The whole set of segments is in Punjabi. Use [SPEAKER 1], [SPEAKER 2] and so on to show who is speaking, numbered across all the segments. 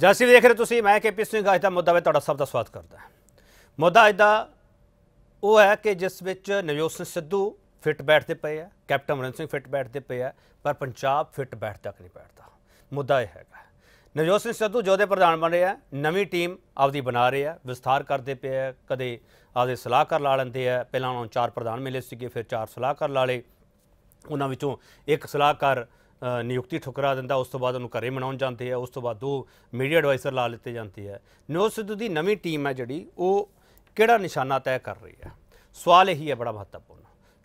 [SPEAKER 1] ਜਸੀ ਦੇਖ ਰਹੇ ਤੁਸੀਂ ਮੈਂ ਕੇਪੀ ਸਿੰਘ ਅੱਜ ਦਾ ਮੁੱਦਾ ਵੇ ਤੁਹਾਡਾ ਸਭ ਦਾ ਸਵਾਗਤ ਕਰਦਾ ਮੁੱਦਾ ਅੱਜ ਦਾ ਉਹ ਹੈ ਕਿ ਜਿਸ ਵਿੱਚ ਨਵਜੋਤ ਸਿੰਘ ਸਿੱਧੂ ਫਿੱਟ ਬੈਠਦੇ ਪਏ ਆ ਕੈਪਟਨ ਅਮਰਿੰਦਰ ਸਿੰਘ ਫਿੱਟ ਬੈਠਦੇ ਪਏ ਆ ਪਰ ਪੰਜਾਬ ਫਿੱਟ ਬੈਠ ਤੱਕ ਨਹੀਂ ਬੈਠਦਾ ਮੁੱਦਾ ਇਹ ਹੈਗਾ ਨਵਜੋਤ ਸਿੰਘ ਸਿੱਧੂ ਜੋ ਦੇ ਪ੍ਰਧਾਨ ਬਣ ਰਿਹਾ ਨਵੀਂ ਟੀਮ ਆਪਦੀ ਬਣਾ ਰਿਹਾ ਵਿਸਥਾਰ ਕਰਦੇ ਪਏ ਆ ਕਦੇ ਆਪਦੇ ਸਲਾਹਕਾਰ ਲਾ ਲੈਂਦੇ ਆ ਪਹਿਲਾਂ ਉਹਨਾਂ ਨੂੰ ਚਾਰ ਪ੍ਰਧਾਨ ਮਿਲੇ ਸੀਗੇ ਫਿਰ ਚਾਰ ਸਲਾਹਕਾਰ ਲਾ ਲਏ ਉਹਨਾਂ ਵਿੱਚੋਂ ਇੱਕ ਸਲਾਹਕਾਰ ਨਿਯੁਕਤੀ ਠੁਕਰਾ ਦਿੰਦਾ ਉਸ ਤੋਂ ਬਾਅਦ ਉਹਨੂੰ ਘਰੇ ਮਨਾਉਣ ਜਾਂਦੇ ਆ ਉਸ ਤੋਂ ਬਾਅਦ ਉਹ ਮੀਡੀਆ ਐਡਵਾਈਜ਼ਰ ਲਾ ਲਿੱਤੇ ਜਾਂਦੇ ਆ ਨੋ ਸਿੱਧੂ ਦੀ ਨਵੀਂ ਟੀਮ ਹੈ ਜਿਹੜੀ ਉਹ ਕਿਹੜਾ ਨਿਸ਼ਾਨਾ ਤੈਅ ਕਰ ਰਹੀ ਹੈ ਸਵਾਲ ਇਹੀ ਹੈ ਬੜਾ ਮਹੱਤਵਪੂਰਨ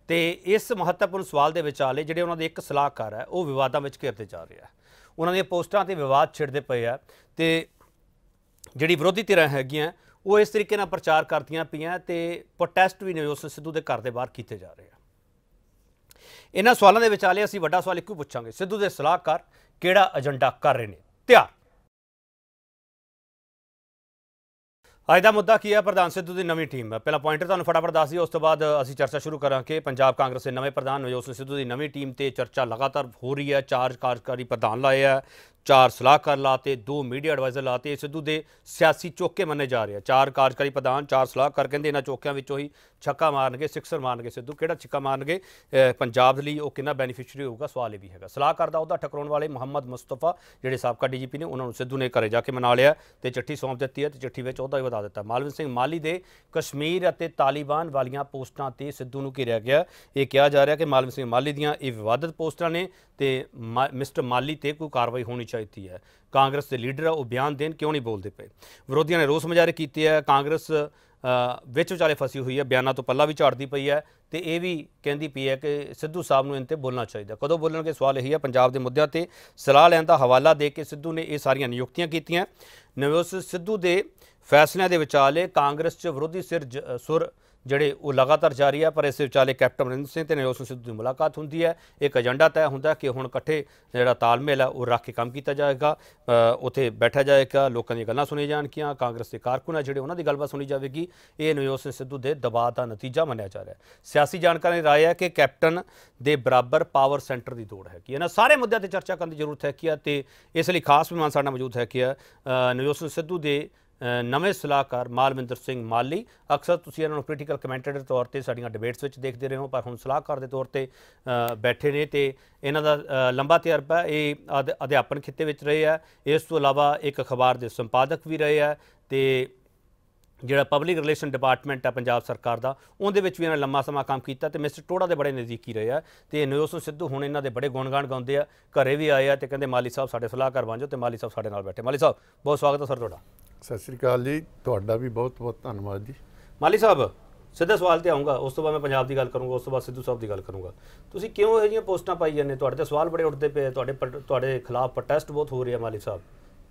[SPEAKER 1] ਤੇ ਇਸ ਮਹੱਤਵਪੂਰਨ ਸਵਾਲ ਦੇ ਵਿਚਾਲੇ ਜਿਹੜੇ ਉਹਨਾਂ ਦੇ ਇੱਕ ਸਲਾਹਕਾਰ ਹੈ ਉਹ ਵਿਵਾਦਾਂ ਵਿੱਚ ਘਿਰਦੇ ਜਾ ਰਿਹਾ ਹੈ ਉਹਨਾਂ ਦੀਆਂ ਪੋਸਟਾਂ ਤੇ ਵਿਵਾਦ ਛਿੜਦੇ ਪਏ ਆ ਤੇ ਜਿਹੜੀ ਵਿਰੋਧੀ ਧਿਰਾਂ ਹੈਗੀਆਂ ਉਹ ਇਸ ਤਰੀਕੇ ਨਾਲ ਪ੍ਰਚਾਰ ਕਰਦੀਆਂ ਪਈਆਂ ਤੇ ਪ੍ਰੋਟੈਸਟ ਵੀ ਨਵਜੋਤ ਸਿੱਧੂ ਦੇ ਘਰ ਦੇ ਬਾਹਰ ਕੀਤੇ ਜਾ ਰਹੇ ਆ ਇਹਨਾਂ ਸਵਾਲਾਂ ਦੇ ਵਿਚਾਲੇ ਅਸੀਂ ਵੱਡਾ ਸਵਾਲ ਇੱਕੋ ਪੁੱਛਾਂਗੇ ਸਿੱਧੂ ਦੇ ਸਲਾਹਕਾਰ ਕਿਹੜਾ ਏਜੰਡਾ ਕਰ ਰਹੇ ਨੇ ਤਿਆਰ ਅੱਜ ਦਾ ਮੁੱਦਾ ਕੀ ਹੈ ਪ੍ਰਧਾਨ ਸਿੱਧੂ ਦੀ ਨਵੀਂ ਟੀਮ ਪਹਿਲਾ ਪੁਆਇੰਟਰ ਤੁਹਾਨੂੰ ਫਟਾਫਟ ਦੱਸ ਦਿਓ ਉਸ ਤੋਂ ਬਾਅਦ ਅਸੀਂ ਚਰਚਾ ਸ਼ੁਰੂ ਕਰਾਂਗੇ ਪੰਜਾਬ ਕਾਂਗਰਸ ਦੇ ਨਵੇਂ ਪ੍ਰਧਾਨ ਨਵਜੋਤ ਸਿੰਘ ਸਿੱਧੂ ਦੀ ਨਵੀਂ ਟੀਮ ਤੇ ਚਰਚਾ ਲਗਾਤਾਰ ਹੋ ਰਹੀ ਹੈ ਚਾਰ ਕਾਰਜਕਾਰੀ ਪ੍ਰਧਾਨ ਲਾਏ ਆ ਚਾਰ ਸਲਾਹਕਾਰ ਲਾਤੇ ਦੋ মিডিਆ ਐਡਵਾਈਜ਼ਰ ਲਾਤੇ ਸਿੱਧੂ ਦੇ ਸਿਆਸੀ ਚੋਕੇ ਮੰਨੇ ਜਾ ਰਹੇ ਆ ਚਾਰ ਕਾਰਜਕਾਰੀ ਪ੍ਰਧਾਨ ਚਾਰ ਸਲਾਹਕਾਰ ਕਹਿੰਦੇ ਇਹਨਾਂ ਚੋਕਿਆਂ ਵਿੱਚੋਂ ਹੀ ਛੱਕਾ ਮਾਰਨਗੇ ਸਿਕਸਰ ਮਾਰਨਗੇ ਸਿੱਧੂ ਕਿਹੜਾ ਛੱਕਾ ਮਾਰਨਗੇ ਪੰਜਾਬ ਲਈ ਉਹ ਕਿੰਨਾ ਬੈਨੀਫੀਸ਼ੀਅਰੀ ਹੋਊਗਾ ਸਵਾਲ ਇਹ ਵੀ ਹੈਗਾ ਸਲਾਹਕਾਰ ਦਾ ਉਹਦਾ ਟਕਰਾਉਣ ਵਾਲੇ ਮੁਹੰਮਦ ਮੁਸਤਫਾ ਜਿਹੜੇ ਸਾਬਕਾ ਡੀਜੀਪੀ ਨੇ ਉਹਨਾਂ ਨੂੰ ਸਿੱਧੂ ਨੇ ਘਰੇ ਜਾ ਕੇ ਮਨਾ ਲਿਆ ਤੇ ਚਿੱਠੀ ਸੌਂਪ ਦਿੱਤੀ ਹੈ ਤੇ ਚਿੱਠੀ ਵਿੱਚ ਉਹਦਾ ਹੀ ਵਧਾ ਦਿੱਤਾ ਮਾਲਵਿੰਦ ਸਿੰਘ ਮਾਲੀ ਦੇ ਕਸ਼ਮੀਰ ਅਤੇ ਤਾਲੀਬਾਨ ਵਾਲੀਆਂ ਪੋਸਟਾਂ ਤੇ ਸਿੱਧੂ ਨੂੰ ਘੇਰਿਆ ਗਿਆ ਇਹ ਕਿਹਾ ਜਾ ਰਿਹਾ ਕਿ ਮਾਲਵਿੰਦ ਸਿੰਘ ਮਾਲੀ ਦੀਆਂ ਇਹ ਵਿਵਾਦਤ ਪੋਸਟਾਂ ਨੇ ਤੇ ਮਿਸਟਰ ਮਾਲੀ ਤੇ ਕੋਈ ਕਾਰਵਾਈ ਹੋਣੀ ਚਾਹੀਦੀ ਹੈ ਕਾਂਗਰਸ ਦੇ ਲੀਡਰ ਆ ਉਹ ਬਿਆਨ ਦੇਣ ਕਿਉਂ ਨਹੀਂ ਬੋਲਦੇ ਪਏ ਵਿਰੋਧੀਆਂ ਨੇ ਰੋਸ ਮਜਾਰੇ ਕੀਤੇ ਆ ਕਾਂਗਰਸ ਵਿੱਚ ਵਿਚਾਲੇ ਫਸੀ ਹੋਈ ਹੈ ਬਿਆਨਾਂ ਤੋਂ ਪੱਲਾ ਵੀ ਝਾੜਦੀ ਪਈ ਹੈ ਤੇ ਇਹ ਵੀ ਕਹਿੰਦੀ ਪਈ ਹੈ ਕਿ ਸਿੱਧੂ ਸਾਹਿਬ ਨੂੰ ਇਹਨਾਂ ਤੇ ਬੋਲਣਾ ਚਾਹੀਦਾ ਕਦੋਂ ਬੋਲਣਗੇ ਸਵਾਲ ਇਹੀ ਹੈ ਪੰਜਾਬ ਦੇ ਮੁੱਦਿਆਂ ਤੇ ਸਲਾਹ ਲੈਣ ਦਾ ਹਵਾਲਾ ਦੇ ਕੇ ਸਿੱਧੂ ਨੇ ਇਹ ਸਾਰੀਆਂ ਨਿਯੁਕਤੀਆਂ ਕੀਤੀਆਂ ਨਵੋਸ ਸਿੱਧੂ ਦੇ ਫੈਸਲਿਆਂ ਦੇ ਵਿਚਾਲੇ ਕਾਂਗਰਸ 'ਚ ਵਿਰੋਧੀ ਸਿਰ ਸੁਰ ਜਿਹੜੇ ਉਹ ਲਗਾਤਾਰ ਜਾਰੀ ਹੈ ਪਰ ਇਸ ਵਿਚਾਲੇ ਕੈਪਟਨ ਅਮਰਿੰਦਰ ਸਿੰਘ ਤੇ ਨਯੋਸ ਸਿੱਧੂ ਦੀ ਮੁਲਾਕਾਤ ਹੁੰਦੀ ਹੈ ਇੱਕ ਏਜੰਡਾ ਤੈਅ ਹੁੰਦਾ ਕਿ ਹੁਣ ਇਕੱਠੇ ਜਿਹੜਾ ਤਾਲਮੇਲ ਹੈ ਉਹ ਰੱਖ ਕੇ ਕੰਮ ਕੀਤਾ ਜਾਏਗਾ ਉਥੇ ਬੈਠਾ ਜਾਏਗਾ ਲੋਕਾਂ ਦੀਆਂ ਗੱਲਾਂ ਸੁਣੀਆਂ ਜਾਣਗੀਆਂ ਕਾਂਗਰਸ ਦੇ ਕਾਰਕੁਨ ਆ ਜਿਹੜੇ ਉਹਨਾਂ ਦੀ ਗੱਲਬਾਤ ਸੁਣੀ ਜਾਵੇਗੀ ਇਹ ਨਯੋਸ ਸਿੱਧੂ ਦੇ ਦਬਾਅ ਦਾ ਨਤੀਜਾ ਮੰਨਿਆ ਜਾ ਰਿਹਾ ਸਿਆਸੀ ਜਾਣਕਾਰਾਂ ਦੀ رائے ਹੈ ਕਿ ਕੈਪਟਨ ਦੇ ਬਰਾਬਰ ਪਾਵਰ ਸੈਂਟਰ ਦੀ ਦੌੜ ਹੈ ਕਿ ਇਹਨਾਂ ਸਾਰੇ ਮੁੱਦਿਆਂ ਤੇ ਚਰਚਾ ਕਰਨ ਦੀ ਜ਼ਰੂਰਤ ਹੈ ਕਿ ਤੇ ਇਸ ਲਈ ਖਾਸ ਮਹਿਮਾਨ ਸਾਡਾ ਮੌਜੂਦ ਹੈ ਕਿ ਨਯੋਸ ਸਿੱਧੂ ਦੇ ਨਵੇਂ ਸਲਾਹਕਾਰ ਮਾਲਵਿੰਦਰ ਸਿੰਘ ਮਾਲੀ ਅਕਸਰ ਤੁਸੀਂ ਇਹਨਾਂ ਨੂੰ ਪੋਲੀਟੀਕਲ ਕਮੈਂਟੇਟਰ ਦੇ ਤੌਰ ਤੇ ਸਾਡੀਆਂ ਡਿਬੇਟਸ ਵਿੱਚ ਦੇਖਦੇ ਰਹੇ ਹੋ ਪਰ ਹੁਣ ਸਲਾਹਕਾਰ ਦੇ ਤੌਰ ਤੇ ਬੈਠੇ ਨੇ ਤੇ ਇਹਨਾਂ ਦਾ ਲੰਬਾ ਤਜਰਬਾ ਇਹ ਅਧਿਆਪਨ ਖਿੱਤੇ ਵਿੱਚ ਰਹੇ ਆ ਇਸ ਤੋਂ ਇਲਾਵਾ ਇੱਕ ਅਖਬਾਰ ਦੇ ਸੰਪਾਦਕ ਵੀ ਰਹੇ ਆ ਤੇ ਜਿਹੜਾ ਪਬਲਿਕ ਰਿਲੇਸ਼ਨ ਡਿਪਾਰਟਮੈਂਟ ਆ ਪੰਜਾਬ ਸਰਕਾਰ ਦਾ ਉਹਦੇ ਵਿੱਚ ਵੀ ਇਹਨਾਂ ਲੰਮਾ ਸਮਾਂ ਕੰਮ ਕੀਤਾ ਤੇ ਮਿਸਟਰ ਟੋੜਾ ਦੇ ਬੜੇ ਨਜ਼ਦੀਕੀ ਰਹੇ ਆ ਤੇ ਨਯੋਸਨ ਸਿੱਧੂ ਹੁਣ ਇਹਨਾਂ ਦੇ ਬੜੇ ਗੁਣਗਾਨ ਗਾਉਂਦੇ ਆ ਘਰੇ ਵੀ ਆਏ ਆ ਤੇ ਕਹਿੰਦੇ ਮਾਲੀ ਸਾਹਿਬ ਸਾਡੇ ਸਲਾਹਕਾਰ ਬਣ ਜਾਓ ਤੇ ਮਾਲੀ ਸਾਹਿਬ ਸਾਡੇ ਨਾਲ ਬੈਠੇ ਮਾਲੀ ਸਾਹਿਬ ਬਹੁਤ ਸਵਾਗਤ ਹੈ ਸਰ ਤੁਹਾਡਾ
[SPEAKER 2] ਸਤਿ ਸ੍ਰੀ ਅਕਾਲ ਜੀ ਤੁਹਾਡਾ ਵੀ ਬਹੁਤ ਬਹੁਤ ਧੰਨਵਾਦ ਜੀ ਮਾਲੀ
[SPEAKER 1] ਸਾਹਿਬ ਸਿੱਧਾ ਸਵਾਲ ਤੇ ਆਉਂਗਾ ਉਸ ਤੋਂ ਬਾਅਦ ਮੈਂ ਪੰਜਾਬ ਦੀ ਗੱਲ ਕਰੂੰਗਾ ਉਸ ਤੋਂ ਬਾਅਦ ਸਿੱਧੂ ਸਾਹਿਬ ਦੀ ਗੱਲ ਕਰੂੰਗਾ ਤੁਸੀਂ ਕਿਉਂ ਇਹ ਜੀਆਂ ਪੋਸਟਾਂ ਪਾਈ ਜਾਂਦੇ ਤੁਹਾਡੇ ਤੇ ਸਵਾਲ ਬੜੇ ਉੱਠਦੇ ਪਏ ਤੁਹਾਡੇ ਤੁਹਾਡੇ ਖਿਲਾਫ ਪ੍ਰੋਟੈਸਟ ਬਹੁਤ ਹੋ ਰਿਹਾ ਮਾਲੀ ਸਾਹਿਬ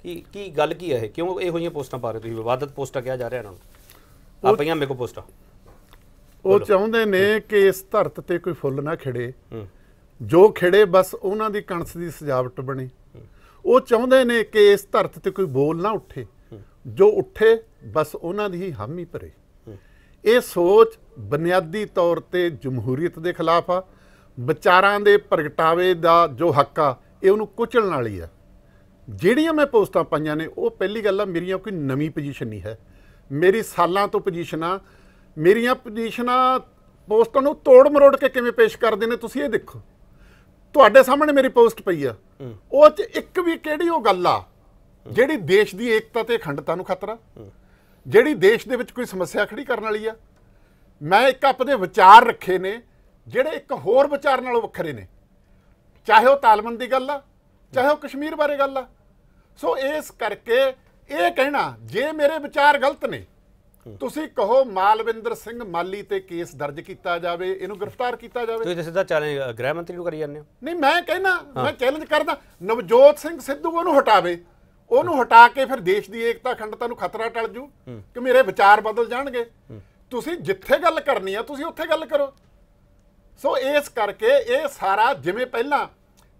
[SPEAKER 1] ਕੀ ਕੀ ਗੱਲ ਕੀ ਹੈ ਕਿਉਂ ਇਹੋ ਜੀਆਂ ਪੋਸਟਾਂ ਪਾ ਰਹੇ ਤੁਸੀਂ ਵਿਵਾਦਤ ਪੋਸਟਾਂ ਕਿਹਾ ਜਾ ਰਿਹਾ ਇਹਨਾਂ ਨੂੰ ਆ ਪਈਆਂ ਮੇਰੇ ਕੋ
[SPEAKER 2] ਪੋਸਟਾਂ ਉਹ ਚਾਹੁੰਦੇ ਨੇ ਕਿ ਇਸ ਧਰਤ ਤੇ ਕੋਈ ਫੁੱਲ ਨਾ ਖਿੜੇ ਜੋ ਖਿੜੇ ਬਸ ਉਹਨਾਂ ਦੀ ਕਣਸ ਦੀ ਸਜਾਵਟ ਬਣੇ ਉਹ ਚਾਹੁੰਦੇ ਨੇ ਕਿ ਇਸ ਧਰਤ ਤੇ ਕੋਈ ਬੋਲ ਨਾ ਉੱਠੇ ਜੋ ਉੱਠੇ ਬਸ ਉਹਨਾਂ ਦੀ ਹੀ ਹਾਮੀ ਭਰੇ ਇਹ ਸੋਚ ਬੁਨਿਆਦੀ ਤੌਰ ਤੇ ਜਮਹੂਰੀਅਤ ਦੇ ਖਿਲਾਫ ਆ ਵਿਚਾਰਾਂ ਦੇ ਪ੍ਰਗਟਾਵੇ ਦਾ ਜੋ ਹੱਕ ਆ ਇਹ ਉਹਨੂੰ ਕੁਚਲਣ ਵਾਲੀ ਆ ਜਿਹੜੀਆਂ ਮੈਂ ਪੋਸਟਾਂ ਪਾਈਆਂ ਨੇ ਉਹ ਪਹਿਲੀ ਗੱਲ ਆ ਮੇਰੀਆਂ ਕੋਈ ਨਵੀਂ ਪੋਜੀਸ਼ਨ ਨਹੀਂ ਹੈ ਮੇਰੀ ਸਾਲਾਂ ਤੋਂ ਪੋਜੀਸ਼ਨਾਂ ਮੇਰੀਆਂ ਪੋਜੀਸ਼ਨਾਂ ਪੋਸਟਾਂ ਨੂੰ ਤੋੜ ਮਰੋੜ ਕੇ ਕਿਵੇਂ ਪੇਸ਼ ਕਰਦੇ ਨੇ ਤੁਸੀਂ ਇਹ ਦੇਖੋ ਤੁਹਾਡੇ ਸਾਹਮਣੇ ਮੇਰੀ ਪੋਸਟ ਪਈ ਆ ਉਹ ਚ ਇੱਕ ਵੀ ਕਿਹੜੀ ਉਹ ਗੱਲ ਆ ਜਿਹੜੀ ਦੇਸ਼ ਦੀ ਏਕਤਾ ਤੇ ਅਖੰਡਤਾ ਨੂੰ ਖਤਰਾ ਜਿਹੜੀ ਦੇਸ਼ ਦੇ ਵਿੱਚ ਕੋਈ ਸਮੱਸਿਆ ਖੜੀ ਕਰਨ ਵਾਲੀ ਆ ਮੈਂ ਇੱਕ ਆਪਣੇ ਵਿਚਾਰ ਰੱਖੇ ਨੇ ਜਿਹੜੇ ਇੱਕ ਹੋਰ ਵਿਚਾਰ ਨਾਲੋਂ ਵੱਖਰੇ ਨੇ ਚਾਹੇ ਉਹ ਤਾਲਮਨ ਦੀ ਗੱਲ ਆ ਚਾਹੇ ਉਹ ਕਸ਼ਮੀਰ ਬਾਰੇ ਗੱਲ ਆ ਸੋ ਇਸ ਕਰਕੇ ਇਹ ਕਹਿਣਾ ਜੇ ਮੇਰੇ ਵਿਚਾਰ ਗਲਤ ਨੇ ਤੁਸੀਂ ਕਹੋ ਮਾਲਵਿੰਦਰ ਸਿੰਘ ਮਾਲੀ ਤੇ ਕੇਸ ਦਰਜ ਕੀਤਾ ਜਾਵੇ ਇਹਨੂੰ ਗ੍ਰਿਫਤਾਰ ਕੀਤਾ ਜਾਵੇ ਤੁਸੀਂ
[SPEAKER 1] ਸਿੱਧਾ ਚੈਲੰਜ ਗ੍ਰਹਿ ਮੰਤਰੀ ਨੂੰ ਕਰੀ ਜਾਂਦੇ ਹੋ
[SPEAKER 2] ਨਹੀਂ ਮੈਂ ਕਹਿਣਾ ਮੈਂ ਚੈਲੰਜ ਕਰਦਾ ਨਵਜੋਤ ਸਿੰਘ ਸਿੱਧੂ ਉਹਨੂੰ ਹਟਾਵੇ ਉਹਨੂੰ ਹਟਾ ਕੇ ਫਿਰ ਦੇਸ਼ ਦੀ ਏਕਤਾ ਅਖੰਡਤਾ ਨੂੰ ਖਤਰਾ ਟਲ ਜੂ ਕਿ ਮੇਰੇ ਵਿਚਾਰ ਬਦਲ ਜਾਣਗੇ ਤੁਸੀਂ ਜਿੱਥੇ ਗੱਲ ਕਰਨੀ ਆ ਤੁਸੀਂ ਉੱਥੇ ਗੱਲ ਕਰੋ ਸੋ ਇਸ ਕਰਕੇ ਇਹ ਸਾਰਾ ਜਿਵੇਂ ਪਹਿਲਾਂ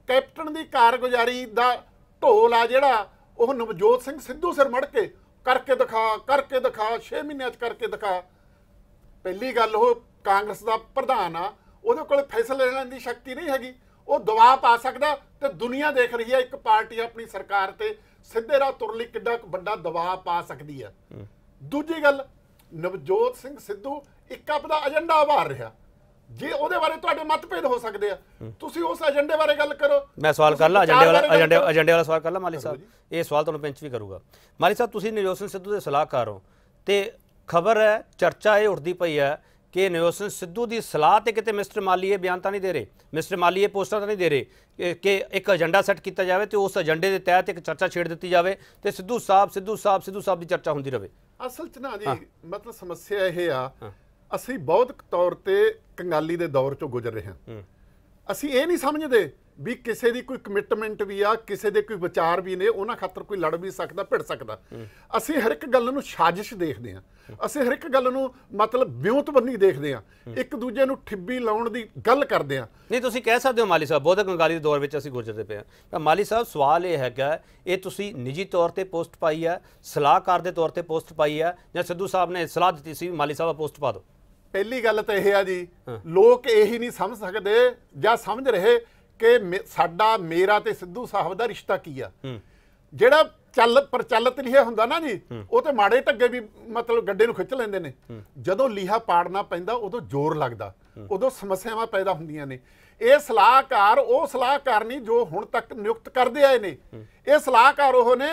[SPEAKER 2] ਕੈਪਟਨ ਦੀ ਕਾਰਗੁਜ਼ਾਰੀ ਦਾ ਢੋਲ ਆ ਜਿਹੜਾ ਉਹ ਨਵਜੋਤ ਸਿੰਘ ਸਿੱਧੂ ਸਿਰ ਮੜ ਕੇ ਕਰਕੇ ਦਿਖਾ ਕਰਕੇ ਦਿਖਾ 6 ਮਹੀਨਿਆਂ ਚ ਕਰਕੇ ਦਿਖਾ ਪਹਿਲੀ ਗੱਲ ਉਹ ਕਾਂਗਰਸ ਦਾ ਪ੍ਰਧਾਨ ਆ ਉਹਦੇ ਕੋਲ ਫੈਸਲੇ ਲੈਣ ਦੀ ਸ਼ਕਤੀ ਨਹੀਂ ਹੈਗੀ ਉਹ ਦਬਾਅ ਪਾ ਸਕਦਾ ਤੇ ਦੁਨੀਆ ਦੇਖ ਰਹੀ ਹੈ ਇੱਕ ਪਾਰਟੀ ਆਪਣੀ ਸਰਕਾਰ ਤੇ ਸਿੱਧੇ ਰਾਹ ਤੁਰਨ ਲਈ ਕਿੱਡਾ ਵੱਡਾ ਦਬਾਅ ਪਾ ਸਕਦੀ ਆ ਦੂਜੀ ਗੱਲ ਨਵਜੋਤ ਸਿੰਘ ਸਿੱਧੂ ਇੱਕ ਆਪਦਾ ਏਜੰਡਾ ਉਭਾਰ ਰਿਹਾ ਜੇ ਉਹਦੇ ਬਾਰੇ ਤੁਹਾਡੇ ਮਤਭੇਦ ਹੋ ਸਕਦੇ ਆ ਤੁਸੀਂ ਉਸ ਏਜੰਡੇ ਬਾਰੇ ਗੱਲ ਕਰੋ ਮੈਂ ਸਵਾਲ ਕਰ ਲਾ ਏਜੰਡੇ ਵਾਲਾ ਏਜੰਡੇ
[SPEAKER 1] ਏਜੰਡੇ ਵਾਲਾ ਸਵਾਲ ਕਰ ਲਾ ਮਾਲੀ ਸਾਹਿਬ ਇਹ ਸਵਾਲ ਤੁਹਾਨੂੰ ਪਿੰਚ ਵੀ ਕਰੂਗਾ ਮਾਲੀ ਸਾਹਿਬ ਤੁਸੀਂ ਨਵਜੋਤ ਸਿੰਘ ਸਿੱਧੂ ਦੇ ਸਲਾਹਕਾਰ ਹੋ ਤੇ ਖਬਰ ਹੈ ਚਰਚਾ ਇਹ ਉੱਠਦੀ ਪਈ ਹੈ ਕਿ ਨਿਓਸਨ ਸਿੱਧੂ ਦੀ ਸਲਾਹ ਤੇ ਕਿਤੇ ਮਿਸਟਰ ਮਾਲੀਏ ਬਿਆਨ ਤਾਂ ਨਹੀਂ ਦੇ ਰਹੇ ਮਿਸਟਰ ਮਾਲੀਏ ਪੋਸਟਰ ਤਾਂ ਨਹੀਂ ਦੇ ਰਹੇ ਕਿ ਇੱਕ ਏਜੰਡਾ ਸੈੱਟ ਕੀਤਾ ਜਾਵੇ ਤੇ ਉਸ ਏਜੰਡੇ ਦੇ ਤਹਿਤ ਇੱਕ ਚਰਚਾ ਛੇੜ ਦਿੱਤੀ ਜਾਵੇ
[SPEAKER 2] ਤੇ ਸਿੱਧੂ ਸਾਹਿਬ ਸਿੱਧੂ ਸਾਹਿਬ ਸਿੱਧੂ ਸਾਹਿਬ ਦੀ ਚਰਚਾ ਹੁੰਦੀ ਰਹੇ ਅਸਲ ਚ ਨਾ ਜੀ ਮਤਲਬ ਸਮੱਸਿਆ ਇਹ ਆ ਅਸੀਂ ਬਹੁਤ ਤੌਰ ਤੇ ਕੰਗਾਲੀ ਦੇ ਦੌਰ ਚੋਂ ਗੁਜ਼ਰ ਰਹੇ ਹਾਂ ਅਸੀਂ ਇਹ ਨਹੀਂ ਸਮਝਦੇ ਵੀ ਕਿਸੇ ਦੀ ਕੋਈ ਕਮਿਟਮੈਂਟ ਵੀ ਆ ਕਿਸੇ ਦੇ ਕੋਈ ਵਿਚਾਰ ਵੀ ਨੇ ਉਹਨਾਂ ਖਾਤਰ ਕੋਈ ਲੜ ਵੀ ਸਕਦਾ ਭਿੜ ਸਕਦਾ ਅਸੀਂ ਹਰ ਇੱਕ ਗੱਲ ਨੂੰ ਸਾਜ਼ਿਸ਼ ਦੇਖਦੇ ਆ ਅਸੀਂ ਹਰ ਇੱਕ ਗੱਲ ਨੂੰ ਮਤਲਬ ਵਿਉਂਤਬੰਨੀ ਦੇਖਦੇ ਆ ਇੱਕ ਦੂਜੇ ਨੂੰ ਠਿੱਬੀ ਲਾਉਣ ਦੀ ਗੱਲ ਕਰਦੇ ਆ ਨਹੀਂ ਤੁਸੀਂ ਕਹਿ ਸਕਦੇ
[SPEAKER 1] ਹੋ ਮਾਲੀ ਸਾਹਿਬ ਬਹੁਤ ਗੰਗਾਲੀ ਦੇ ਦੌਰ ਵਿੱਚ ਅਸੀਂ ਗੁਜ਼ਰਦੇ ਪਏ ਆ ਮਾਲੀ ਸਾਹਿਬ ਸਵਾਲ ਇਹ ਹੈਗਾ ਇਹ ਤੁਸੀਂ ਨਿੱਜੀ ਤੌਰ ਤੇ ਪੋਸਟ ਪਾਈ ਆ ਸਲਾਹਕਾਰ ਦੇ ਤੌਰ ਤੇ ਪੋਸਟ ਪਾਈ ਆ ਜਾਂ ਸਿੱਧੂ ਸਾਹਿਬ ਨੇ ਸਲਾਹ ਦਿੱਤੀ ਸੀ ਮਾਲੀ ਸਾਹਿਬ
[SPEAKER 2] ਪੋਸਟ ਪਾ ਦਿਓ ਪਹਿਲੀ ਗੱਲ ਤਾਂ ਇਹ ਆ ਜੀ ਲੋਕ ਇਹ ਹੀ ਨਹੀਂ ਸਮਝ ਸਕਦੇ ਜਾਂ ਸਮਝ ਰਹੇ ਕਿ ਸਾਡਾ ਮੇਰਾ ਤੇ ਸਿੱਧੂ ਸਾਹਿਬ ਦਾ ਰਿਸ਼ਤਾ ਕੀ ਆ ਜਿਹੜਾ ਚੱਲ ਪ੍ਰਚਲਿਤ ਲਿਖਿਆ ਹੁੰਦਾ ਨਾ ਜੀ ਉਹ ਤੇ ਮਾੜੇ ਢੱਗੇ ਵੀ ਮਤਲਬ ਗੱਡੇ ਨੂੰ ਖਿੱਚ ਲੈਂਦੇ ਨੇ ਜਦੋਂ ਲੀਹਾ ਪਾੜਨਾ ਪੈਂਦਾ ਉਦੋਂ ਜ਼ੋਰ ਲੱਗਦਾ ਉਦੋਂ ਸਮੱਸਿਆਵਾਂ ਪੈਦਾ ਹੁੰਦੀਆਂ ਨੇ ਇਹ ਸਲਾਹਕਾਰ ਉਹ ਸਲਾਹਕਾਰ ਨਹੀਂ ਜੋ ਹੁਣ ਤੱਕ ਨਿਯੁਕਤ ਕਰਦੇ ਆਏ ਨੇ ਇਹ ਸਲਾਹਕਾਰ ਉਹ ਨੇ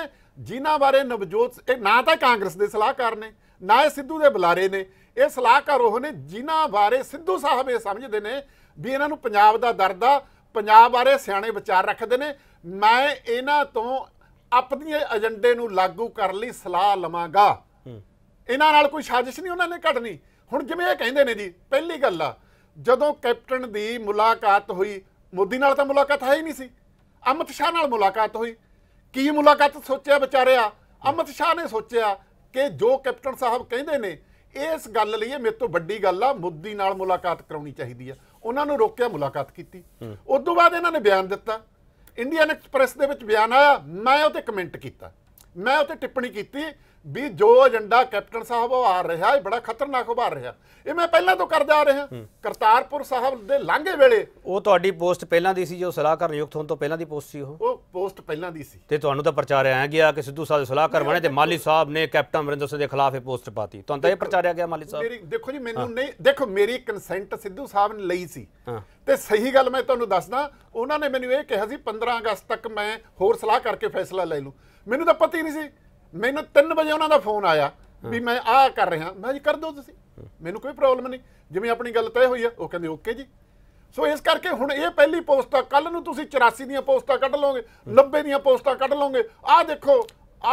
[SPEAKER 2] ਜਿਨ੍ਹਾਂ ਬਾਰੇ ਨਵਜੋਤ ਨਾ ਤਾਂ ਕਾਂਗਰਸ ਦੇ ਸਲਾਹਕਾਰ ਨੇ ਨਾ ਇਹ ਸਿੱਧੂ ਦੇ ਬੁਲਾਰੇ ਨੇ ਇਹ ਸਲਾਹਕਾਰ ਉਹ ਨੇ ਜਿਨ੍ਹਾਂ ਬਾਰੇ ਸਿੱਧੂ ਸਾਹਿਬ ਇਹ ਸਮਝਦੇ ਨੇ ਵੀ ਇਹਨਾਂ ਨੂੰ ਪੰਜਾਬ ਦਾ ਦਰਦ ਆ ਪੰਜਾਬ ਬਾਰੇ ਸਿਆਣੇ ਵਿਚਾਰ ਰੱਖਦੇ ਨੇ ਮੈਂ ਇਹਨਾਂ ਤੋਂ ਆਪਣੀ ਏਜੰਡੇ ਨੂੰ ਲਾਗੂ ਕਰਨ ਲਈ ਸਲਾਹ ਲਵਾਂਗਾ ਇਹਨਾਂ ਨਾਲ ਕੋਈ ਸਾਜ਼ਿਸ਼ ਨਹੀਂ ਉਹਨਾਂ ਨੇ ਘੜਨੀ ਹੁਣ ਜਿਵੇਂ ਇਹ ਕਹਿੰਦੇ ਨੇ ਜੀ ਪਹਿਲੀ ਗੱਲ ਆ ਜਦੋਂ ਕੈਪਟਨ ਦੀ ਮੁਲਾਕਾਤ ਹੋਈ ਮੋਦੀ ਨਾਲ ਤਾਂ ਮੁਲਾਕਾਤ ਹੈ ਹੀ ਨਹੀਂ ਸੀ ਅਮਿਤ ਸ਼ਾਹ ਨਾਲ ਮੁਲਾਕਾਤ ਹੋਈ ਕੀ ਮੁਲਾਕਾਤ ਸੋਚਿਆ ਵਿਚਾਰਿਆ ਅਮਿਤ ਸ਼ਾਹ ਨੇ ਸੋਚਿਆ ਕਿ ਜੋ ਕੈਪਟਨ ਸਾਹਿਬ ਕਹਿੰਦੇ ਨੇ ਇਸ ਗੱਲ ਲਈ ਮੇਰੇ ਤੋਂ ਵੱਡੀ ਗੱਲ ਆ ਮੋਦੀ ਨਾਲ ਮੁਲਾਕਾਤ ਕਰਾਉਣੀ ਚਾਹੀਦੀ ਆ ਉਹਨਾਂ ਨੂੰ ਰੋਕਿਆ ਮੁਲਾਕਾਤ ਕੀਤੀ ਉਸ ਤੋਂ ਬਾਅਦ ਇਹਨਾਂ ਨੇ ਬਿਆਨ ਦਿੱਤਾ ਇੰਡੀਅਨ ਐਕਸਪ੍ਰੈਸ ਦੇ ਵਿੱਚ ਬਿਆਨ ਆਇਆ ਮੈਂ ਉਹਤੇ ਕਮੈਂਟ ਕੀਤਾ ਮੈਂ ਉਹਤੇ ਟਿੱਪਣੀ ਕੀਤੀ ਵੀ ਜੋ ਏਜੰਡਾ ਕੈਪਟਨ ਸਾਹਿਬ ਆ ਰਿਹਾ ਇਹ ਬੜਾ ਖਤਰਨਾਕ ਉਭਾਰ ਰਿਹਾ ਇਹ ਮੈਂ ਪਹਿਲਾਂ ਤੋਂ ਕਰਦਾ ਆ ਰਿਹਾ ਕਰਤਾਰਪੁਰ ਸਾਹਿਬ ਦੇ ਲਾਂਘੇ ਵੇਲੇ ਉਹ ਤੁਹਾਡੀ ਪੋਸਟ ਪਹਿਲਾਂ ਦੀ ਸੀ ਜੋ ਸਲਾਹਕਾਰ ਨਿਯੁਕਤ ਹੋਣ ਤੋਂ ਪਹਿਲਾਂ ਦੀ ਪੋਸਟ ਸੀ ਉਹ ਉਹ ਪੋਸਟ ਪਹਿਲਾਂ ਦੀ ਸੀ
[SPEAKER 1] ਤੇ ਤੁਹਾਨੂੰ ਤਾਂ ਪ੍ਰਚਾਰਿਆ ਆਇਆ ਗਿਆ ਕਿ ਸਿੱਧੂ ਸਾਹਿਬ ਸਲਾਹਕਾਰ ਬਣੇ ਤੇ ਮਾਲੀ ਸਾਹਿਬ ਨੇ ਕੈਪਟਨ ਅਮਰਿੰਦਰ ਸਿੰਘ ਦੇ ਖਿਲਾਫ ਇਹ ਪੋਸਟ ਪਾਤੀ ਤੁਹਾਨੂੰ ਤਾਂ ਇਹ
[SPEAKER 2] ਪ੍ਰਚਾਰਿਆ ਗਿਆ ਮਾਲੀ ਸਾਹਿਬ ਮੇਰੀ ਦੇਖੋ ਜੀ ਮੈਨੂੰ ਨਹੀਂ ਦੇਖੋ ਮੇਰੀ ਕੰਸੈਂਟ ਸਿੱਧੂ ਸਾਹਿਬ ਨੇ ਲਈ ਸੀ ਤੇ ਸਹੀ ਗੱਲ ਮੈਂ ਤੁਹਾਨੂੰ ਦੱਸਦਾ ਉਹਨਾਂ ਨੇ ਮੈਨੂੰ ਇਹ ਕਿਹਾ ਸੀ 15 ਅਗਸਤ ਤੱਕ ਮੈਂ ਹੋਰ ਸਲਾਹ ਕਰਕੇ ਫੈਸਲਾ ਲੈ ਲੂੰ ਮੈਨੂੰ ਤਾਂ ਪਤਾ ਹੀ ਨਹੀਂ ਸੀ ਮੈਨੂੰ 3 ਵਜੇ ਉਹਨਾਂ ਦਾ ਫੋਨ ਆਇਆ ਵੀ ਮੈਂ ਆਹ ਕਰ ਰਿਹਾ ਮੈਂ ਜੀ ਕਰ ਦੋ ਤੁਸੀਂ ਮੈਨੂੰ ਕੋਈ ਪ੍ਰੋਬਲਮ ਨਹੀਂ ਜਿਵੇਂ ਆਪਣੀ ਗੱਲ ਤੈਅ ਹੋਈ ਆ ਉਹ ਕਹਿੰਦੇ ਓਕੇ ਜੀ ਸੋ ਇਸ ਕਰਕੇ ਹੁਣ ਇਹ ਪਹਿਲੀ ਪੋਸਟ ਆ ਕੱਲ ਨੂੰ ਤੁਸੀਂ 84 ਦੀਆਂ ਪੋਸਟਾਂ ਕੱਢ ਲਓਗੇ 90 ਦੀਆਂ ਪੋਸਟਾਂ ਕੱਢ ਲਓਗੇ ਆਹ ਦੇਖੋ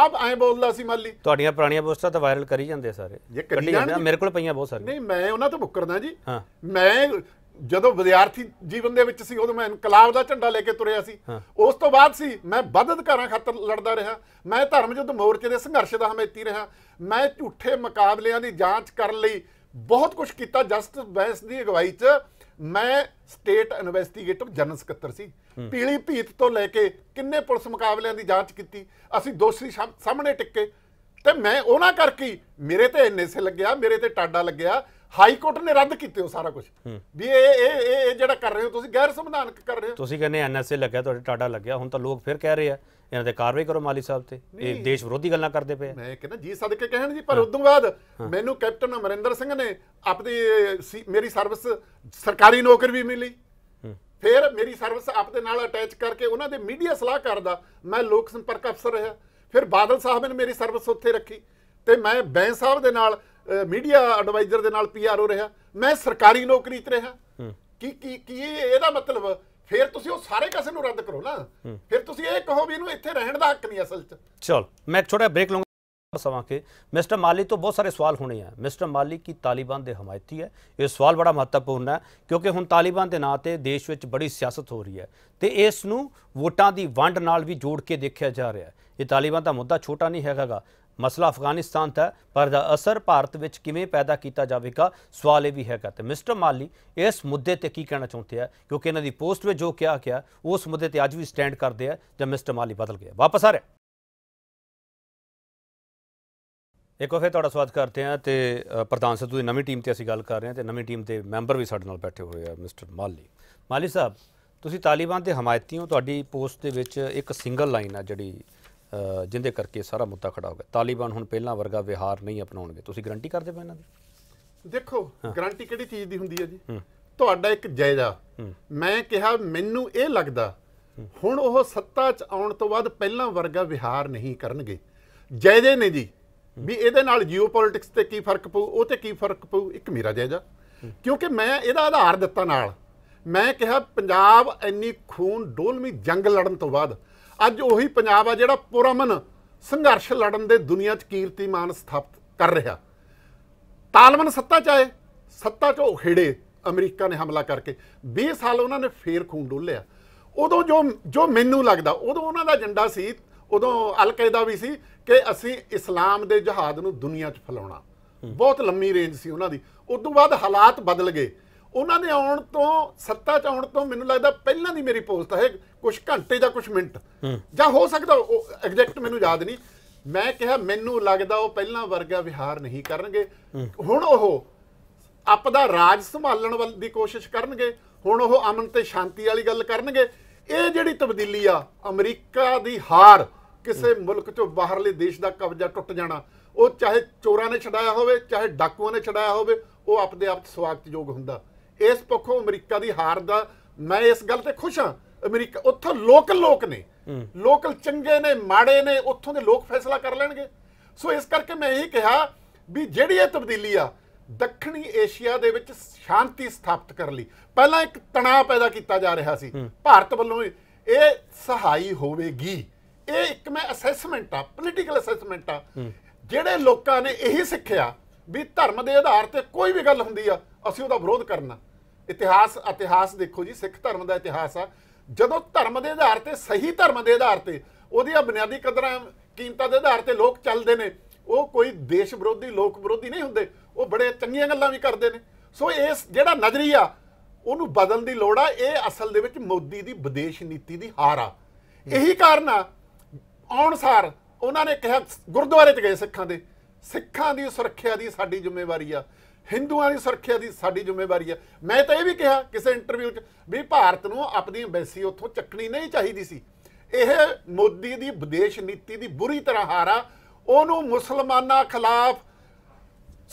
[SPEAKER 2] ਆਪ ਐ ਬੋਲਦਾ ਸੀ ਮੱਲੀ
[SPEAKER 1] ਤੁਹਾਡੀਆਂ ਪੁਰਾਣੀਆਂ ਪੋਸਟਾਂ ਤਾਂ ਵਾਇਰਲ ਕਰੀ ਜਾਂਦੇ ਸਾਰੇ ਜੇ ਕੱਢੀਆਂ ਮੇਰੇ ਕੋਲ ਪਈਆਂ ਬਹੁਤ ਸਾਰੀਆਂ
[SPEAKER 2] ਨਹੀਂ ਮੈਂ ਉਹਨਾਂ ਤੋਂ ਬੁੱਕਰਦਾ ਜੀ ਮੈਂ ਜਦੋਂ ਵਿਦਿਆਰਥੀ ਜੀਵਨ ਦੇ ਵਿੱਚ ਸੀ ਉਦੋਂ ਮੈਂ ਇਨਕਲਾਬ ਦਾ ਝੰਡਾ ਲੈ ਕੇ ਤੁਰਿਆ ਸੀ ਉਸ ਤੋਂ ਬਾਅਦ ਸੀ ਮੈਂ ਵੱਧ ਅਧਿਕਾਰਾਂ ਖਾਤਰ ਲੜਦਾ ਰਿਹਾ ਮੈਂ ਧਰਮ ਜੁੱਧ ਮੋਰਚੇ ਦੇ ਸੰਘਰਸ਼ ਦਾ ਹਮੇਤੀ ਰਿਹਾ ਮੈਂ ਝੂਠੇ ਮੁਕਾਬਲਿਆਂ ਦੀ ਜਾਂਚ ਕਰਨ ਲਈ ਬਹੁਤ ਕੁਝ ਕੀਤਾ ਜਸਟਿਸ ਬੈਂਸ ਦੀ ਅਗਵਾਈ 'ਚ ਮੈਂ ਸਟੇਟ ਇਨਵੈਸਟੀਗੇਟਿਵ ਜਨਰਲ ਸਕੱਤਰ ਸੀ ਪੀਲੀ ਭੀਤ ਤੋਂ ਲੈ ਕੇ ਕਿੰਨੇ ਪੁਲਿਸ ਮੁਕਾਬਲਿਆਂ ਦੀ ਜਾਂਚ ਕੀਤੀ ਅਸੀਂ ਦੋਸ਼ੀ ਸਾਹਮਣੇ ਟਿੱਕੇ ਤੇ ਮੈਂ ਉਹਨਾਂ ਕਰਕੇ ਮੇਰੇ ਤੇ ਐਨਐਸਏ ਲੱਗਿਆ ਮੇਰੇ ਤੇ ਟਾਡਾ ਲੱਗਿਆ ਹਾਈ ਕੋਰਟ ਨੇ ਰੱਦ ਕੀਤੇ ਹੋ ਸਾਰਾ ਕੁਝ ਵੀ ਇਹ ਇਹ ਇਹ ਜਿਹੜਾ ਕਰ ਰਹੇ ਹੋ ਤੁਸੀਂ ਗੈਰ ਸੰਵਿਧਾਨਕ ਕਰ ਰਹੇ
[SPEAKER 1] ਹੋ ਤੁਸੀਂ ਕਹਿੰਦੇ ਐਨਐਸਏ ਲੱਗਿਆ ਤੁਹਾਡੇ ਟਾਟਾ ਲੱਗਿਆ ਹੁਣ ਤਾਂ ਲੋਕ ਫਿਰ ਕਹਿ ਰਹੇ ਆ ਇਹਨਾਂ ਤੇ ਕਾਰਵਾਈ ਕਰੋ ਮਾਲੀ ਸਾਹਿਬ ਤੇ ਇਹ ਦੇਸ਼ ਵਿਰੋਧੀ ਗੱਲਾਂ ਕਰਦੇ ਪਏ ਮੈਂ ਕਹਿੰਦਾ
[SPEAKER 2] ਜੀ ਸਦਕੇ ਕਹਿਣ ਜੀ ਪਰ ਉਦੋਂ ਬਾਅਦ ਮੈਨੂੰ ਕੈਪਟਨ ਅਮਰਿੰਦਰ ਸਿੰਘ ਨੇ ਆਪਣੀ ਮੇਰੀ ਸਰਵਿਸ ਸਰਕਾਰੀ ਨੌਕਰੀ ਵੀ ਮਿਲੀ ਫਿਰ ਮੇਰੀ ਸਰਵਿਸ ਆਪਦੇ ਨਾਲ ਅਟੈਚ ਕਰਕੇ ਉਹਨਾਂ ਦੇ ਮੀਡੀਆ ਸਲਾਹਕਾਰ ਦਾ ਮੈਂ ਲੋਕ ਸੰਪਰਕ ਅਫਸਰ ਰਿਹਾ ਫਿਰ ਬਾਦਲ ਸਾਹਿਬ ਨੇ ਮੇਰੀ ਸਰਵਿਸ ਉੱਥੇ ਰੱਖੀ ਤੇ ਮੈਂ ਬੈਂ ਸਾਹਿਬ ਦੇ ਨਾਲ ਮੀਡੀਆ ਐਡਵਾਈਜ਼ਰ ਦੇ ਨਾਲ ਪੀਆਰ ਹੋ ਰਿਹਾ ਮੈਂ ਸਰਕਾਰੀ ਨੌਕਰੀ 'ਤੇ ਰਿਹਾ ਕੀ ਕੀ ਕੀ ਇਹਦਾ ਮਤਲਬ ਫਿਰ ਤੁਸੀਂ ਉਹ ਸਾਰੇ ਕਸੇ ਨੂੰ ਰੱਦ ਕਰੋ ਨਾ ਫਿਰ ਤੁਸੀਂ ਇਹ ਕਹੋ ਵੀ ਇਹਨੂੰ ਇੱਥੇ ਰਹਿਣ ਦਾ ਹੱਕ ਨਹੀਂ ਅਸਲ 'ਚ
[SPEAKER 1] ਚਲ ਮੈਂ ਇੱਕ ਛੋਟਾ ਬ੍ਰੇਕ ਲਵਾਂਗਾ ਸਮਾਂ ਕੇ ਮਿਸਟਰ ਮਾਲੀ ਤੋਂ ਬਹੁਤ ਸਾਰੇ ਸਵਾਲ ਹੋਣੇ ਆ ਮਿਸਟਰ ਮਾਲੀ ਕੀ ਤਾਲਿਬਾਨ ਦੇ ਹਮਾਇਤੀ ਹੈ ਇਹ ਸਵਾਲ ਬੜਾ ਮਹੱਤਵਪੂਰਨ ਹੈ ਕਿਉਂਕਿ ਹੁਣ ਤਾਲਿਬਾਨ ਦੇ ਨਾਂ ਤੇ ਦੇਸ਼ ਵਿੱਚ ਬੜੀ ਸਿਆਸਤ ਹੋ ਰਹੀ ਹੈ ਤੇ ਇਸ ਨੂੰ ਵੋਟਾਂ ਦੀ ਵੰਡ ਨਾਲ ਵੀ ਜੋੜ ਕੇ ਦੇਖਿਆ ਜਾ ਰਿਹਾ ਹੈ ਇਹ ਤਾਲਿਬਾਨ ਦਾ ਮੁੱਦਾ ਛੋਟਾ ਨਹੀਂ ਹੈਗਾਗਾ ਮਸਲਾ ਅਫਗਾਨਿਸਤਾਨ ਦਾ ਪਰ ਦਾ ਅਸਰ ਭਾਰਤ ਵਿੱਚ ਕਿਵੇਂ ਪੈਦਾ ਕੀਤਾ ਜਾਵੇਗਾ ਸਵਾਲ ਇਹ ਵੀ ਹੈਗਾ ਤੇ ਮਿਸਟਰ ਮਾਲੀ ਇਸ ਮੁੱਦੇ ਤੇ ਕੀ ਕਹਿਣਾ ਚਾਹੁੰਦੇ ਆ ਕਿਉਂਕਿ ਇਹਨਾਂ ਦੀ ਪੋਸਟ ਵਿੱਚ ਜੋ ਕਿਹਾ ਗਿਆ ਉਸ ਮੁੱਦੇ ਤੇ ਅੱਜ ਵੀ ਸਟੈਂਡ ਕਰਦੇ ਆ ਜਾਂ ਮਿਸਟਰ ਮਾਲੀ ਬਦਲ ਗਿਆ ਵਾਪਸ ਆ ਰਿਹਾ ਇੱਕ ਵਾਰ ਫੇਰ ਤੁਹਾਡਾ ਸਵਾਗਤ ਕਰਦੇ ਆ ਤੇ ਪ੍ਰਧਾਨ ਸੱਧੂ ਦੀ ਨਵੀਂ ਟੀਮ ਤੇ ਅਸੀਂ ਗੱਲ ਕਰ ਰਹੇ ਆ ਤੇ ਨਵੀਂ ਟੀਮ ਦੇ ਮੈਂਬਰ ਵੀ ਸਾਡੇ ਨਾਲ ਬੈਠੇ ਹੋਏ ਆ ਮਿਸਟਰ ਮਾਲੀ ਮਾਲੀ ਸਾਹਿਬ ਤੁਸੀਂ ਤਾਲਿਬਾਨ ਦੇ ਹਮਾਇਤੀ ਹੋ ਤੁਹਾਡੀ ਪੋਸਟ ਦੇ ਵਿੱਚ ਇੱਕ ਸਿੰਗਲ ਲਾਈਨ ਆ ਜਿਹੜੀ ਜਿੰਦੇ ਕਰਕੇ ਸਾਰਾ ਮੁੱਦਾ ਖੜਾ ਹੋ ਗਿਆ ਤਾਲੀਬਾਨ ਹੁਣ ਪਹਿਲਾਂ ਵਰਗਾ ਵਿਹਾਰ ਨਹੀਂ ਅਪਣਾਉਣਗੇ ਤੁਸੀਂ ਗਰੰਟੀ ਕਰਦੇ ਹੋ ਇਹਨਾਂ ਦੀ
[SPEAKER 2] ਦੇਖੋ ਗਰੰਟੀ ਕਿਹੜੀ ਚੀਜ਼ ਦੀ ਹੁੰਦੀ ਹੈ ਜੀ ਤੁਹਾਡਾ ਇੱਕ ਜਾਇਜ਼ਾ ਮੈਂ ਕਿਹਾ ਮੈਨੂੰ ਇਹ ਲੱਗਦਾ ਹੁਣ ਉਹ ਸੱਤਾ 'ਚ ਆਉਣ ਤੋਂ ਬਾਅਦ ਪਹਿਲਾਂ ਵਰਗਾ ਵਿਹਾਰ ਨਹੀਂ ਕਰਨਗੇ ਜਾਇਜ਼ੇ ਨੇ ਜੀ ਵੀ ਇਹਦੇ ਨਾਲ ਜੀਓਪੋਲਿਟਿਕਸ ਤੇ ਕੀ ਫਰਕ ਪਊ ਉਹ ਤੇ ਕੀ ਫਰਕ ਪਊ ਇੱਕ ਮੇਰਾ ਜਾਇਜ਼ਾ ਕਿਉਂਕਿ ਮੈਂ ਇਹਦਾ ਆਧਾਰ ਦਿੱਤਾ ਨਾਲ ਮੈਂ ਕਿਹਾ ਪੰਜਾਬ ਇੰਨੀ ਖੂਨ ਡੋਲਮੀ ਜੰਗ ਲੜਨ ਤੋਂ ਬਾਅਦ ਅੱਜ ਉਹੀ ਪੰਜਾਬ ਆ ਜਿਹੜਾ ਪੁਰਮਨ ਸੰਘਰਸ਼ ਲੜਨ ਦੇ ਦੁਨੀਆ 'ਚ ਕੀਰਤੀਮਾਨ ਸਥਾਪਿਤ ਕਰ ਰਿਹਾ ਤਾਲਮਨ ਸੱਤਾ ਚਾਏ ਸੱਤਾ 'ਚੋਂ ਖੇੜੇ ਅਮਰੀਕਾ ਨੇ ਹਮਲਾ ਕਰਕੇ 20 ਸਾਲ ਉਹਨਾਂ ਨੇ ਫੇਰ ਖੂਨ ਡੋਲਿਆ ਉਦੋਂ ਜੋ ਜੋ ਮੈਨੂੰ ਲੱਗਦਾ ਉਦੋਂ ਉਹਨਾਂ ਦਾ ਏਜੰਡਾ ਸੀ ਉਦੋਂ ਅਲਕਾਇਦਾ ਵੀ ਸੀ ਕਿ ਅਸੀਂ ਇਸਲਾਮ ਦੇ ਜਹਾਦ ਨੂੰ ਦੁਨੀਆ 'ਚ ਫਲਾਉਣਾ ਬਹੁਤ ਲੰਮੀ ਰੇਂਜ ਸੀ ਉਹਨਾਂ ਦੀ ਉਸ ਤੋਂ ਬਾਅਦ ਹਾਲਾਤ ਬਦਲ ਗਏ ਉਹਨਾਂ ਦੇ ਆਉਣ ਤੋਂ ਸੱਤਾ ਚ ਆਉਣ ਤੋਂ ਮੈਨੂੰ ਲੱਗਦਾ ਪਹਿਲਾਂ ਦੀ ਮੇਰੀ ਪੋਸਟ ਹੈ ਕੁਝ ਘੰਟੇ ਜਾਂ ਕੁਝ ਮਿੰਟ ਜਾਂ ਹੋ ਸਕਦਾ ਉਹ ਐਗਜ਼ੈਕਟ ਮੈਨੂੰ ਯਾਦ ਨਹੀਂ ਮੈਂ ਕਿਹਾ ਮੈਨੂੰ ਲੱਗਦਾ ਉਹ ਪਹਿਲਾਂ ਵਰਗਾ ਵਿਹਾਰ ਨਹੀਂ ਕਰਨਗੇ ਹੁਣ ਉਹ ਆਪ ਦਾ ਰਾਜ ਸੰਭਾਲਣ ਵੱਲ ਦੀ ਕੋਸ਼ਿਸ਼ ਕਰਨਗੇ ਹੁਣ ਉਹ ਅਮਨ ਤੇ ਸ਼ਾਂਤੀ ਵਾਲੀ ਗੱਲ ਕਰਨਗੇ ਇਹ ਜਿਹੜੀ ਤਬਦੀਲੀ ਆ ਅਮਰੀਕਾ ਦੀ ਹਾਰ ਕਿਸੇ ਮੁਲਕ ਤੋਂ ਬਾਹਰਲੇ ਦੇਸ਼ ਦਾ ਕਬਜ਼ਾ ਟੁੱਟ ਜਾਣਾ ਉਹ ਚਾਹੇ ਚੋਰਾਂ ਨੇ ਛਡਾਇਆ ਹੋਵੇ ਚਾਹੇ ਡਾਕੂਆਂ ਨੇ ਛਡਾਇਆ ਹੋਵੇ ਉਹ ਆਪਦੇ ਆਪ ਚ ਸਵਾਗਤਯੋਗ ਹੁੰਦਾ ਇਸ ਪੱਖੋਂ ਅਮਰੀਕਾ ਦੀ ਹਾਰ ਦਾ ਮੈਂ ਇਸ ਗੱਲ ਤੇ ਖੁਸ਼ ਹਾਂ ਅਮਰੀਕਾ ਉੱਥੋਂ ਲੋਕਲ ਲੋਕ ਨੇ ਲੋਕਲ ਚੰਗੇ ਨੇ ਮਾੜੇ ਨੇ ਉੱਥੋਂ ਦੇ ਲੋਕ ਫੈਸਲਾ ਕਰ ਲੈਣਗੇ ਸੋ ਇਸ ਕਰਕੇ ਮੈਂ ਇਹ ਕਿਹਾ ਵੀ ਜਿਹੜੀ ਇਹ ਤਬਦੀਲੀ ਆ ਦੱਖਣੀ ਏਸ਼ੀਆ ਦੇ ਵਿੱਚ ਸ਼ਾਂਤੀ ਸਥਾਪਿਤ ਕਰਨ ਲਈ ਪਹਿਲਾਂ ਇੱਕ ਤਣਾਅ ਪੈਦਾ ਕੀਤਾ ਜਾ ਰਿਹਾ ਸੀ ਭਾਰਤ ਵੱਲੋਂ ਇਹ ਸਹਾਈ ਹੋਵੇਗੀ ਇਹ ਇੱਕ ਮੈਂ ਅਸੈਸਮੈਂਟ ਆ ਪੋਲੀਟੀਕਲ ਅਸੈਸਮੈਂਟ ਆ ਜਿਹੜੇ ਲੋਕਾਂ ਨੇ ਇਹੀ ਸਿੱਖਿਆ ਵੀ ਧਰਮ ਦੇ ਆਧਾਰ ਤੇ ਕੋਈ ਵੀ ਗੱਲ ਹੁੰਦੀ ਆ ਅਸੀਂ ਉਹਦਾ ਵਿਰੋਧ ਕਰਨਾ ਇਤਿਹਾਸ ਇਤਿਹਾਸ ਦੇਖੋ ਜੀ ਸਿੱਖ ਧਰਮ ਦਾ ਇਤਿਹਾਸ ਆ ਜਦੋਂ ਧਰਮ ਦੇ ਆਧਾਰ ਤੇ ਸਹੀ ਧਰਮ ਦੇ ਆਧਾਰ ਤੇ ਉਹਦੀਆਂ ਬੁਨਿਆਦੀ ਕਦਰਾਂ ਕੀਮਤਾਂ ਦੇ ਆਧਾਰ ਤੇ ਲੋਕ ਚੱਲਦੇ ਨੇ ਉਹ ਕੋਈ ਦੇਸ਼ ਵਿਰੋਧੀ ਲੋਕ ਵਿਰੋਧੀ ਨਹੀਂ ਹੁੰਦੇ ਉਹ ਬੜੇ ਚੰਗੀਆਂ ਗੱਲਾਂ ਵੀ ਕਰਦੇ ਨੇ ਸੋ ਇਸ ਜਿਹੜਾ ਨਜ਼ਰੀਆ ਉਹਨੂੰ ਬਦਲਣ ਦੀ ਲੋੜ ਆ ਇਹ ਅਸਲ ਦੇ ਵਿੱਚ ਮੋਦੀ ਦੀ ਵਿਦੇਸ਼ ਨੀਤੀ ਦੀ ਹਾਰ ਆ ਇਹੀ ਕਾਰਨ ਆ ਸਾਰ ਉਹਨਾਂ ਨੇ ਕਿਹਾ ਗੁਰਦੁਆਰੇ 'ਚ ਗਏ ਸਿੱਖਾਂ ਦੇ ਸਿੱਖਾਂ ਦੀ ਸੁਰੱਖਿਆ ਦੀ ਸਾਡੀ ਜ਼ਿੰਮੇਵਾਰੀ ਆ ਹਿੰਦੂਆਂ ਦੀ ਸੁਰੱਖਿਆ ਦੀ ਸਾਡੀ ਜ਼ਿੰਮੇਵਾਰੀ ਹੈ ਮੈਂ ਤਾਂ ਇਹ ਵੀ ਕਿਹਾ ਕਿਸੇ ਇੰਟਰਵਿਊ 'ਚ ਵੀ ਭਾਰਤ ਨੂੰ ਆਪਣੀ ਐਮਬੈਸੀ ਉੱਥੋਂ ਚੱਕਣੀ ਨਹੀਂ ਚਾਹੀਦੀ ਸੀ ਇਹ ਮੋਦੀ ਦੀ ਵਿਦੇਸ਼ ਨੀਤੀ ਦੀ ਬੁਰੀ ਤਰ੍ਹਾਂ ਹਾਰਾ ਉਹਨੂੰ ਮੁਸਲਮਾਨਾਂ ਖਿਲਾਫ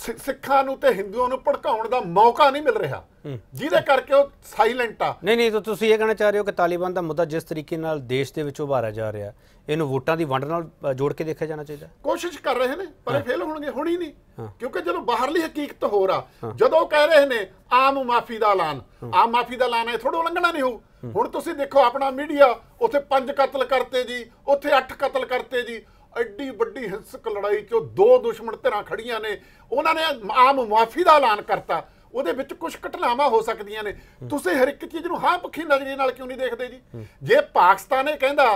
[SPEAKER 2] ਸਿੱਖਾਂ ਨੂੰ ਤੇ ਹਿੰਦੂਆਂ ਨੂੰ ਭੜਕਾਉਣ ਦਾ ਮੌਕਾ ਨਹੀਂ ਮਿਲ ਰਿਹਾ ਜਿਹਦੇ ਕਰਕੇ ਉਹ ਸਾਇਲੈਂਟ ਆ ਨਹੀਂ ਨਹੀਂ ਤਾਂ ਤੁਸੀਂ ਇਹ ਕਹਿਣਾ ਚਾਹ ਰਹੇ ਹੋ
[SPEAKER 1] ਕਿ ਤਾਲਿਬਾਨ ਦਾ ਮੁੱਦਾ ਜਿਸ ਤਰੀਕੇ ਨਾਲ ਦੇਸ਼ ਦੇ ਵਿੱਚ ਉਭਾਰਿਆ ਜਾ ਰਿਹਾ ਇਹਨੂੰ ਵੋਟਾਂ ਦੀ ਵੰਡ ਨਾਲ ਜੋੜ ਕੇ ਦੇਖਿਆ ਜਾਣਾ ਚਾਹੀਦਾ
[SPEAKER 2] ਕੋਸ਼ਿਸ਼ ਕਰ ਰਹੇ ਨੇ ਪਰ ਇਹ ਫੇਲ ਹੋਣਗੇ ਹੁਣ ਹੀ ਨਹੀਂ ਕਿਉਂਕਿ ਜਦੋਂ ਬਾਹਰਲੀ ਹਕੀਕਤ ਹੋਰ ਆ ਜਦੋਂ ਕਹਿ ਰਹੇ ਨੇ ਆਮ ਮਾਫੀ ਦਾ ਐਲਾਨ ਆਮ ਮਾਫੀ ਦਾ ਐਲਾਨ ਹੈ ਥੋੜਾ ਉਲੰਘਣਾ ਨਹੀਂ ਹੋਊ ਹੁਣ ਤੁਸੀਂ ਦੇਖੋ ਆਪਣਾ ਮੀਡੀਆ ਉੱਥੇ ਪੰਜ ਕਤਲ ਕਰਤੇ ਜੀ ਉੱਥੇ ਅੱਠ ਕਤਲ ਕਰਤੇ ਜੀ ਐਡੀ ਵੱਡੀ ਹਿੰਸਕ ਲੜਾਈ 'ਚੋਂ ਦੋ ਦੁਸ਼ਮਣ ਧਿਰਾਂ ਖੜੀਆਂ ਨੇ ਉਹਨਾਂ ਨੇ ਆਮ ਮਾਫੀ ਦਾ ਐਲਾਨ ਕਰਤਾ ਉਹਦੇ ਵਿੱਚ ਕੁਝ ਘਟਨਾਵਾਂ ਹੋ ਸਕਦੀਆਂ ਨੇ ਤੁਸੀਂ ਹਰ ਇੱਕ ਚੀਜ਼ ਨੂੰ ਹਾਂ ਪੱਖੀ ਨਜ਼ਰੀਏ ਨਾਲ ਕਿਉਂ ਨਹੀਂ ਦੇਖਦੇ ਜੀ ਜੇ ਪਾਕਿਸਤਾਨ ਇਹ ਕਹਿੰਦਾ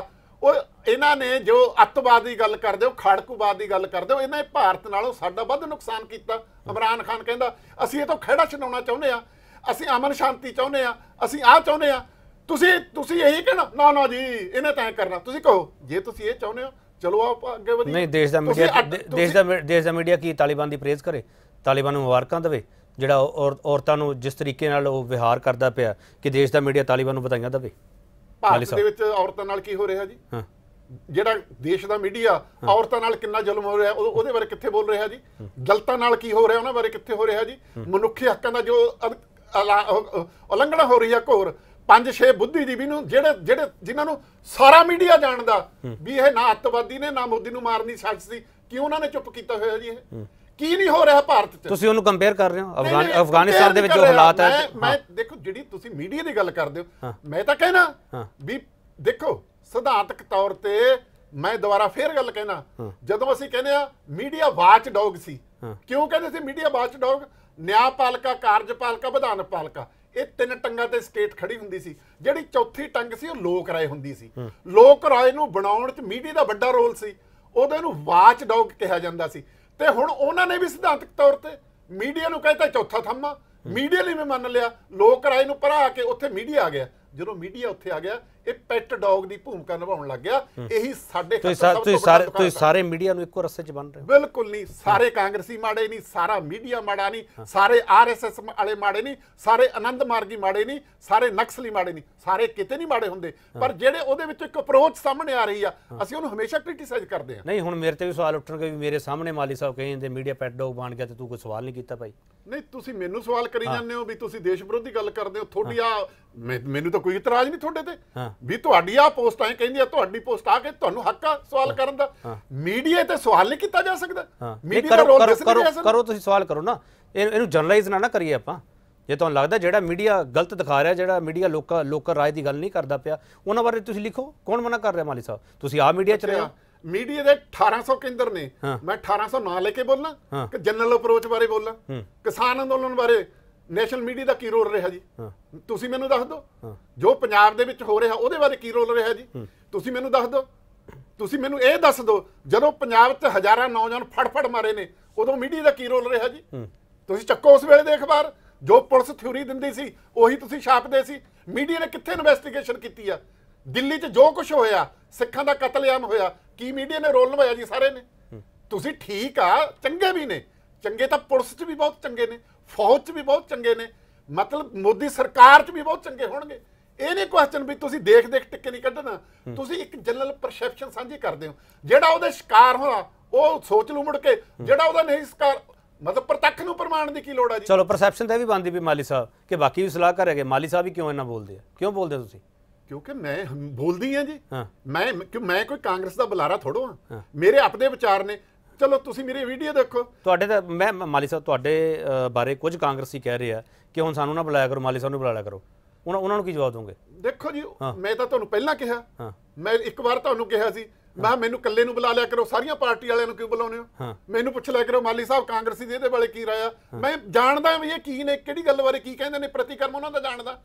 [SPEAKER 2] ਉਹ ਇਹਨਾਂ ਨੇ ਜੋ ਅੱਤਵਾਦ ਦੀ ਗੱਲ ਕਰਦੇ ਹੋ ਖੜਕੂਵਾਦ ਦੀ ਗੱਲ ਕਰਦੇ ਹੋ ਇਹਨਾਂ ਨੇ ਭਾਰਤ ਨਾਲੋਂ ਸਾਡਾ ਵੱਧ ਨੁਕਸਾਨ ਕੀਤਾ ਇਮਰਾਨ ਖਾਨ ਕਹਿੰਦਾ ਅਸੀਂ ਇਹ ਤੋਂ ਖੜਾ ਛਡਾਉਣਾ ਚਾਹੁੰਦੇ ਆ ਅਸੀਂ ਅਮਨ ਸ਼ਾਂਤੀ ਚਾਹੁੰਦੇ ਆ ਅਸੀਂ ਆਹ ਚਾਹੁੰਦੇ ਆ ਤੁਸੀਂ ਤੁਸੀਂ ਇਹੀ ਕਹਿਣਾ ਨਾ ਨਾ ਜੀ ਇਹਨੇ ਤਾਂ ਕਰਨਾ ਤੁਸੀਂ ਕਹੋ ਜੇ ਤੁਸੀਂ ਇਹ ਚਾਹੁੰਦੇ ਹੋ ਚਲੋ ਆਪ ਅੱਗੇ ਵਧੀ ਨਹੀਂ ਦੇਸ਼ ਦਾ ਮੀਡੀਆ ਦੇਸ਼
[SPEAKER 1] ਦਾ ਦੇਸ਼ ਦਾ ਮੀਡੀਆ ਕੀ ਤਾਲਿਬਾਨ ਦੀ ਪ੍ਰੇਜ਼ ਕਰੇ ਤਾਲਿਬਾਨ ਨੂੰ ਮੁਬਾਰਕਾਂ ਦੇਵੇ ਜਿਹੜਾ ਔਰਤਾਂ ਨੂੰ ਜਿਸ ਤਰੀਕੇ ਨਾਲ ਉਹ ਵਿਹਾਰ ਕਰਦਾ ਪਿਆ ਕਿ ਦੇਸ਼ ਦਾ ਮੀਡੀਆ ਤਾਲਿਬਾਨ ਨੂੰ ਬਤਾਈਆਂ ਦੇਵੇ
[SPEAKER 2] ਭਾਰਤ ਦੇ ਵਿੱਚ ਔਰਤਾਂ ਨਾਲ ਕੀ ਹੋ ਰਿਹਾ ਜੀ ਹਾਂ ਜਿਹੜਾ ਦੇਸ਼ ਦਾ ਮੀਡੀਆ ਔਰਤਾਂ ਨਾਲ ਕਿੰਨਾ ਜ਼ੁਲਮ ਹੋ ਰਿਹਾ ਉਹਦੇ ਬਾਰੇ ਕਿੱਥੇ ਬੋਲ ਰਿਹਾ ਜੀ ਦਲਤਾਂ ਨਾਲ ਕੀ ਹੋ ਰਿਹਾ ਉਹਨਾਂ ਬਾਰੇ ਕਿੱਥੇ ਹੋ ਰਿਹਾ ਜੀ ਮਨੁੱਖੀ ਹੱਕਾਂ ਦਾ ਜੋ ਉਲੰਘਣਾ ਹੋ ਰਹੀ ਹੈ ਘੋਰ ਪੰਜ ਛੇ ਬੁੱਧੀਜੀਵੀ ਨੂੰ ਜਿਹੜੇ ਜਿਹੜੇ ਜਿਨ੍ਹਾਂ ਨੂੰ ਸਾਰਾ ਮੀਡੀਆ ਜਾਣਦਾ ਵੀ ਇਹ ਨਾ ਅੱਤਵਾਦੀ ਨੇ ਨਾ ਮੋਦੀ ਨੂੰ ਮਾਰਨੀ ਸੱਚ ਸੀ ਕਿਉਂ ਉਹਨਾਂ ਨੇ ਚੁੱਪ ਕੀਤਾ ਹੋਇਆ ਜੀ ਇਹ ਕੀ ਨਹੀਂ ਹੋ ਰਿਹਾ ਭਾਰਤ 'ਚ ਤੁਸੀਂ
[SPEAKER 1] ਉਹਨੂੰ ਕੰਪੇਅਰ ਕਰ ਰਹੇ ਹੋ
[SPEAKER 2] ਅਫਗਾਨਿਸਤਾਨ ਦੇ ਵਿੱਚ ਜੋ ਹਾਲਾਤ ਹੈ ਮੈਂ ਦੇਖੋ ਜਿਹੜੀ ਤੁਸੀਂ ਮੀਡੀਆ ਦੀ ਗੱਲ ਕਰਦੇ ਹੋ ਮੈਂ ਤਾਂ ਕਹਿਣਾ ਵੀ ਦੇਖੋ ਸਿਧਾਂਤਕ ਤੌਰ ਤੇ ਮੈਂ ਦੁਬਾਰਾ ਫੇਰ ਗੱਲ ਕਹਿਣਾ ਜਦੋਂ ਅਸੀਂ ਕਹਿੰਦੇ ਆ ਮੀਡੀਆ ਵਾਚ ਡੌਗ ਸੀ ਕਿਉਂ ਕਹਿੰਦੇ ਸੀ ਮੀਡੀਆ ਵਾਚ ਡੌਗ ਨਿਆਂਪਾਲਿਕਾ ਕਾਰਜਪਾਲਿਕਾ ਵਿਧਾਨਪਾਲਿਕਾ ਇਹ ਤਿੰਨ ਟੰਗਾਂ ਤੇ ਸਟੇਟ ਖੜੀ ਹੁੰਦੀ ਸੀ ਜਿਹੜੀ ਚੌਥੀ ਟੰਗ ਸੀ ਉਹ ਲੋਕ ਰਾਏ ਹੁੰਦੀ ਸੀ ਲੋਕ ਰਾਏ ਨੂੰ ਬਣਾਉਣ 'ਚ ਮੀਡੀਆ ਦਾ ਵੱਡਾ ਰੋਲ ਸੀ ਉਹਦੇ ਨੂੰ ਵਾਚ ਡੌਗ ਕਿਹਾ ਜਾਂਦਾ ਸੀ ਤੇ ਹੁਣ ਉਹਨਾਂ ਨੇ ਵੀ ਸਿਧਾਂਤਕ ਤੌਰ ਤੇ ਮੀਡੀਆ ਨੂੰ ਕਹਿੰਦਾ ਚੌਥਾ ਥੰਮਾ ਮੀਡੀਆ ਲਈ ਮੈਂ ਮੰਨ ਲਿਆ ਲੋਕ ਰਾਏ ਨੂੰ ਭਰਾ ਕੇ ਉੱਥੇ ਮੀਡੀਆ ਆ ਗਿਆ ਜਦੋਂ ਮੀਡੀਆ ਉੱਥੇ ਆ ਗਿਆ ਇਹ ਪੈਟ ਡੌਗ ਦੀ ਭੂਮਿਕਾ ਨਿਭਾਉਣ ਲੱਗ ਗਿਆ ਇਹੀ ਸਾਡੇ ਤੁਸੀਂ ਸਾਰੇ ਤੁਸੀਂ ਸਾਰੇ
[SPEAKER 1] ਮੀਡੀਆ ਨੂੰ ਇੱਕੋ ਰਸਤੇ 'ਚ ਬੰਨ ਰਹੇ
[SPEAKER 2] ਬਿਲਕੁਲ ਨਹੀਂ ਸਾਰੇ ਕਾਂਗਰਸੀ ਮਾੜੇ ਨਹੀਂ ਸਾਰਾ ਮੀਡੀਆ ਮਾੜਾ ਨਹੀਂ ਸਾਰੇ ਆਰਐਸਐਸ ਵਾਲੇ ਮਾੜੇ ਨਹੀਂ ਸਾਰੇ ਆਨੰਦ ਮਾਰਗੀ ਮਾੜੇ ਨਹੀਂ ਸਾਰੇ ਨਕਸਲੀ ਮਾੜੇ ਨਹੀਂ ਸਾਰੇ ਕਿਤੇ ਨਹੀਂ ਮਾੜੇ ਹੁੰਦੇ ਪਰ ਜਿਹੜੇ ਉਹਦੇ ਵਿੱਚ ਇੱਕ ਅਪਰੋਚ ਸਾਹਮਣੇ ਆ ਰਹੀ ਆ ਅਸੀਂ ਉਹਨੂੰ ਹਮੇਸ਼ਾ ਕ੍ਰਿਟਿਸਾਈਜ਼ ਕਰਦੇ ਆ ਨਹੀਂ ਹੁਣ
[SPEAKER 1] ਮੇਰੇ ਤੇ ਵੀ ਸਵਾਲ ਉੱਠਣਗੇ ਵੀ ਮੇਰੇ ਸਾਹਮਣੇ ਮਾਲੀ ਸਾਹਿਬ ਕਹਿੰਦੇ ਮੀਡੀਆ ਪੈਟ ਡੌਗ ਬਣ ਗਿਆ ਤੇ ਤੂੰ ਕੋਈ ਸਵਾਲ ਨਹੀਂ ਕੀਤਾ ਭਾਈ
[SPEAKER 2] ਨਹੀਂ ਤੁਸੀਂ ਮੈਨੂੰ ਸਵਾਲ ਕਰੀ ਜਾਂਦੇ ਹੋ ਵੀ ਤੁਸੀਂ ਦੇਸ਼ ਵਿਰੋਧੀ ਗੱਲ ਕਰਦੇ ਹੋ ਤੁਹਾਡੀ ਆ ਮੈਨੂੰ ਤਾਂ ਕੋਈ ਇਤਰਾਜ਼ ਨਹੀਂ ਤੁਹਾਡੇ ਤੇ ਵੀ ਤੁਹਾਡੀ ਆ ਪੋਸਟ ਐ ਕਹਿੰਦੀ ਆ ਤੁਹਾਡੀ ਪੋਸਟ ਆ ਕੇ ਤੁਹਾਨੂੰ ਹੱਕ ਆ ਸਵਾਲ ਕਰਨ ਦਾ ਮੀਡੀਆ ਤੇ ਸਵਾਲ ਨਹੀਂ ਕੀਤਾ ਜਾ ਸਕਦਾ ਮੀਡੀਆ ਦਾ ਰੋਲ ਦੱਸ ਕਰੋ
[SPEAKER 1] ਤੁਸੀਂ ਸਵਾਲ ਕਰੋ ਨਾ ਇਹਨੂੰ ਜਨਰਲਾਈਜ਼ ਨਾ ਨਾ ਕਰੀਏ ਆਪਾਂ ਜੇ ਤੁਹਾਨੂੰ ਲੱਗਦਾ ਜਿਹੜਾ ਮੀਡੀਆ ਗਲਤ ਦਿਖਾ ਰਿਹਾ ਜਿਹੜਾ ਮੀਡੀਆ ਲੋਕਾਂ ਲੋਕਾਂ ਰਾਏ ਦੀ ਗੱਲ ਨਹੀਂ ਕਰਦਾ
[SPEAKER 2] ਪਿਆ ਉਹਨਾਂ ਬਾਰੇ ਤੁਸੀਂ ਲਿਖੋ ਕੌਣ ਮਨਾ ਕਰ ਰਿਹਾ ਮਾਲੀ ਸਾਹਿਬ ਤੁਸੀਂ ਆ ਮੀਡੀਆ ਚ ਰਹੇ ਹੋ ਮੀਡੀਆ ਦੇ 1800 ਕੇਂਦਰ ਨੇ ਮੈਂ 1800 ਨਾਂ ਲੈ ਕੇ ਬੋਲਾਂ ਕਿ ਜਨਰਲ ਅਪਰੋਚ ਬਾਰੇ ਬੋਲਾਂ ਕਿਸਾਨ ਅੰਦੋਲਨ ਬਾਰੇ ਨੈਸ਼ਨਲ ਮੀਡੀਆ ਦਾ ਕੀ ਰੋਲ ਰਿਹਾ ਜੀ ਤੁਸੀਂ ਮੈਨੂੰ ਦੱਸ ਦਿਓ ਜੋ ਪੰਜਾਬ ਦੇ ਵਿੱਚ ਹੋ ਰਿਹਾ ਉਹਦੇ ਬਾਰੇ ਕੀ ਰੋਲ ਰਿਹਾ ਜੀ ਤੁਸੀਂ ਮੈਨੂੰ ਦੱਸ ਦਿਓ ਤੁਸੀਂ ਮੈਨੂੰ ਇਹ ਦੱਸ ਦਿਓ ਜਦੋਂ ਪੰਜਾਬ 'ਚ ਹਜ਼ਾਰਾਂ ਨੌਜਵਾਨ ਫੜਫੜ ਮਾਰੇ ਨੇ ਉਦੋਂ ਮੀਡੀਆ ਦਾ ਕੀ ਰੋਲ ਰਿਹਾ ਜੀ ਤੁਸੀਂ ਚੱਕੋ ਉਸ ਵੇਲੇ ਦੇ ਅਖਬਾਰ ਜੋ ਪੁਲਿਸ ਥਿਊਰੀ ਦਿੰਦੀ ਸੀ ਉਹੀ ਤੁਸੀਂ ਛਾਪਦੇ ਸੀ ਮੀਡੀਆ ਨੇ ਕਿੱਥੇ ਇਨਵੈਸਟੀਗੇਸ਼ਨ ਕੀਤੀ ਆ ਦਿੱਲੀ 'ਚ ਜੋ ਕੁਝ ਹੋਇਆ ਸਿੱਖਾਂ ਦਾ ਕਤਲੇਆਮ ਹੋਇਆ ਕੀ ਮੀਡੀਆ ਨੇ ਰੋਲ ਨਿਭਾਇਆ ਜੀ ਸਾਰੇ ਨੇ ਤੁਸੀਂ ਠੀਕ ਆ ਚੰਗੇ ਵੀ ਨੇ ਚੰਗੇ ਤਾਂ ਪੁਲਿਸ 'ਚ ਵੀ ਬਹੁਤ ਚੰਗੇ ਨੇ ਫੌਜ 'ਚ ਵੀ ਬਹੁਤ ਚੰਗੇ ਨੇ ਮਤਲਬ ਮੋਦੀ ਸਰਕਾਰ 'ਚ ਵੀ ਬਹੁਤ ਚੰਗੇ ਹੋਣਗੇ ਇਹ ਨਹੀਂ ਕੁਐਸਚਨ ਵੀ ਤੁਸੀਂ ਦੇਖ ਦੇਖ ਟਿੱਕੇ ਨਹੀਂ ਕੱਢਣਾ ਤੁਸੀਂ ਇੱਕ ਜਨਰਲ ਪਰਸੈਪਸ਼ਨ ਸਾਂਝੀ ਕਰਦੇ ਹੋ ਜਿਹੜਾ ਉਹਦੇ ਸ਼ਿਕਾਰ ਹੋਣਾ ਉਹ ਸੋਚ ਲੂ ਮੁੜ ਕੇ ਜਿਹੜਾ ਉਹਦਾ ਨਹੀਂ ਸ਼ਿਕਾਰ ਮਤਲਬ ਪ੍ਰਤੱਖ ਨੂੰ ਪ੍ਰਮਾਣ ਦੀ ਕੀ ਲੋੜ ਆ ਜੀ ਚਲੋ
[SPEAKER 1] ਪਰਸੈਪਸ਼ਨ ਤਾਂ ਇਹ ਵੀ ਬੰਦੀ ਵੀ ਮਾਲੀ ਸਾਹਿਬ ਕਿ ਬਾਕੀ ਵੀ ਸਲਾਹ ਹੈਗੇ ਮਾਲੀ ਸਾਹਿਬ ਵੀ ਕਿਉਂ ਇੰਨਾ ਬੋਲਦੇ ਆ ਕਿਉਂ ਬੋਲਦੇ ਤੁਸੀਂ
[SPEAKER 2] ਕਿਉਂਕਿ ਮੈਂ ਬੋਲਦੀ ਆ ਜੀ ਮੈਂ ਕਿ ਮੈਂ ਕੋਈ ਕਾਂਗਰਸ ਦਾ ਬੁਲਾਰਾ ਥੋੜੋ ਆ ਮੇਰੇ ਆਪਣੇ ਵਿਚਾਰ ਨੇ ਚਲੋ ਤੁਸੀਂ ਮੇਰੀ ਵੀਡੀਓ ਦੇਖੋ
[SPEAKER 1] ਤੁਹਾਡੇ ਤਾਂ ਮੈਂ ਮਾਲੀ ਸਾਹਿਬ ਤੁਹਾਡੇ ਬਾਰੇ ਕੁਝ ਕਾਂਗਰਸੀ ਕਹਿ ਰਹੇ ਆ ਕਿ ਹੁਣ ਸਾਨੂੰ ਨਾ ਬੁਲਾਇਆ ਕਰੋ ਮਾਲੀ ਸਾਹਿਬ ਨੂੰ ਬੁਲਾ ਲਿਆ ਕਰੋ ਉਹਨਾਂ ਉਹਨਾਂ ਨੂੰ ਕੀ ਜਵਾਬ ਦੋਗੇ
[SPEAKER 2] ਦੇਖੋ ਜੀ ਮੈਂ ਤਾਂ ਤੁਹਾਨੂੰ ਪਹਿਲਾਂ ਕਿਹਾ ਮੈਂ ਇੱਕ ਵਾਰ ਤੁਹਾਨੂੰ ਕਿਹਾ ਸੀ ਮੈਂ ਮੈਨੂੰ ਇਕੱਲੇ ਨੂੰ ਬੁਲਾ ਲਿਆ ਕਰੋ ਸਾਰੀਆਂ ਪਾਰਟੀ ਵਾਲਿਆਂ ਨੂੰ ਕਿਉਂ ਬੁਲਾਉਂਦੇ ਹੋ ਮੈਨੂੰ ਪੁੱਛ ਲਿਆ ਕਰੋ ਮਾਲੀ ਸਾਹਿਬ ਕਾਂਗਰਸੀ ਦੇ ਇਹਦੇ ਬਾਰੇ ਕੀ ਰਾਇਆ ਮੈਂ ਜਾਣਦਾ ਵੀ ਇਹ ਕੀ ਨੇ ਕਿਹੜੀ ਗੱਲ ਬਾਰੇ ਕੀ ਕਹਿੰਦੇ ਨੇ ਪ੍ਰਤੀਕਰਮ ਉਹਨਾਂ ਦਾ ਜਾਣਦਾ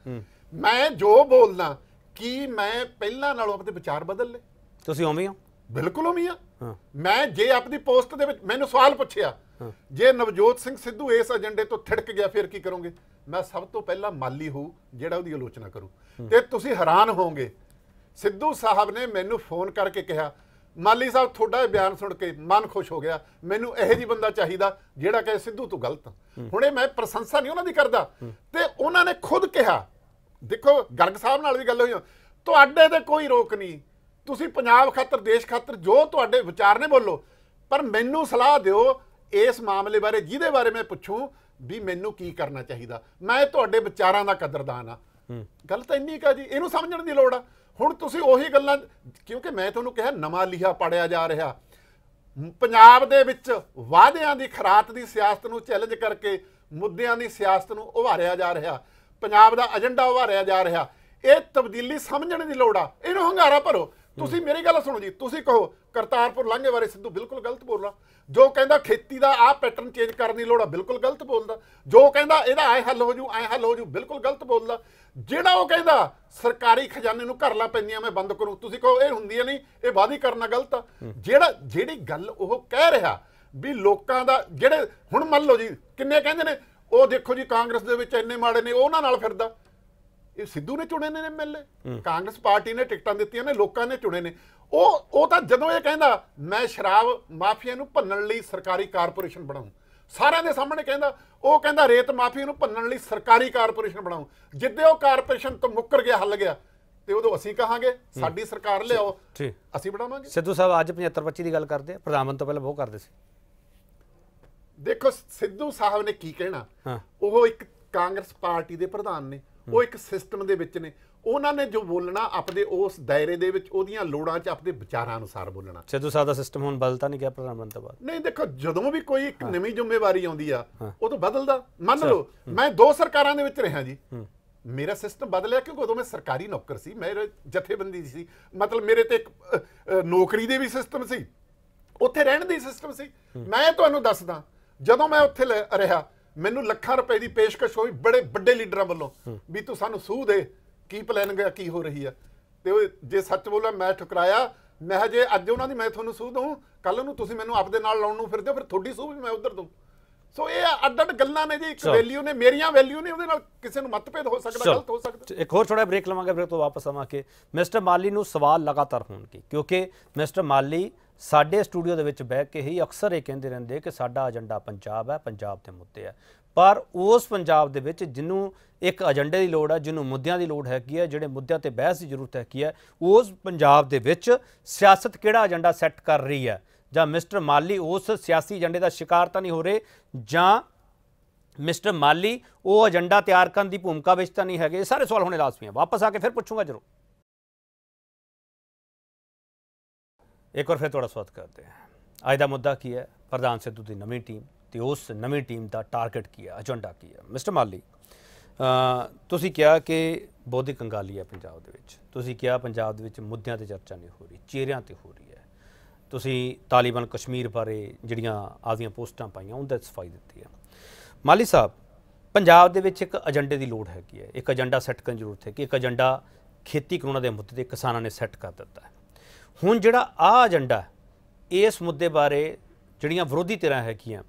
[SPEAKER 2] ਮੈਂ ਜੋ ਬੋਲਦਾ ਕੀ ਮੈਂ ਪਹਿਲਾਂ ਨਾਲੋਂ ਆਪਣੇ ਵਿਚਾਰ ਬਦਲ ਲੇ ਤੁਸੀਂ ਉਵੇਂ ਹੋ ਬਿਲਕੁਲ ਉਮੀ ਆ ਮੈਂ ਜੇ ਆਪਣੀ ਪੋਸਟ ਦੇ ਵਿੱਚ ਮੈਨੂੰ ਸਵਾਲ ਪੁੱਛਿਆ ਜੇ ਨਵਜੋਤ ਸਿੰਘ ਸਿੱਧੂ ਇਸ ਏਜੰਡੇ ਤੋਂ ਥਿੜਕ ਗਿਆ ਫਿਰ ਕੀ ਕਰੋਗੇ ਮੈਂ ਸਭ ਤੋਂ ਪਹਿਲਾਂ ਮਾਲੀ ਹੂ ਜਿਹੜਾ ਉਹਦੀ ਆਲੋਚਨਾ ਕਰੂ ਤੇ ਤੁਸੀਂ ਹੈਰਾਨ ਹੋਵੋਗੇ ਸਿੱਧੂ ਸਾਹਿਬ ਨੇ ਮੈਨੂੰ ਫੋਨ ਕਰਕੇ ਕਿਹਾ ਮਾਲੀ ਸਾਹਿਬ ਤੁਹਾਡਾ ਇਹ ਬਿਆਨ ਸੁਣ ਕੇ ਮਨ ਖੁਸ਼ ਹੋ ਗਿਆ ਮੈਨੂੰ ਇਹੋ ਜੀ ਬੰਦਾ ਚਾਹੀਦਾ ਜਿਹੜਾ ਕਹੇ ਸਿੱਧੂ ਤੂੰ ਗਲਤ ਹੁਣੇ ਮੈਂ ਪ੍ਰਸ਼ੰਸਾ ਨਹੀਂ ਉਹਨਾਂ ਦੀ ਕਰਦਾ ਤੇ ਉਹਨਾਂ ਨੇ ਖੁਦ ਕਿਹਾ ਦੇਖੋ ਗਰਗ ਸਾਹਿਬ ਨਾਲ ਵੀ ਗੱਲ ਹੋਈ ਤੁਹਾਡੇ ਤੇ ਕੋਈ ਰੋਕ ਨਹੀਂ ਤੁਸੀਂ ਪੰਜਾਬ ਖਾਤਰ ਦੇਸ਼ ਖਾਤਰ ਜੋ ਤੁਹਾਡੇ ਵਿਚਾਰ ਨੇ ਬੋਲੋ ਪਰ ਮੈਨੂੰ ਸਲਾਹ ਦਿਓ ਇਸ ਮਾਮਲੇ ਬਾਰੇ ਜਿਹਦੇ ਬਾਰੇ ਮੈਂ ਪੁੱਛੂੰ ਵੀ ਮੈਨੂੰ ਕੀ ਕਰਨਾ ਚਾਹੀਦਾ ਮੈਂ ਤੁਹਾਡੇ ਵਿਚਾਰਾਂ ਦਾ ਕਦਰਦਾਨ ਆ ਗੱਲ ਤਾਂ ਇੰਨੀ ਕਾ ਜੀ ਇਹਨੂੰ ਸਮਝਣ ਦੀ ਲੋੜ ਆ ਹੁਣ ਤੁਸੀਂ ਉਹੀ ਗੱਲਾਂ ਕਿਉਂਕਿ ਮੈਂ ਤੁਹਾਨੂੰ ਕਿਹਾ ਨਵਾਂ ਲਿਹਾ ਪੜਿਆ ਜਾ ਰਿਹਾ ਪੰਜਾਬ ਦੇ ਵਿੱਚ ਵਾਅਦਿਆਂ ਦੀ ਖਰਾਤ ਦੀ ਸਿਆਸਤ ਨੂੰ ਚੈਲੰਜ ਕਰਕੇ ਮੁੱਦਿਆਂ ਦੀ ਸਿਆਸਤ ਨੂੰ ਉਭਾਰਿਆ ਜਾ ਰਿਹਾ ਪੰਜਾਬ ਦਾ ਏਜੰਡਾ ਉਭਾਰਿਆ ਜਾ ਰਿਹਾ ਇਹ ਤਬਦੀਲੀ ਸਮਝਣ ਦੀ ਲੋੜ ਆ ਇਹਨੂੰ ਹੰਗਾਰਾ ਭਰੋ ਤੁਸੀਂ ਮੇਰੀ ਗੱਲ ਸੁਣੋ ਜੀ ਤੁਸੀਂ ਕਹੋ ਕਰਤਾਰਪੁਰ ਲਾਂਘੇ ਬਾਰੇ ਸਿੱਧੂ ਬਿਲਕੁਲ ਗਲਤ ਬੋਲਦਾ ਜੋ ਕਹਿੰਦਾ ਖੇਤੀ ਦਾ ਆ ਪੈਟਰਨ ਚੇਂਜ ਕਰਨ ਦੀ ਲੋੜ ਆ ਬਿਲਕੁਲ ਗਲਤ ਬੋਲਦਾ ਜੋ ਕਹਿੰਦਾ ਇਹਦਾ ਐ ਹੱਲ ਹੋ ਜੂ ਐ ਹੱਲ ਹੋ ਜੂ ਬਿਲਕੁਲ ਗਲਤ ਬੋਲਦਾ ਜਿਹੜਾ ਉਹ ਕਹਿੰਦਾ ਸਰਕਾਰੀ ਖਜ਼ਾਨੇ ਨੂੰ ਘਰ ਲਾ ਪੈਂਦੀਆਂ ਮੈਂ ਬੰਦ ਕਰੂੰ ਤੁਸੀਂ ਕਹੋ ਇਹ ਹੁੰਦੀਆਂ ਨਹੀਂ ਇਹ ਬਾਦੀ ਕਰਨਾ ਗਲਤ ਆ ਜਿਹੜਾ ਜਿਹੜੀ ਗੱਲ ਉਹ ਕਹਿ ਰਿਹਾ ਵੀ ਲੋਕਾਂ ਦਾ ਜਿਹੜੇ ਹੁਣ ਮੰਨ ਲਓ ਜੀ ਕਿੰਨੇ ਕਹਿੰਦੇ ਨੇ ਉਹ ਦੇਖੋ ਜੀ ਕਾਂਗਰਸ ਦੇ ਵਿੱਚ ਇੰਨੇ ਮਾੜੇ ਨੇ ਉਹਨਾਂ ਨਾਲ ਫਿਰਦਾ ਇਹ ਸਿੱਧੂ ਨੇ ਚੁਣੇ ਨੇ ਐਮਐਲਏ ਕਾਂਗਰਸ ਪਾਰਟੀ ਨੇ ਟਿਕਟਾਂ ਦਿੱਤੀਆਂ ਨੇ ਲੋਕਾਂ ਨੇ ਚੁਣੇ ਨੇ ਉਹ ਉਹ ਤਾਂ ਜਦੋਂ ਇਹ ਕਹਿੰਦਾ ਮੈਂ ਸ਼ਰਾਬ ਮਾਫੀਆ ਨੂੰ ਭੰਨਣ ਲਈ ਸਰਕਾਰੀ ਕਾਰਪੋਰੇਸ਼ਨ ਬਣਾਉਂ ਸਾਰਿਆਂ ਦੇ ਸਾਹਮਣੇ ਕਹਿੰਦਾ ਉਹ ਕਹਿੰਦਾ ਰੇਤ ਮਾਫੀਆ ਨੂੰ ਭੰਨਣ ਲਈ ਸਰਕਾਰੀ ਕਾਰਪੋਰੇਸ਼ਨ ਬਣਾਉਂ ਜਿੱਦੇ ਉਹ ਕਾਰਪੋਰੇਸ਼ਨ ਤੋਂ ਮੁੱਕਰ ਗਿਆ ਹੱਲ ਗਿਆ ਤੇ ਉਦੋਂ ਅਸੀਂ ਕਹਾਂਗੇ ਸਾਡੀ ਸਰਕਾਰ ਲਿਆਓ ਅਸੀਂ ਬਣਾਵਾਂਗੇ
[SPEAKER 1] ਸਿੱਧੂ ਸਾਹਿਬ ਅੱਜ 75 25 ਦੀ ਗੱਲ ਕਰਦੇ ਆ ਪ੍ਰਧਾਨ ਮੰਤਰੀ ਤੋਂ ਪਹਿਲਾਂ ਉਹ ਕਰਦੇ ਸੀ
[SPEAKER 2] ਦੇਖੋ ਸਿੱਧੂ ਸਾਹਿਬ ਨੇ ਕੀ ਕਹਿਣਾ ਉਹ ਇੱਕ ਕਾਂਗਰਸ ਪਾਰਟੀ ਦੇ ਪ੍ਰਧਾਨ ਨੇ ਉਹ ਇੱਕ ਸਿਸਟਮ ਦੇ ਵਿੱਚ ਨੇ ਉਹਨਾਂ ਨੇ ਜੋ ਬੋਲਣਾ ਆਪਣੇ ਉਸ ਦਾਇਰੇ ਦੇ ਵਿੱਚ ਉਹਦੀਆਂ ਲੋੜਾਂ 'ਚ ਆਪਣੇ ਵਿਚਾਰਾਂ ਅਨੁਸਾਰ ਬੋਲਣਾ
[SPEAKER 1] ਸਿੱਧੂ ਸਾਹਿਬ ਦਾ ਸਿਸਟਮ ਹੁਣ ਬਦਲਤਾ ਨਹੀਂ ਗਿਆ ਪ੍ਰਧਾਨ ਬਣਨ ਤੋਂ
[SPEAKER 2] ਬਾਅਦ ਨਹੀਂ ਦੇਖੋ ਜਦੋਂ ਵੀ ਕੋਈ ਇੱਕ ਨਵੀਂ ਜ਼ਿੰਮੇਵਾਰੀ ਆਉਂਦੀ ਆ ਉਹ ਤਾਂ ਬਦਲਦਾ ਮੰਨ ਲਓ ਮੈਂ ਦੋ ਸਰਕਾਰਾਂ ਦੇ ਵਿੱਚ ਰਿਹਾ ਜੀ ਮੇਰਾ ਸਿਸਟਮ ਬਦਲਿਆ ਕਿਉਂਕਿ ਉਦੋਂ ਮੈਂ ਸਰਕਾਰੀ ਨੌਕਰ ਸੀ ਮੇਰੇ ਜਥੇਬੰਦੀ ਸੀ ਮਤਲਬ ਮੇਰੇ ਤੇ ਇੱਕ ਨੌਕਰੀ ਦੇ ਵੀ ਸਿਸਟਮ ਸੀ ਉੱਥੇ ਰਹਿਣ ਦੇ ਸਿਸਟਮ ਸੀ ਮੈਂ ਤੁਹਾਨੂੰ ਦੱਸਦਾ ਜਦੋਂ ਮੈਂ ਉੱਥੇ ਰਿਹਾ ਮੈਨੂੰ ਲੱਖਾਂ ਰੁਪਏ ਦੀ ਪੇਸ਼ਕਸ਼ ਹੋਈ ਬੜੇ ਵੱਡੇ ਲੀਡਰਾਂ ਵੱਲੋਂ ਵੀ ਤੂੰ ਸਾਨੂੰ ਸੂ ਦੇ ਕੀ ਪਲਾਨਿੰਗ ਹੈ ਕੀ ਹੋ ਰਹੀ ਆ ਤੇ ਉਹ ਜੇ ਸੱਚ ਬੋਲਾਂ ਮੈਂ ਠੁਕਰਾਇਆ ਮੈਂ ਜੇ ਅੱਜ ਉਹਨਾਂ ਦੀ ਮੈਂ ਤੁਹਾਨੂੰ ਸੂ ਦਵਾਂ ਕੱਲ ਨੂੰ ਤੁਸੀਂ ਮੈਨੂੰ ਆਪਦੇ ਨਾਲ ਲਾਉਣ ਨੂੰ ਫਿਰਦੇ ਹੋ ਫਿਰ ਤੁਹਾਡੀ ਸੂ ਵੀ ਮੈਂ ਉਧਰ ਦਵਾਂ ਸੋ ਇਹ ਅੱਡ-ਅੱਡ ਗੱਲਾਂ ਨੇ ਜੀ ਇੱਕ ਵੈਲਿਊ ਨੇ ਮੇਰੀਆਂ ਵੈਲਿਊ ਨੇ ਉਹਦੇ ਨਾਲ ਕਿਸੇ ਨੂੰ ਮਤਭੇਦ ਹੋ ਸਕਦਾ ਗਲਤ ਹੋ ਸਕਦਾ ਇੱਕ
[SPEAKER 1] ਹੋਰ ਥੋੜਾ ਬ੍ਰੇਕ ਲਵਾਂਗੇ ਫਿਰ ਤੋਂ ਵਾਪਸ ਆਵਾਂਗੇ ਮਿਸਟਰ ਮਾਲੀ ਨੂੰ ਸਵਾਲ ਲਗਾਤਾਰ ਹੋਣਗੇ ਕਿਉਂਕਿ ਮਿਸਟਰ ਮਾਲੀ ਸਾਡੇ ਸਟੂਡੀਓ ਦੇ ਵਿੱਚ ਬਹਿ ਕੇ ਹੀ ਅਕਸਰ ਇਹ ਕਹਿੰਦੇ ਰਹਿੰਦੇ ਕਿ ਸਾਡਾ ਏਜੰਡਾ ਪੰਜਾਬ ਹੈ ਪੰਜਾਬ ਦੇ ਮੁੱਦੇ ਆ ਪਰ ਉਸ ਪੰਜਾਬ ਦੇ ਵਿੱਚ ਜਿਹਨੂੰ ਇੱਕ ਏਜੰਡੇ ਦੀ ਲੋੜ ਹੈ ਜਿਹਨੂੰ ਮੁੱਦਿਆਂ ਦੀ ਲੋੜ ਹੈਗੀ ਹੈ ਜਿਹੜੇ ਮੁੱਦਿਆਂ ਤੇ ਬਹਿਸ ਦੀ ਜ਼ਰੂਰਤ ਹੈਗੀ ਹੈ ਉਸ ਪੰਜਾਬ ਦੇ ਵਿੱਚ ਸਿਆਸਤ ਕਿਹੜਾ ਏਜੰਡਾ ਸੈੱਟ ਕਰ ਰਹੀ ਹੈ ਜਾਂ ਮਿਸਟਰ ਮਾਲੀ ਉਸ ਸਿਆਸੀ ਏਜੰਡੇ ਦਾ ਸ਼ਿਕਾਰ ਤਾਂ ਨਹੀਂ ਹੋ ਰਹੇ ਜਾਂ ਮਿਸਟਰ ਮਾਲੀ ਉਹ ਏਜੰਡਾ ਤਿਆਰ ਕਰਨ ਦੀ ਭੂਮਿਕਾ ਵਿੱਚ ਤਾਂ ਨਹੀਂ ਹੈਗੇ ਇਹ ਸਾਰੇ ਸਵਾਲ ਹੋਣੇ ਲਾਜ਼ਮੀ ਹੈ ਵਾਪਸ ਆ ਕੇ ਫਿਰ ਪੁੱਛੂੰਗਾ ਜਰੂਰ ਇੱਕ ਵਾਰ ਫਿਰ ਤੁਹਾਡਾ ਸਵਾਗਤ ਕਰਦੇ ਹਾਂ ਅੱਜ ਦਾ ਮੁੱਦਾ ਕੀ ਹੈ ਪ੍ਰਧਾਨ ਸਿੱਧੂ ਦੀ ਨਵੀਂ ਟੀਮ ਤੇ ਉਸ ਨਵੀਂ ਟੀਮ ਦਾ ਟਾਰਗੇਟ ਕੀ ਹੈ ਅਜੰਡਾ ਕੀ ਹੈ ਮਿਸਟਰ ਮਾਲੀ ਤੁਸੀਂ ਕਿਹਾ ਕਿ ਬੋਧੀ ਕੰਗਾਲੀ ਹੈ ਪੰਜਾਬ ਦੇ ਵਿੱਚ ਤੁਸੀਂ ਕਿਹਾ ਪੰਜਾਬ ਦੇ ਵਿੱਚ ਮੁੱਦਿਆਂ ਤੇ ਚਰਚਾ ਨਹੀਂ ਹੋ ਰਹੀ ਚਿਹਰਿਆਂ ਤੇ ਹੋ ਰਹੀ ਹੈ ਤੁਸੀਂ ਤਾਲਿਬਾਨ ਕਸ਼ਮੀਰ ਬਾਰੇ ਜਿਹੜੀਆਂ ਆਜ਼ੀਆਂ ਪੋਸਟਾਂ ਪਾਈਆਂ ਉਹਦਾ ਸਫਾਈ ਦਿੱਤੀ ਹੈ ਮਾਲੀ ਸਾਹਿਬ ਪੰਜਾਬ ਦੇ ਵਿੱਚ ਇੱਕ ਅਜੰਡੇ ਦੀ ਲੋੜ ਹੈਗੀ ਹੈ ਇੱਕ ਅਜੰਡਾ ਸੈੱਟ ਕਰਨ ਜ਼ਰੂਰਤ ਹੈ ਕਿ ਇੱਕ ਅਜੰਡਾ ਖੇਤੀ ਕਾਨੂੰਨਾਂ ਦੇ ਮੁੱਦੇ ਤੇ ਕਿਸਾਨਾਂ ਨੇ ਸੈੱਟ ਕਰ ਦਿੱਤਾ ਹੈ ਹੁਣ ਜਿਹੜਾ ਆ ਏਜੰਡਾ ਇਸ ਮੁੱਦੇ ਬਾਰੇ ਜਿਹੜੀਆਂ ਵਿਰੋਧੀ ਧਿਰਾਂ ਹੈਗੀਆਂ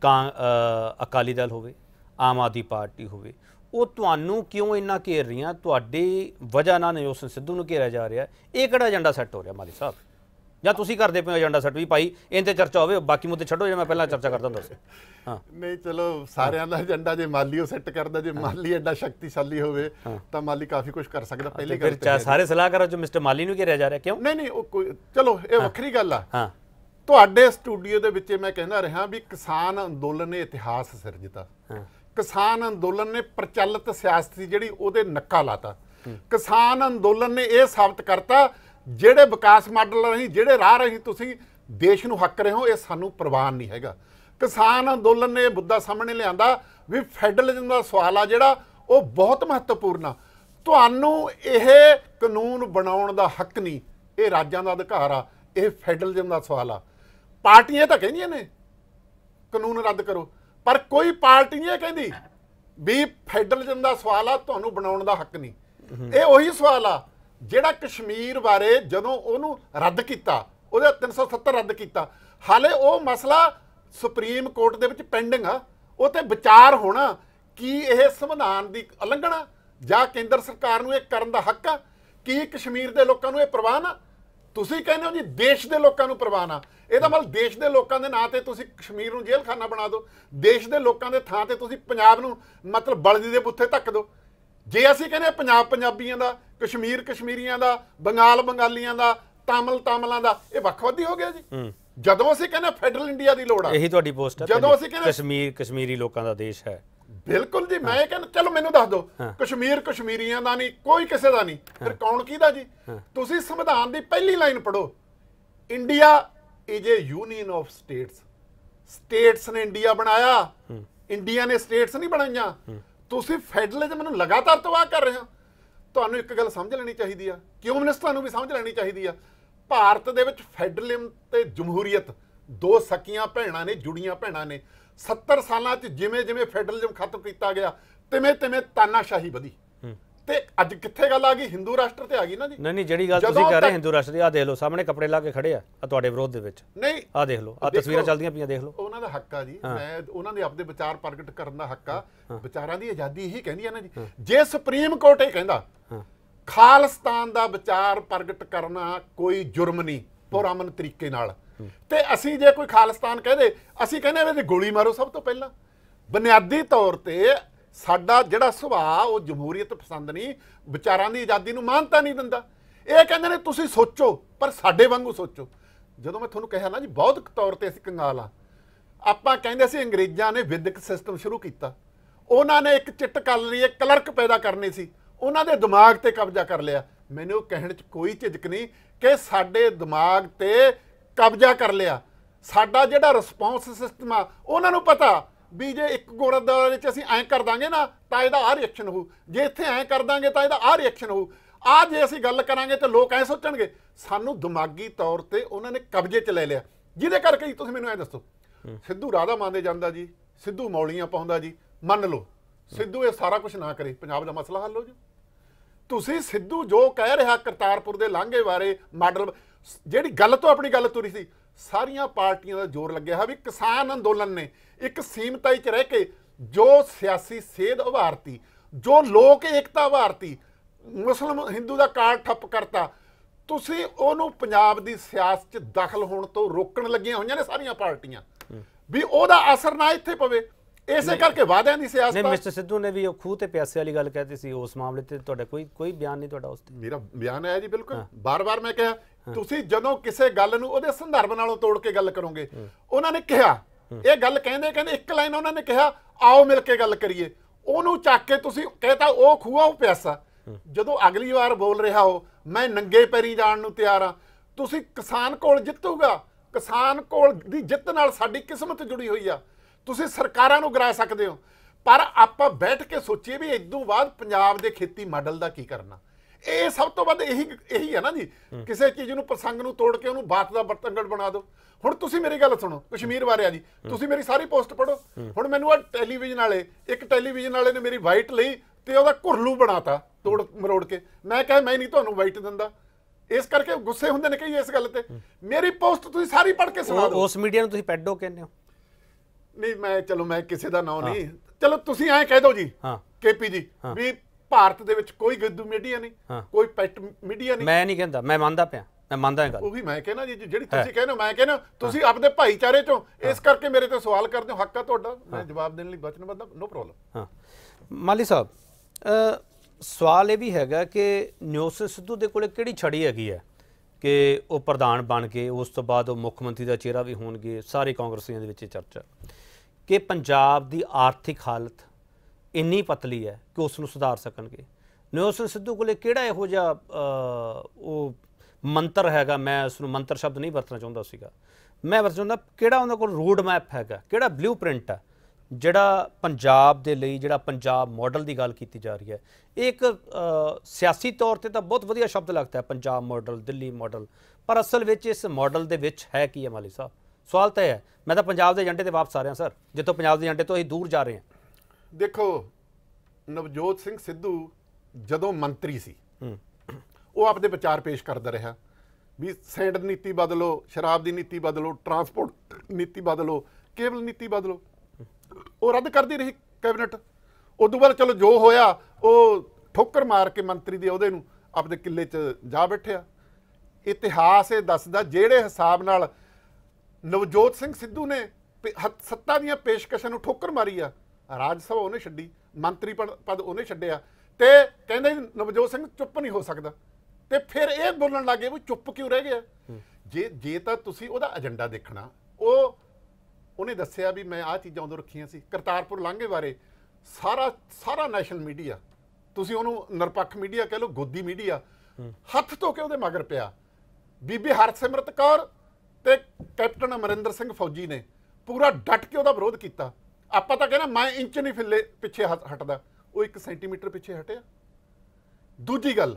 [SPEAKER 1] ਕਾਂ ਅਕਾਲੀ ਦਲ ਹੋਵੇ ਆਮ ਆਦੀ ਪਾਰਟੀ ਹੋਵੇ ਉਹ ਤੁਹਾਨੂੰ ਕਿਉਂ ਇੰਨਾ ਘੇਰ ਰਹੀਆਂ ਤੁਹਾਡੀ ਵਜ੍ਹਾ ਨਾਲ ਨਯੋਸਨ ਸਿੱਧੂ ਨੂੰ ਘੇਰਿਆ ਜਾ ਰਿਹਾ ਇਹ ਕਿਹੜਾ ਏਜੰਡਾ ਸੈੱਟ ਹੋ ਰਿਹਾ ਮਾਲੀ ਸਾਹਿਬ ਜਾਂ ਤੁਸੀਂ ਕਰਦੇ ਪਏ ਏਜੰਡਾ ਸੈੱਟ ਵੀ ਭਾਈ ਇਹਨ ਤੇ ਚਰਚਾ ਹੋਵੇ ਬਾਕੀ ਮੁੱਦੇ ਛੱਡੋ ਜੇ ਮੈਂ ਪਹਿਲਾਂ ਚਰਚਾ ਕਰਦਾ ਹੁੰਦਾ ਸੀ
[SPEAKER 2] ਹਾਂ ਨਹੀਂ ਚਲੋ ਸਾਰਿਆਂ ਦਾ ਏਜੰਡਾ ਜੇ ਮਾਲੀ ਉਹ ਸੈੱਟ ਕਰਦਾ ਜੇ ਮਾਲੀ ਐਡਾ ਸ਼ਕਤੀਸ਼ਾਲੀ ਹੋਵੇ ਤਾਂ ਮਾਲੀ ਕਾਫੀ ਕੁਝ ਕਰ ਸਕਦਾ ਪਹਿਲੇ ਕਰ ਫਿਰ ਸਾਰੇ ਸਲਾਹਕਾਰਾਂ ਚ ਮਿਸਟਰ ਮਾਲੀ ਨੂੰ ਕਿਹਾ ਜਾ ਰਿਹਾ ਕਿਉਂ ਨਹੀਂ ਨਹੀਂ ਉਹ ਕੋਈ ਚਲੋ ਇਹ ਵੱਖਰੀ ਗੱਲ ਆ ਹਾਂ ਤੁਹਾਡੇ ਸਟੂਡੀਓ ਦੇ ਵਿੱਚ ਮੈਂ ਕਹਿੰਦਾ ਰਿਹਾ ਵੀ ਕਿਸਾਨ ਅੰਦੋਲਨ ਨੇ ਇਤਿਹਾਸ ਸਿਰਜਤਾ ਕਿਸਾਨ ਅੰਦੋਲਨ ਨੇ ਪ੍ਰਚਲਿਤ ਸਿਆਸਤ ਜਿਹੜੀ ਉਹਦੇ ਨੱਕਾ ਲਾਤਾ ਕਿਸਾਨ ਅੰਦੋਲਨ ਨੇ ਇਹ ਸਾਬਤ ਕਰਤਾ ਜਿਹੜੇ ਵਿਕਾਸ ਮਾਡਲ ਰਹੀ ਜਿਹੜੇ ਰਾਹ ਰਹੀ ਤੁਸੀਂ ਦੇਸ਼ ਨੂੰ ਹੱਕ ਰਹੇ ਹੋ ਇਹ ਸਾਨੂੰ ਪ੍ਰਵਾਨ ਨਹੀਂ ਹੈਗਾ ਕਿਸਾਨ ਅੰਦੋਲਨ ਨੇ ਬੁੱਧਾ ਸਾਹਮਣੇ ਲਿਆਂਦਾ ਵੀ ਫੈਡਰਲਿਜ਼ਮ ਦਾ ਸਵਾਲ ਆ ਜਿਹੜਾ ਉਹ ਬਹੁਤ ਮਹੱਤਵਪੂਰਨ ਆ ਤੁਹਾਨੂੰ ਇਹ ਕਾਨੂੰਨ ਬਣਾਉਣ ਦਾ ਹੱਕ ਨਹੀਂ ਇਹ ਰਾਜਾਂ ਦਾ ਅਧਿਕਾਰ ਆ ਇਹ ਫੈਡਰਲਿਜ਼ਮ ਦਾ ਸਵਾਲ ਆ ਪਾਰਟੀਆਂ ਤਾਂ ਕਹਿੰਦੀਆਂ ਨੇ ਕਾਨੂੰਨ ਰੱਦ ਕਰੋ ਪਰ ਕੋਈ ਪਾਰਟੀ ਨਹੀਂ ਕਹਿੰਦੀ ਵੀ ਫੈਡਰਲਿਜ਼ਮ ਦਾ ਸਵਾਲ ਆ ਤੁਹਾਨੂੰ ਬਣਾਉਣ ਦਾ ਹੱਕ ਨਹੀਂ ਇਹ ਉਹੀ ਸਵਾਲ ਆ ਜਿਹੜਾ ਕਸ਼ਮੀਰ ਬਾਰੇ ਜਦੋਂ ਉਹਨੂੰ ਰੱਦ ਕੀਤਾ ਉਹਦਾ 370 ਰੱਦ ਕੀਤਾ ਹਾਲੇ ਉਹ ਮਸਲਾ ਸੁਪਰੀਮ ਕੋਰਟ ਦੇ ਵਿੱਚ ਪੈਂਡਿੰਗ ਆ ਉਹ ਤੇ ਵਿਚਾਰ ਹੋਣਾ ਕੀ ਇਹ ਸੰਵਿਧਾਨ ਦੀ ਉਲੰਘਣਾ ਜਾਂ ਕੇਂਦਰ ਸਰਕਾਰ ਨੂੰ ਇਹ ਕਰਨ ਦਾ ਹੱਕ ਆ ਕੀ ਕਸ਼ਮੀਰ ਦੇ ਲੋਕਾਂ ਨੂੰ ਇਹ ਪ੍ਰਵਾਹ ਨਾ ਤੁਸੀਂ ਕਹਿੰਦੇ ਹੋ ਜੀ ਦੇਸ਼ ਦੇ ਲੋਕਾਂ ਨੂੰ ਪ੍ਰਵਾਹ ਨਾ ਇਹਦਾ ਮਤਲਬ ਦੇਸ਼ ਦੇ ਲੋਕਾਂ ਦੇ ਨਾਂ ਤੇ ਤੁਸੀਂ ਕਸ਼ਮੀਰ ਨੂੰ ਜੇਲ੍ਹਖਾਨਾ ਬਣਾ ਦਿਓ ਦੇਸ਼ ਦੇ ਲੋਕਾਂ ਦੇ ਥਾਂ ਤੇ ਤੁਸੀਂ ਪੰਜਾਬ ਨੂੰ ਮਤਲਬ ਬਲਦੀ ਦੇ ਬੁੱਥੇ ਧੱਕ ਦਿਓ ਜੇ ਅਸੀਂ ਕਹਿੰਦੇ ਪੰਜਾਬ ਪੰਜਾਬੀਆਂ ਦਾ ਕਸ਼ਮੀਰ ਕਸ਼ਮੀਰੀਆਂ ਦਾ ਬੰਗਾਲ ਬੰਗਾਲੀਆਂ ਦਾ ਤਾਮਲ ਤਾਮਲਾਂ ਦਾ ਇਹ ਵੱਖਵੱਦੀ ਹੋ ਗਿਆ ਜੀ ਜਦੋਂ ਅਸੀਂ ਕਹਿੰਦੇ ਫੈਡਰਲ ਇੰਡੀਆ ਦੀ ਲੋੜ ਆ ਇਹੀ ਤੁਹਾਡੀ ਪੋਸਟ ਹੈ ਜਦੋਂ ਅਸੀਂ ਕਹਿੰਦੇ
[SPEAKER 1] ਕਸ਼ਮੀਰ ਕਸ਼ਮੀਰੀ ਲੋਕਾਂ ਦਾ ਦੇਸ਼ ਹੈ
[SPEAKER 2] ਬਿਲਕੁਲ ਜੀ ਮੈਂ ਕਹਿੰਦਾ ਚਲੋ ਮੈਨੂੰ ਦੱਸ ਦਿਓ ਕਸ਼ਮੀਰ ਕਸ਼ਮੀਰੀਆਂ ਦਾ ਨਹੀਂ ਕੋਈ ਕਿਸੇ ਦਾ ਨਹੀਂ ਫਿਰ ਕੌਣ ਦਾ ਜੀ ਤੁਸੀਂ ਸੰਵਿਧਾਨ ਦੀ ਪਹਿਲੀ ਲਾਈਨ ਪੜੋ India is a union of states states ਨੇ ਇੰਡੀਆ ਬਣਾਇਆ ਇੰਡੀਆ ਨੇ ਸਟੇਟਸ ਨਹੀਂ ਬਣਾਈਆਂ ਤੁਸੀਂ ਫੈਡਰਲਿਜ਼ਮ ਨੂੰ ਲਗਾਤਾਰ ਤਬਾਹ ਕਰ ਰਹੇ ਹੋ ਤੁਹਾਨੂੰ ਇੱਕ ਗੱਲ ਸਮਝ ਲੈਣੀ ਚਾਹੀਦੀ ਆ ਕਿਉਂ ਮਿਨਿਸਟਰਾਂ ਨੂੰ ਵੀ ਸਮਝ ਲੈਣੀ ਚਾਹੀਦੀ ਆ ਭਾਰਤ ਦੇ ਵਿੱਚ ਫੈਡਰਲਿਜ਼ਮ ਤੇ ਜਮਹੂਰੀਅਤ ਦੋ ਸਕੀਆਂ ਭੈਣਾਂ ਨੇ ਜੁੜੀਆਂ ਭੈਣਾਂ ਨੇ 70 ਸਾਲਾਂ 'ਚ ਜਿਵੇਂ ਜਿਵੇਂ ਫੈਡਰਲਿਜ਼ਮ ਖਤਮ ਕੀਤਾ ਗਿਆ ਤਿਵੇਂ ਤਿਵੇਂ ਤਾਨਾਸ਼ਾਹੀ ਵਧੀ ਤੇ ਅੱਜ ਕਿੱਥੇ ਗੱਲ ਆ ਗਈ ਹਿੰਦੂ ਰਾਸ਼ਟਰ ਤੇ ਆ ਗਈ ਨਾ ਜੀ ਨਹੀਂ
[SPEAKER 1] ਨਹੀਂ ਜਿਹੜੀ ਗੱਲ ਤੁਸੀਂ ਕਰ ਰਹੇ ਹਿੰਦੂ ਰਾਸ਼ਟਰ ਦੀ ਆ ਦੇਖ ਲਓ ਸਾਹਮਣੇ ਕੱਪੜੇ ਲਾ ਕੇ ਖੜੇ ਆ ਆ ਤੁਹਾਡੇ ਵਿਰੋਧ ਦੇ ਵਿੱਚ ਨਹੀਂ ਆ ਦੇਖ ਲਓ ਆ ਤਸਵੀਰਾਂ ਚੱਲਦੀਆਂ ਪਈਆਂ ਦੇਖ ਲਓ ਉਹਨਾਂ ਦਾ ਹੱਕ ਆ ਜੀ ਮੈਂ
[SPEAKER 2] ਉਹਨਾਂ ਦੇ ਆਪਦੇ ਵਿਚਾਰ ਪ੍ਰਗਟ ਕਰਨ ਦਾ ਹੱਕ ਆ ਵਿਚਾਰਾਂ ਦੀ ਆਜ਼ਾਦੀ ਹੀ ਕਹਿੰਦੀ ਆ ਨਾ ਜੀ ਜੇ ਸੁਪਰੀਮ ਕੋਰਟ ਇਹ ਕਹਿੰਦਾ ਖਾਲਸਤਾਨ ਦਾ ਵਿਚਾਰ ਪ੍ਰਗਟ ਕਰਨਾ ਕੋਈ ਜੁਰਮ ਨਹੀਂ ਪੁਰਾਮਨ ਤਰੀਕੇ ਨਾਲ ਤੇ ਅਸੀਂ ਜੇ ਕੋਈ ਖਾਲਸਤਾਨ ਕਹਦੇ ਅਸੀਂ ਕਹਿੰਦੇ ਇਹਦੇ ਗੋਲੀ ਮਾਰੋ ਸਭ ਤੋਂ ਪਹਿਲਾਂ ਬੁਨਿਆਦੀ ਤੌਰ ਤੇ ਸਾਡਾ ਜਿਹੜਾ ਸੁਭਾਅ ਉਹ ਜਮਹੂਰੀਅਤ ਪਸੰਦ ਨਹੀਂ ਵਿਚਾਰਾਂ ਦੀ ਆਜ਼ਾਦੀ ਨੂੰ ਮਾਨਤਾ ਨਹੀਂ ਦਿੰਦਾ ਇਹ ਕਹਿੰਦੇ ਨੇ ਤੁਸੀਂ ਸੋਚੋ ਪਰ ਸਾਡੇ ਵਾਂਗੂ ਸੋਚੋ ਜਦੋਂ ਮੈਂ ਤੁਹਾਨੂੰ ਕਿਹਾ ਨਾ ਜੀ ਬਹੁਤ ਤੌਰ ਤੇ ਅਸੀਂ ਕੰਗਾਲ ਆ ਆਪਾਂ ਕਹਿੰਦੇ ਸੀ ਅੰਗਰੇਜ਼ਾਂ ਨੇ ਵਿਦਿਅਕ ਸਿਸਟਮ ਸ਼ੁਰੂ ਕੀਤਾ ਉਹਨਾਂ ਨੇ ਇੱਕ ਚਿੱਟ ਕਲਰੀ ਇੱਕ ਕਲਰਕ ਪੈਦਾ ਕਰਨੀ ਸੀ ਉਹਨਾਂ ਦੇ ਦਿਮਾਗ ਤੇ ਕਬਜ਼ਾ ਕਰ ਲਿਆ ਮੈਨੂੰ ਕਹਿਣ 'ਚ ਕੋਈ ਝਿਜਕ ਨਹੀਂ ਕਿ ਸਾਡੇ ਦਿਮਾਗ ਤੇ ਕਬਜ਼ਾ ਕਰ ਲਿਆ ਸਾਡਾ ਜਿਹੜਾ ਰਿਸਪੌਂਸ ਸਿਸਟਮ ਆ ਉਹਨਾਂ ਨੂੰ ਪਤਾ ਵੀ ਜੇ ਇੱਕ ਗੁਰਦੁਆਰੇ ਵਿੱਚ ਅਸੀਂ ਐਂ ਕਰ ਦਾਂਗੇ ਨਾ ਤਾਂ ਇਹਦਾ ਆ ਰਿਐਕਸ਼ਨ ਹੋਊ ਜੇ ਇੱਥੇ ਐਂ ਕਰ ਦਾਂਗੇ ਤਾਂ ਇਹਦਾ ਆ ਰਿਐਕਸ਼ਨ ਹੋਊ ਆ ਜੇ ਅਸੀਂ ਗੱਲ ਕਰਾਂਗੇ ਤੇ ਲੋਕ ਐਂ ਸੋਚਣਗੇ ਸਾਨੂੰ ਦਿਮਾਗੀ ਤੌਰ ਤੇ ਉਹਨਾਂ ਨੇ ਕਬਜ਼ੇ 'ਚ ਲੈ ਲਿਆ ਜਿਹਦੇ ਕਰਕੇ ਜੀ ਤੁਸੀਂ ਮੈਨੂੰ ਐਂ ਦੱਸੋ ਸਿੱਧੂ ਰਾਧਾ ਮੰਨਦੇ ਜਾਂਦਾ ਜੀ ਸਿੱਧੂ ਮੌਲੀਆਂ ਪਾਉਂਦਾ ਜੀ ਮੰਨ ਲਓ ਸਿੱਧੂ ਇਹ ਸਾਰਾ ਕੁਝ ਨਾ ਕਰੇ ਪੰਜਾਬ ਦਾ ਮਸਲਾ ਹੱਲ ਹੋ ਜੂ ਤੁਸੀਂ ਸਿੱਧੂ ਜੋ ਕਹਿ ਰਿਹਾ ਕਰਤਾਰਪੁਰ ਦੇ ਲਾਂਘੇ ਬਾਰੇ ਮਾਡਲ ਜਿਹੜੀ ਗੱਲ ਤੋਂ ਆਪਣੀ ਗੱਲ ਤੁਰੀ ਸੀ ਸਾਰੀਆਂ ਪਾਰਟੀਆਂ ਦਾ ਜ਼ੋਰ ਲੱਗਿਆ ਹੈ ਵੀ ਕਿਸਾਨ ਅੰਦੋਲਨ ਨੇ ਇੱਕ ਸੀਮਤਾਈ 'ਚ ਰਹਿ ਕੇ ਜੋ ਸਿਆਸੀ ਸੇਧ ਉਭਾਰਤੀ ਜੋ ਲੋਕ ਏਕਤਾ ਉਭਾਰਤੀ ਮੁਸਲਮ ਹਿੰਦੂ ਦਾ ਕਾਰਡ ਠੱਪ ਕਰਤਾ ਤੁਸੀਂ ਉਹਨੂੰ ਪੰਜਾਬ ਦੀ ਸਿਆਸਤ 'ਚ ਦਖਲ ਹੋਣ ਤੋਂ ਰੋਕਣ ਲੱਗੀਆਂ ਹੋਈਆਂ ਨੇ ਸਾਰੀਆਂ ਪਾਰਟੀਆਂ ਵੀ ਉਹਦਾ ਅਸਰ ਨਾ ਇੱਥੇ ਪਵੇ ਇਸੇ ਕਰਕੇ ਵਾਅਦਿਆਂ ਦੀ ਸਿਆਸਤ ਨਹੀਂ ਮਿਸਟਰ
[SPEAKER 1] ਸਿੱਧੂ ਨੇ ਵੀ ਉਹ ਖੂਹ ਤੇ ਪਿਆਸੇ ਵਾਲੀ ਗੱਲ ਕਹਿਤੀ ਸੀ ਉਸ ਮਾਮਲੇ ਤੇ ਤੁਹਾਡਾ ਕੋਈ ਕੋਈ ਬਿਆਨ ਨਹੀਂ ਤੁਹਾਡਾ ਉਸ ਤੇ ਮੇਰਾ ਬਿਆਨ
[SPEAKER 2] ਆਇਆ ਜੀ ਬਿਲਕੁਲ ਬਾਰ-ਬਾਰ ਮੈਂ ਕਿਹਾ ਤੁਸੀਂ ਜਦੋਂ ਕਿਸੇ ਗੱਲ ਨੂੰ ਉਹਦੇ ਸੰਦਰਭ ਨਾਲੋਂ ਤੋੜ ਕੇ ਗੱਲ ਕਰੋਗੇ ਉਹਨਾਂ ਨੇ ਕਿਹਾ ਇਹ ਗੱਲ ਕਹਿੰਦੇ ਕਹਿੰਦੇ ਇੱਕ ਲਾਈਨ ਉਹਨਾਂ ਨੇ ਕਿਹਾ ਆਓ ਮਿਲ ਕੇ ਗੱਲ ਕਰੀਏ ਉਹਨੂੰ ਚੱਕ ਕੇ ਤੁਸੀਂ ਕਹਤਾ ਉਹ ਆ ਉਹ ਪਿਆਸਾ ਜਦੋਂ ਅਗਲੀ ਵਾਰ ਬੋਲ ਰਿਹਾ ਹੋ ਮੈਂ ਨੰਗੇ ਪੈਰੀ ਜਾਣ ਨੂੰ ਤਿਆਰ ਆ ਤੁਸੀਂ ਕਿਸਾਨ ਕੋਲ ਜਿੱਤੂਗਾ ਕਿਸਾਨ ਕੋਲ ਦੀ ਜਿੱਤ ਨਾਲ ਸਾਡੀ ਕਿਸਮਤ ਜੁੜੀ ਹੋਈ ਆ ਤੁਸੀਂ ਸਰਕਾਰਾਂ ਨੂੰ ਗਰਾ ਸਕਦੇ ਹੋ ਪਰ ਆਪਾਂ ਬੈਠ ਕੇ ਸੋਚੀਏ ਵੀ ਇਦੋਂ ਬਾਅਦ ਪੰਜਾਬ ਦੇ ਖੇਤੀ ਮਾਡਲ ਦਾ ਕੀ ਕਰਨਾ ਇਹ ਸਭ ਤੋਂ ਵੱਧ ਇਹੀ ਇਹੀ ਹੈ ਨਾ ਜੀ ਕਿਸੇ ਚੀਜ਼ ਨੂੰ ਪ੍ਰਸੰਗ ਨੂੰ ਤੋੜ ਕੇ ਉਹਨੂੰ ਬਾਤ ਦਾ ਬਰਤੰਗੜ ਬਣਾ ਦਿਓ ਹੁਣ ਤੁਸੀਂ ਮੇਰੀ ਗੱਲ ਸੁਣੋ ਕਸ਼ਮੀਰ ਬਾਰੇ ਆ ਜੀ ਤੁਸੀਂ ਮੇਰੀ ਸਾਰੀ ਪੋਸਟ ਪੜੋ ਹੁਣ ਮੈਨੂੰ ਆ ਟੈਲੀਵਿਜ਼ਨ ਵਾਲੇ ਇੱਕ ਟੈਲੀਵਿਜ਼ਨ ਵਾਲੇ ਨੇ ਮੇਰੀ ਵਾਈਟ ਲਈ ਤੇ ਉਹਦਾ ਘੁਰਲੂ ਬਣਾਤਾ ਤੋੜ ਮਰੋੜ ਕੇ ਮੈਂ ਕਹਾਂ ਮੈਂ ਨਹੀਂ ਤੁਹਾਨੂੰ ਵਾਈਟ ਦਿੰਦਾ ਇਸ ਕਰਕੇ ਗੁੱਸੇ ਹੁੰਦੇ ਨੇ ਕਈ ਇਸ ਗੱਲ ਤੇ ਮੇਰੀ ਪੋਸਟ ਤੁਸੀਂ ਸਾਰੀ ਪੜ ਕੇ ਸੁਣਾ ਦਿਓ ਉਸ ਮੀਡੀਆ ਨੂੰ ਤੁਸੀਂ ਪੈਡੋ ਕਹਿੰਦੇ ਹੋ ਨਹੀਂ ਮੈਂ ਚਲੋ ਮੈਂ ਕਿਸੇ ਦਾ ਨਾਮ ਨਹੀਂ ਚਲੋ ਤੁਸੀਂ ਐਂ ਕਹਿ ਦਿਓ ਜੀ ਹਾਂ ਕੇਪੀ ਜੀ ਵੀ ਭਾਰਤ ਦੇ ਵਿੱਚ ਕੋਈ ਗਿੱਦੂ ਮੀਡੀਆ ਨਹੀਂ ਕੋਈ ਪੈਟ ਮੀਡੀਆ ਨਹੀਂ ਮੈਂ
[SPEAKER 1] ਨਹੀਂ ਕਹਿੰਦਾ ਮੈਂ ਮੰਨਦਾ ਪਿਆ ਮੈਂ ਮੰਨਦਾ ਇਹ ਗੱਲ
[SPEAKER 2] ਉਹੀ ਮੈਂ ਕਹਿੰਦਾ ਜੀ ਜਿਹੜੀ ਤੁਸੀਂ ਕਹਿੰਦੇ ਮੈਂ ਕਹਿੰਦਾ ਤੁਸੀਂ ਆਪਦੇ ਭਾਈਚਾਰੇ ਚੋਂ ਇਸ ਕਰਕੇ ਮੇਰੇ ਤੋਂ ਸਵਾਲ ਕਰਦੇ ਹੋ ਹੱਕ ਆ ਤੁਹਾਡਾ ਮੈਂ ਜਵਾਬ ਦੇਣ ਲਈ ਵਚਨਬੱਧ ਨੋ ਪ੍ਰੋਬਲਮ
[SPEAKER 1] ਹਾਂ ਮਾਲੀ ਸਾਹਿਬ ਸਵਾਲ ਇਹ ਵੀ ਹੈਗਾ ਕਿ ਨਿਊਸ ਸਿੱਧੂ ਦੇ ਕੋਲੇ ਕਿਹੜੀ ਛੜੀ ਹੈਗੀ ਹੈ ਕਿ ਉਹ ਪ੍ਰਧਾਨ ਬਣ ਕੇ ਉਸ ਤੋਂ ਬਾਅਦ ਉਹ ਮੁੱਖ ਮੰਤਰੀ ਦਾ ਚਿਹਰਾ ਵੀ ਹੋਣਗੇ ਸਾਰੇ ਕਾਂਗਰਸੀਆਂ ਦੇ ਵਿੱਚ ਚਰਚਾ ਕਿ ਪੰਜਾਬ ਦੀ ਆਰਥਿਕ ਹਾਲਤ ਇੰਨੀ ਪਤਲੀ ਹੈ ਕਿ ਉਸ ਨੂੰ ਸੁਧਾਰ ਸਕਣਗੇ ਨਿਓਸਨ ਸਿੱਧੂ ਕੋਲੇ ਕਿਹੜਾ ਇਹੋ ਜਿਹਾ ਉਹ ਮੰਤਰ ਹੈਗਾ ਮੈਂ ਉਸ ਨੂੰ ਮੰਤਰ ਸ਼ਬਦ ਨਹੀਂ ਵਰਤਣਾ ਚਾਹੁੰਦਾ ਸੀਗਾ ਮੈਂ ਵਰਤਣਾ ਚਾਹੁੰਦਾ ਕਿਹੜਾ ਉਹਨਾਂ ਕੋਲ ਰੋਡ ਮੈਪ ਹੈਗਾ ਕਿਹੜਾ ਬਲੂਪ੍ਰਿੰਟ ਹੈ ਜਿਹੜਾ ਪੰਜਾਬ ਦੇ ਲਈ ਜਿਹੜਾ ਪੰਜਾਬ ਮਾਡਲ ਦੀ ਗੱਲ ਕੀਤੀ ਜਾ ਰਹੀ ਹੈ ਇਹ ਇੱਕ ਸਿਆਸੀ ਤੌਰ ਤੇ ਤਾਂ ਬਹੁਤ ਵਧੀਆ ਸ਼ਬਦ ਲੱਗਦਾ ਹੈ ਪੰਜਾਬ ਮਾਡਲ ਦਿੱਲੀ ਮਾਡਲ ਪਰ ਅਸਲ ਵਿੱਚ ਇਸ ਮਾਡਲ ਦੇ ਵਿੱਚ ਹੈ ਕੀ ਹੈ ਮਾਲੀ ਸਾਹਿਬ ਸਵਾਲ ਤਾਂ ਹੈ ਮੈਂ ਤਾਂ ਪੰਜਾਬ ਦੇ ਏਜੰਡੇ ਤੇ ਵਾਪਸ ਆ ਰਿਹਾ ਸਰ ਜਿੱਥੋਂ ਪੰਜਾਬ ਦੇ ਏਜੰਡੇ ਤੋਂ ਅਸੀਂ ਦੂਰ ਜਾ ਰਹੇ ਹਾਂ
[SPEAKER 2] ਦੇਖੋ ਨਵਜੋਤ ਸਿੰਘ ਸਿੱਧੂ ਜਦੋਂ ਮੰਤਰੀ ਸੀ ਉਹ ਆਪਦੇ ਵਿਚਾਰ ਪੇਸ਼ ਕਰਦਾ ਰਿਹਾ ਵੀ ਸੈਂਡ ਨੀਤੀ ਬਦਲੋ ਸ਼ਰਾਬ ਦੀ ਨੀਤੀ ਬਦਲੋ ਟਰਾਂਸਪੋਰਟ ਨੀਤੀ ਬਦਲੋ ਕੇਵਲ ਨੀਤੀ ਬਦਲੋ ਉਹ ਰੱਦ ਕਰਦੀ ਰਹੀ ਕੈਬਨਿਟ ਉਦੋਂ ਬਾਅਦ ਚਲੋ ਜੋ ਹੋਇਆ ਉਹ ਠੋਕਰ ਮਾਰ ਕੇ ਮੰਤਰੀ ਦੇ ਉਹਦੇ ਨੂੰ ਆਪਦੇ ਕਿੱਲੇ 'ਚ ਜਾ ਬੈਠਿਆ ਇਤਿਹਾਸ ਇਹ ਦੱਸਦਾ ਜਿਹੜੇ ਹਿਸਾਬ ਨਾਲ ਨਵਜੋਤ ਸਿੰਘ ਸਿੱਧੂ ਨੇ ਸੱਤਾ ਦੀਆਂ ਪੇਸ਼ਕਸ਼ਾਂ ਨੂੰ ਠੋਕਰ ਮਾਰੀ ਆ ਰਾਜ ਸਭਾ ਉਹਨੇ ਛੱਡੀ ਮੰਤਰੀ ਪਦ ਉਹਨੇ ਛੱਡਿਆ ਤੇ ਕਹਿੰਦੇ ਨਵਜੋਤ ਸਿੰਘ ਚੁੱਪ ਨਹੀਂ ਹੋ ਸਕਦਾ ਤੇ ਫਿਰ ਇਹ ਬੋਲਣ ਲੱਗੇ ਵੀ ਚੁੱਪ ਕਿਉਂ ਰਹਿ ਗਿਆ ਜੇ ਜੇ ਤਾਂ ਤੁਸੀਂ ਉਹਦਾ ਏਜੰਡਾ ਦੇਖਣਾ ਉਹ ਉਹਨੇ ਦੱਸਿਆ ਵੀ ਮੈਂ ਆਹ ਚੀਜ਼ਾਂ ਉਦੋਂ ਰੱਖੀਆਂ ਸੀ ਕਰਤਾਰਪੁਰ ਲਾਂਘੇ ਬਾਰੇ ਸਾਰਾ ਸਾਰਾ ਨੈਸ਼ਨਲ ਮੀਡੀਆ ਤੁਸੀਂ ਉਹਨੂੰ ਨਿਰਪੱਖ ਮੀਡੀਆ ਕਹਿ ਲਓ ਗੋਦੀ ਮੀਡੀਆ ਹੱਥ ਧੋ ਕੇ ਉਹਦੇ ਮਗਰ ਪਿਆ ਬੀਬੀ ਹਰਸਿਮਰਤ ਕੌਰ ਤੇ ਕੈਪਟਨ ਅਮਰਿੰਦਰ ਸਿੰਘ ਫੌਜੀ ਨੇ ਪੂਰਾ ਡਟ ਕੇ ਉਹਦਾ ਵਿਰੋਧ ਕੀਤਾ ਆਪਾਂ ਤਾਂ ਕਹਿੰਦਾ ਮੈਂ ਇੰਚ ਨਹੀਂ ਫਿੱਲੇ ਪਿੱਛੇ ਹਟਦਾ ਉਹ 1 ਸੈਂਟੀਮੀਟਰ ਪਿੱਛੇ ਹਟਿਆ ਦੂਜੀ ਗੱਲ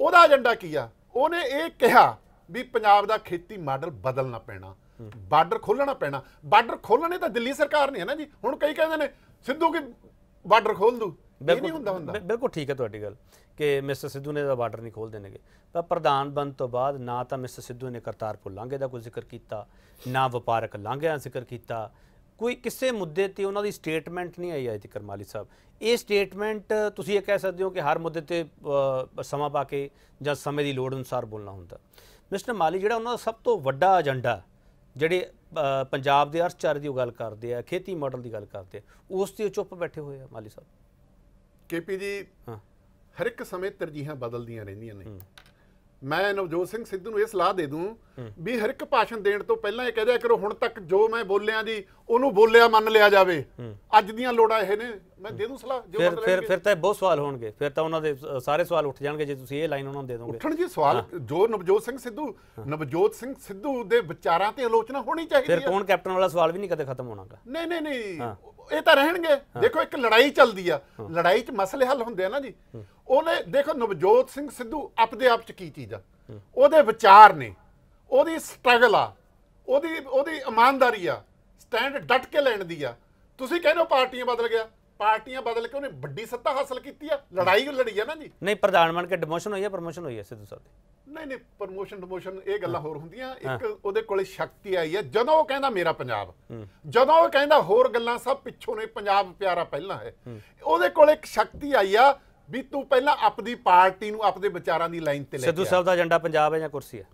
[SPEAKER 2] ਉਹਦਾ ਏਜੰਡਾ ਕੀ ਆ ਉਹਨੇ ਇਹ ਕਿਹਾ ਵੀ ਪੰਜਾਬ ਦਾ ਖੇਤੀ ਮਾਡਲ ਬਦਲਣਾ ਪੈਣਾ ਬਾਰਡਰ ਖੋਲਣਾ ਪੈਣਾ ਬਾਰਡਰ ਖੋਲਣੇ ਤਾਂ ਦਿੱਲੀ ਸਰਕਾਰ ਨੇ ਹੈ ਨਾ ਜੀ ਹੁਣ ਕਈ ਕਹਿੰਦੇ ਨੇ ਸਿੱਧੂ ਕਿ ਬਾਰਡਰ ਖੋਲ ਦੂ ਬਿਲਕੁਲ ਹੁੰਦਾ ਹੁੰਦਾ ਬਿਲਕੁਲ ਠੀਕ ਹੈ ਤੁਹਾਡੀ ਗੱਲ ਕਿ ਮਿਸਟਰ ਸਿੱਧੂ ਨੇ ਦਾ ਬਾਰਡਰ ਨਹੀਂ ਖੋਲ ਦੇਣਗੇ
[SPEAKER 1] ਪਰ ਪ੍ਰਧਾਨ ਬਣ ਤੋਂ ਬਾਅਦ ਨਾ ਤਾਂ ਮਿਸਟਰ ਸਿੱਧੂ ਨੇ ਕਰਤਾਰਪੁਰ ਲਾਂਘੇ ਦਾ ਕੋਈ ਜ਼ਿਕਰ ਕੀਤਾ ਨਾ ਵਪਾਰਕ ਲਾਂਘਿਆਂ ਜ਼ਿਕਰ ਕੀਤਾ ਕੋਈ ਕਿਸੇ ਮੁੱਦੇ ਤੇ ਉਹਨਾਂ ਦੀ ਸਟੇਟਮੈਂਟ ਨਹੀਂ ਆਈ ਅਜੇ ਤੱਕ ਕਰਮਾਲੀ ਸਾਹਿਬ ਇਹ ਸਟੇਟਮੈਂਟ ਤੁਸੀਂ ਇਹ ਕਹਿ ਸਕਦੇ ਹੋ ਕਿ ਹਰ ਮੁੱਦੇ ਤੇ ਸਮਾਂ ਪਾ ਕੇ ਜਾਂ ਸਮੇਂ ਦੀ ਲੋੜ ਅਨੁਸਾਰ ਬੋਲਣਾ ਹੁੰਦਾ ਮਿਸਟਰ ਮਾਲੀ ਜਿਹੜਾ ਉਹਨਾਂ ਦਾ ਸਭ ਤੋਂ ਵੱਡਾ ਏਜੰਡਾ ਜਿਹੜੇ ਪੰਜਾਬ ਦੇ ਅਰਥਚਾਰੇ ਦੀ ਗੱਲ ਕਰਦੇ ਆ ਖੇਤੀ ਮਾਡਲ ਦੀ ਗੱਲ ਕਰਦੇ ਆ ਉਸ ਤੇ ਚੁੱਪ ਬੈਠੇ ਹੋਏ ਆ ਮਾਲੀ
[SPEAKER 2] ਸਾਹਿਬ ਕੇਪੀ ਜੀ ਹਰ ਇੱਕ ਸਮੇਂ ਤਰਜੀਹਾਂ ਬਦਲਦੀਆਂ ਰਹਿੰਦੀਆਂ ਨੇ ਮੈਂ ਨਵਜੋਤ ਸਿੰਘ ਸਿੱਧੂ ਨੂੰ ਇਹ ਸਲਾਹ ਦੇ ਦੂੰ ਵੀ ਹਰ ਇੱਕ ਭਾਸ਼ਣ ਦੇਣ ਤੋਂ ਪਹਿਲਾਂ ਇਹ ਕਹਿ ਦਿਆ ਕਰੋ ਹੁਣ ਤੱਕ ਜੋ ਮੈਂ ਬੋਲਿਆ ਜੀ ਉਹਨੂੰ ਬੋਲਿਆ ਮੰਨ ਲਿਆ ਜਾਵੇ ਅੱਜ ਦੀਆਂ ਲੋੜਾਂ ਇਹ ਨੇ ਮੈਂ ਦੇ ਦੂੰ ਸਲਾਹ ਜੋ ਫਿਰ ਫਿਰ ਫਿਰ
[SPEAKER 1] ਤਾਂ ਬਹੁਤ ਸਵਾਲ ਹੋਣਗੇ ਫਿਰ ਤਾਂ ਉਹਨਾਂ ਦੇ ਸਾਰੇ ਸਵਾਲ ਉੱਠ ਜਾਣਗੇ ਜੇ ਤੁਸੀਂ ਇਹ ਲਾਈਨ ਉਹਨਾਂ ਨੂੰ ਦੇ ਦੋਗੇ ਉੱਠਣ
[SPEAKER 2] ਜੀ ਸਵਾਲ ਜੋ ਨਵਜੋਤ ਸਿੰਘ ਸਿੱਧੂ ਨਵਜੋਤ ਸਿੰਘ ਸਿੱਧੂ ਦੇ ਵਿਚਾਰਾਂ ਤੇ ਆਲੋਚਨਾ ਹੋਣੀ ਚਾਹੀਦੀ ਹੈ ਫਿਰ ਕੌਣ ਕੈਪਟਨ ਵਾਲਾ ਸਵਾਲ ਵੀ ਨਹੀਂ ਕਦੇ ਖਤਮ ਹੋਣਾਗਾ ਨਹੀਂ ਨਹੀਂ ਨਹੀਂ ਇਹ ਤਾਂ ਰਹਿਣਗੇ ਦੇਖੋ ਇੱਕ ਲੜਾਈ ਚੱਲਦੀ ਆ ਲੜਾਈ 'ਚ ਮਸਲੇ ਹੱਲ ਹੁੰਦੇ ਆ ਨਾ ਜੀ ਉਹਨੇ ਦੇਖੋ ਨਵਜੋਤ ਸਿੰਘ ਸਿੱਧੂ ਆਪਦੇ ਆਪ 'ਚ ਕੀ ਚੀਜ਼ ਆ ਉਹਦੇ ਵਿਚਾਰ ਨੇ ਉਹਦੀ ਸਟਰਗਲ ਆ ਉਹਦੀ ਉਹਦੀ ਇਮਾਨਦਾਰੀ ਆ ਸਟੈਂਡ ਡਟ ਕੇ ਲੈਣ ਦੀ ਆ ਤੁਸੀਂ ਕਹਿੰਦੇ ਹੋ ਪਾਰਟੀਆਂ ਬਦਲ ਗਿਆ ਪਾਰਟੀਆਂ ਬਦਲ ਕੇ ਉਹਨੇ ਵੱਡੀ ਸੱਤਾ ਹਾਸਲ ਕੀਤੀ ਆ ਲੜਾਈ ਲੜੀ ਆ ਨਾ ਜੀ
[SPEAKER 1] ਨਹੀਂ ਪ੍ਰਧਾਨ ਮੰਤਰੀ ਕੇ ਡਿਮੋਸ਼ਨ ਹੋਈ ਆ ਪ੍ਰਮੋਸ਼ਨ ਹੋਈ ਆ ਸਿੱਧੂ ਸਾਹਿਬ
[SPEAKER 2] ਦੀ ਨਹੀਂ ਨਹੀਂ ਪ੍ਰਮੋਸ਼ਨ ਡਿਮੋਸ਼ਨ ਇਹ ਗੱਲਾਂ ਹੋਰ ਹੁੰਦੀਆਂ ਇੱਕ ਉਹਦੇ ਕੋਲੇ ਸ਼ਕਤੀ ਆਈ ਆ ਜਦੋਂ ਉਹ ਕਹਿੰਦਾ ਮੇਰਾ ਪੰਜਾਬ ਜਦੋਂ ਉਹ ਕਹਿੰਦਾ ਹੋਰ ਗੱਲਾਂ ਸਭ ਪਿੱਛੋਂ ਨੇ ਪੰਜਾਬ ਪਿਆਰਾ ਪਹਿਲਾਂ ਹੈ ਉਹਦੇ ਕੋਲੇ ਇੱਕ ਸ਼ਕਤੀ ਆਈ ਆ ਵੀ ਤੂੰ ਪਹਿਲਾਂ ਆਪਣੀ ਪਾਰਟੀ ਨੂੰ ਆਪਣੇ ਵਿਚਾਰਾਂ ਦੀ ਲਾਈਨ ਤੇ ਲੈ ਸਿੱਧੂ ਸਾਹਿਬ ਦਾ ਏਜੰਡਾ ਪੰਜਾਬ ਹੈ ਜਾਂ ਕੁਰਸੀ ਹੈ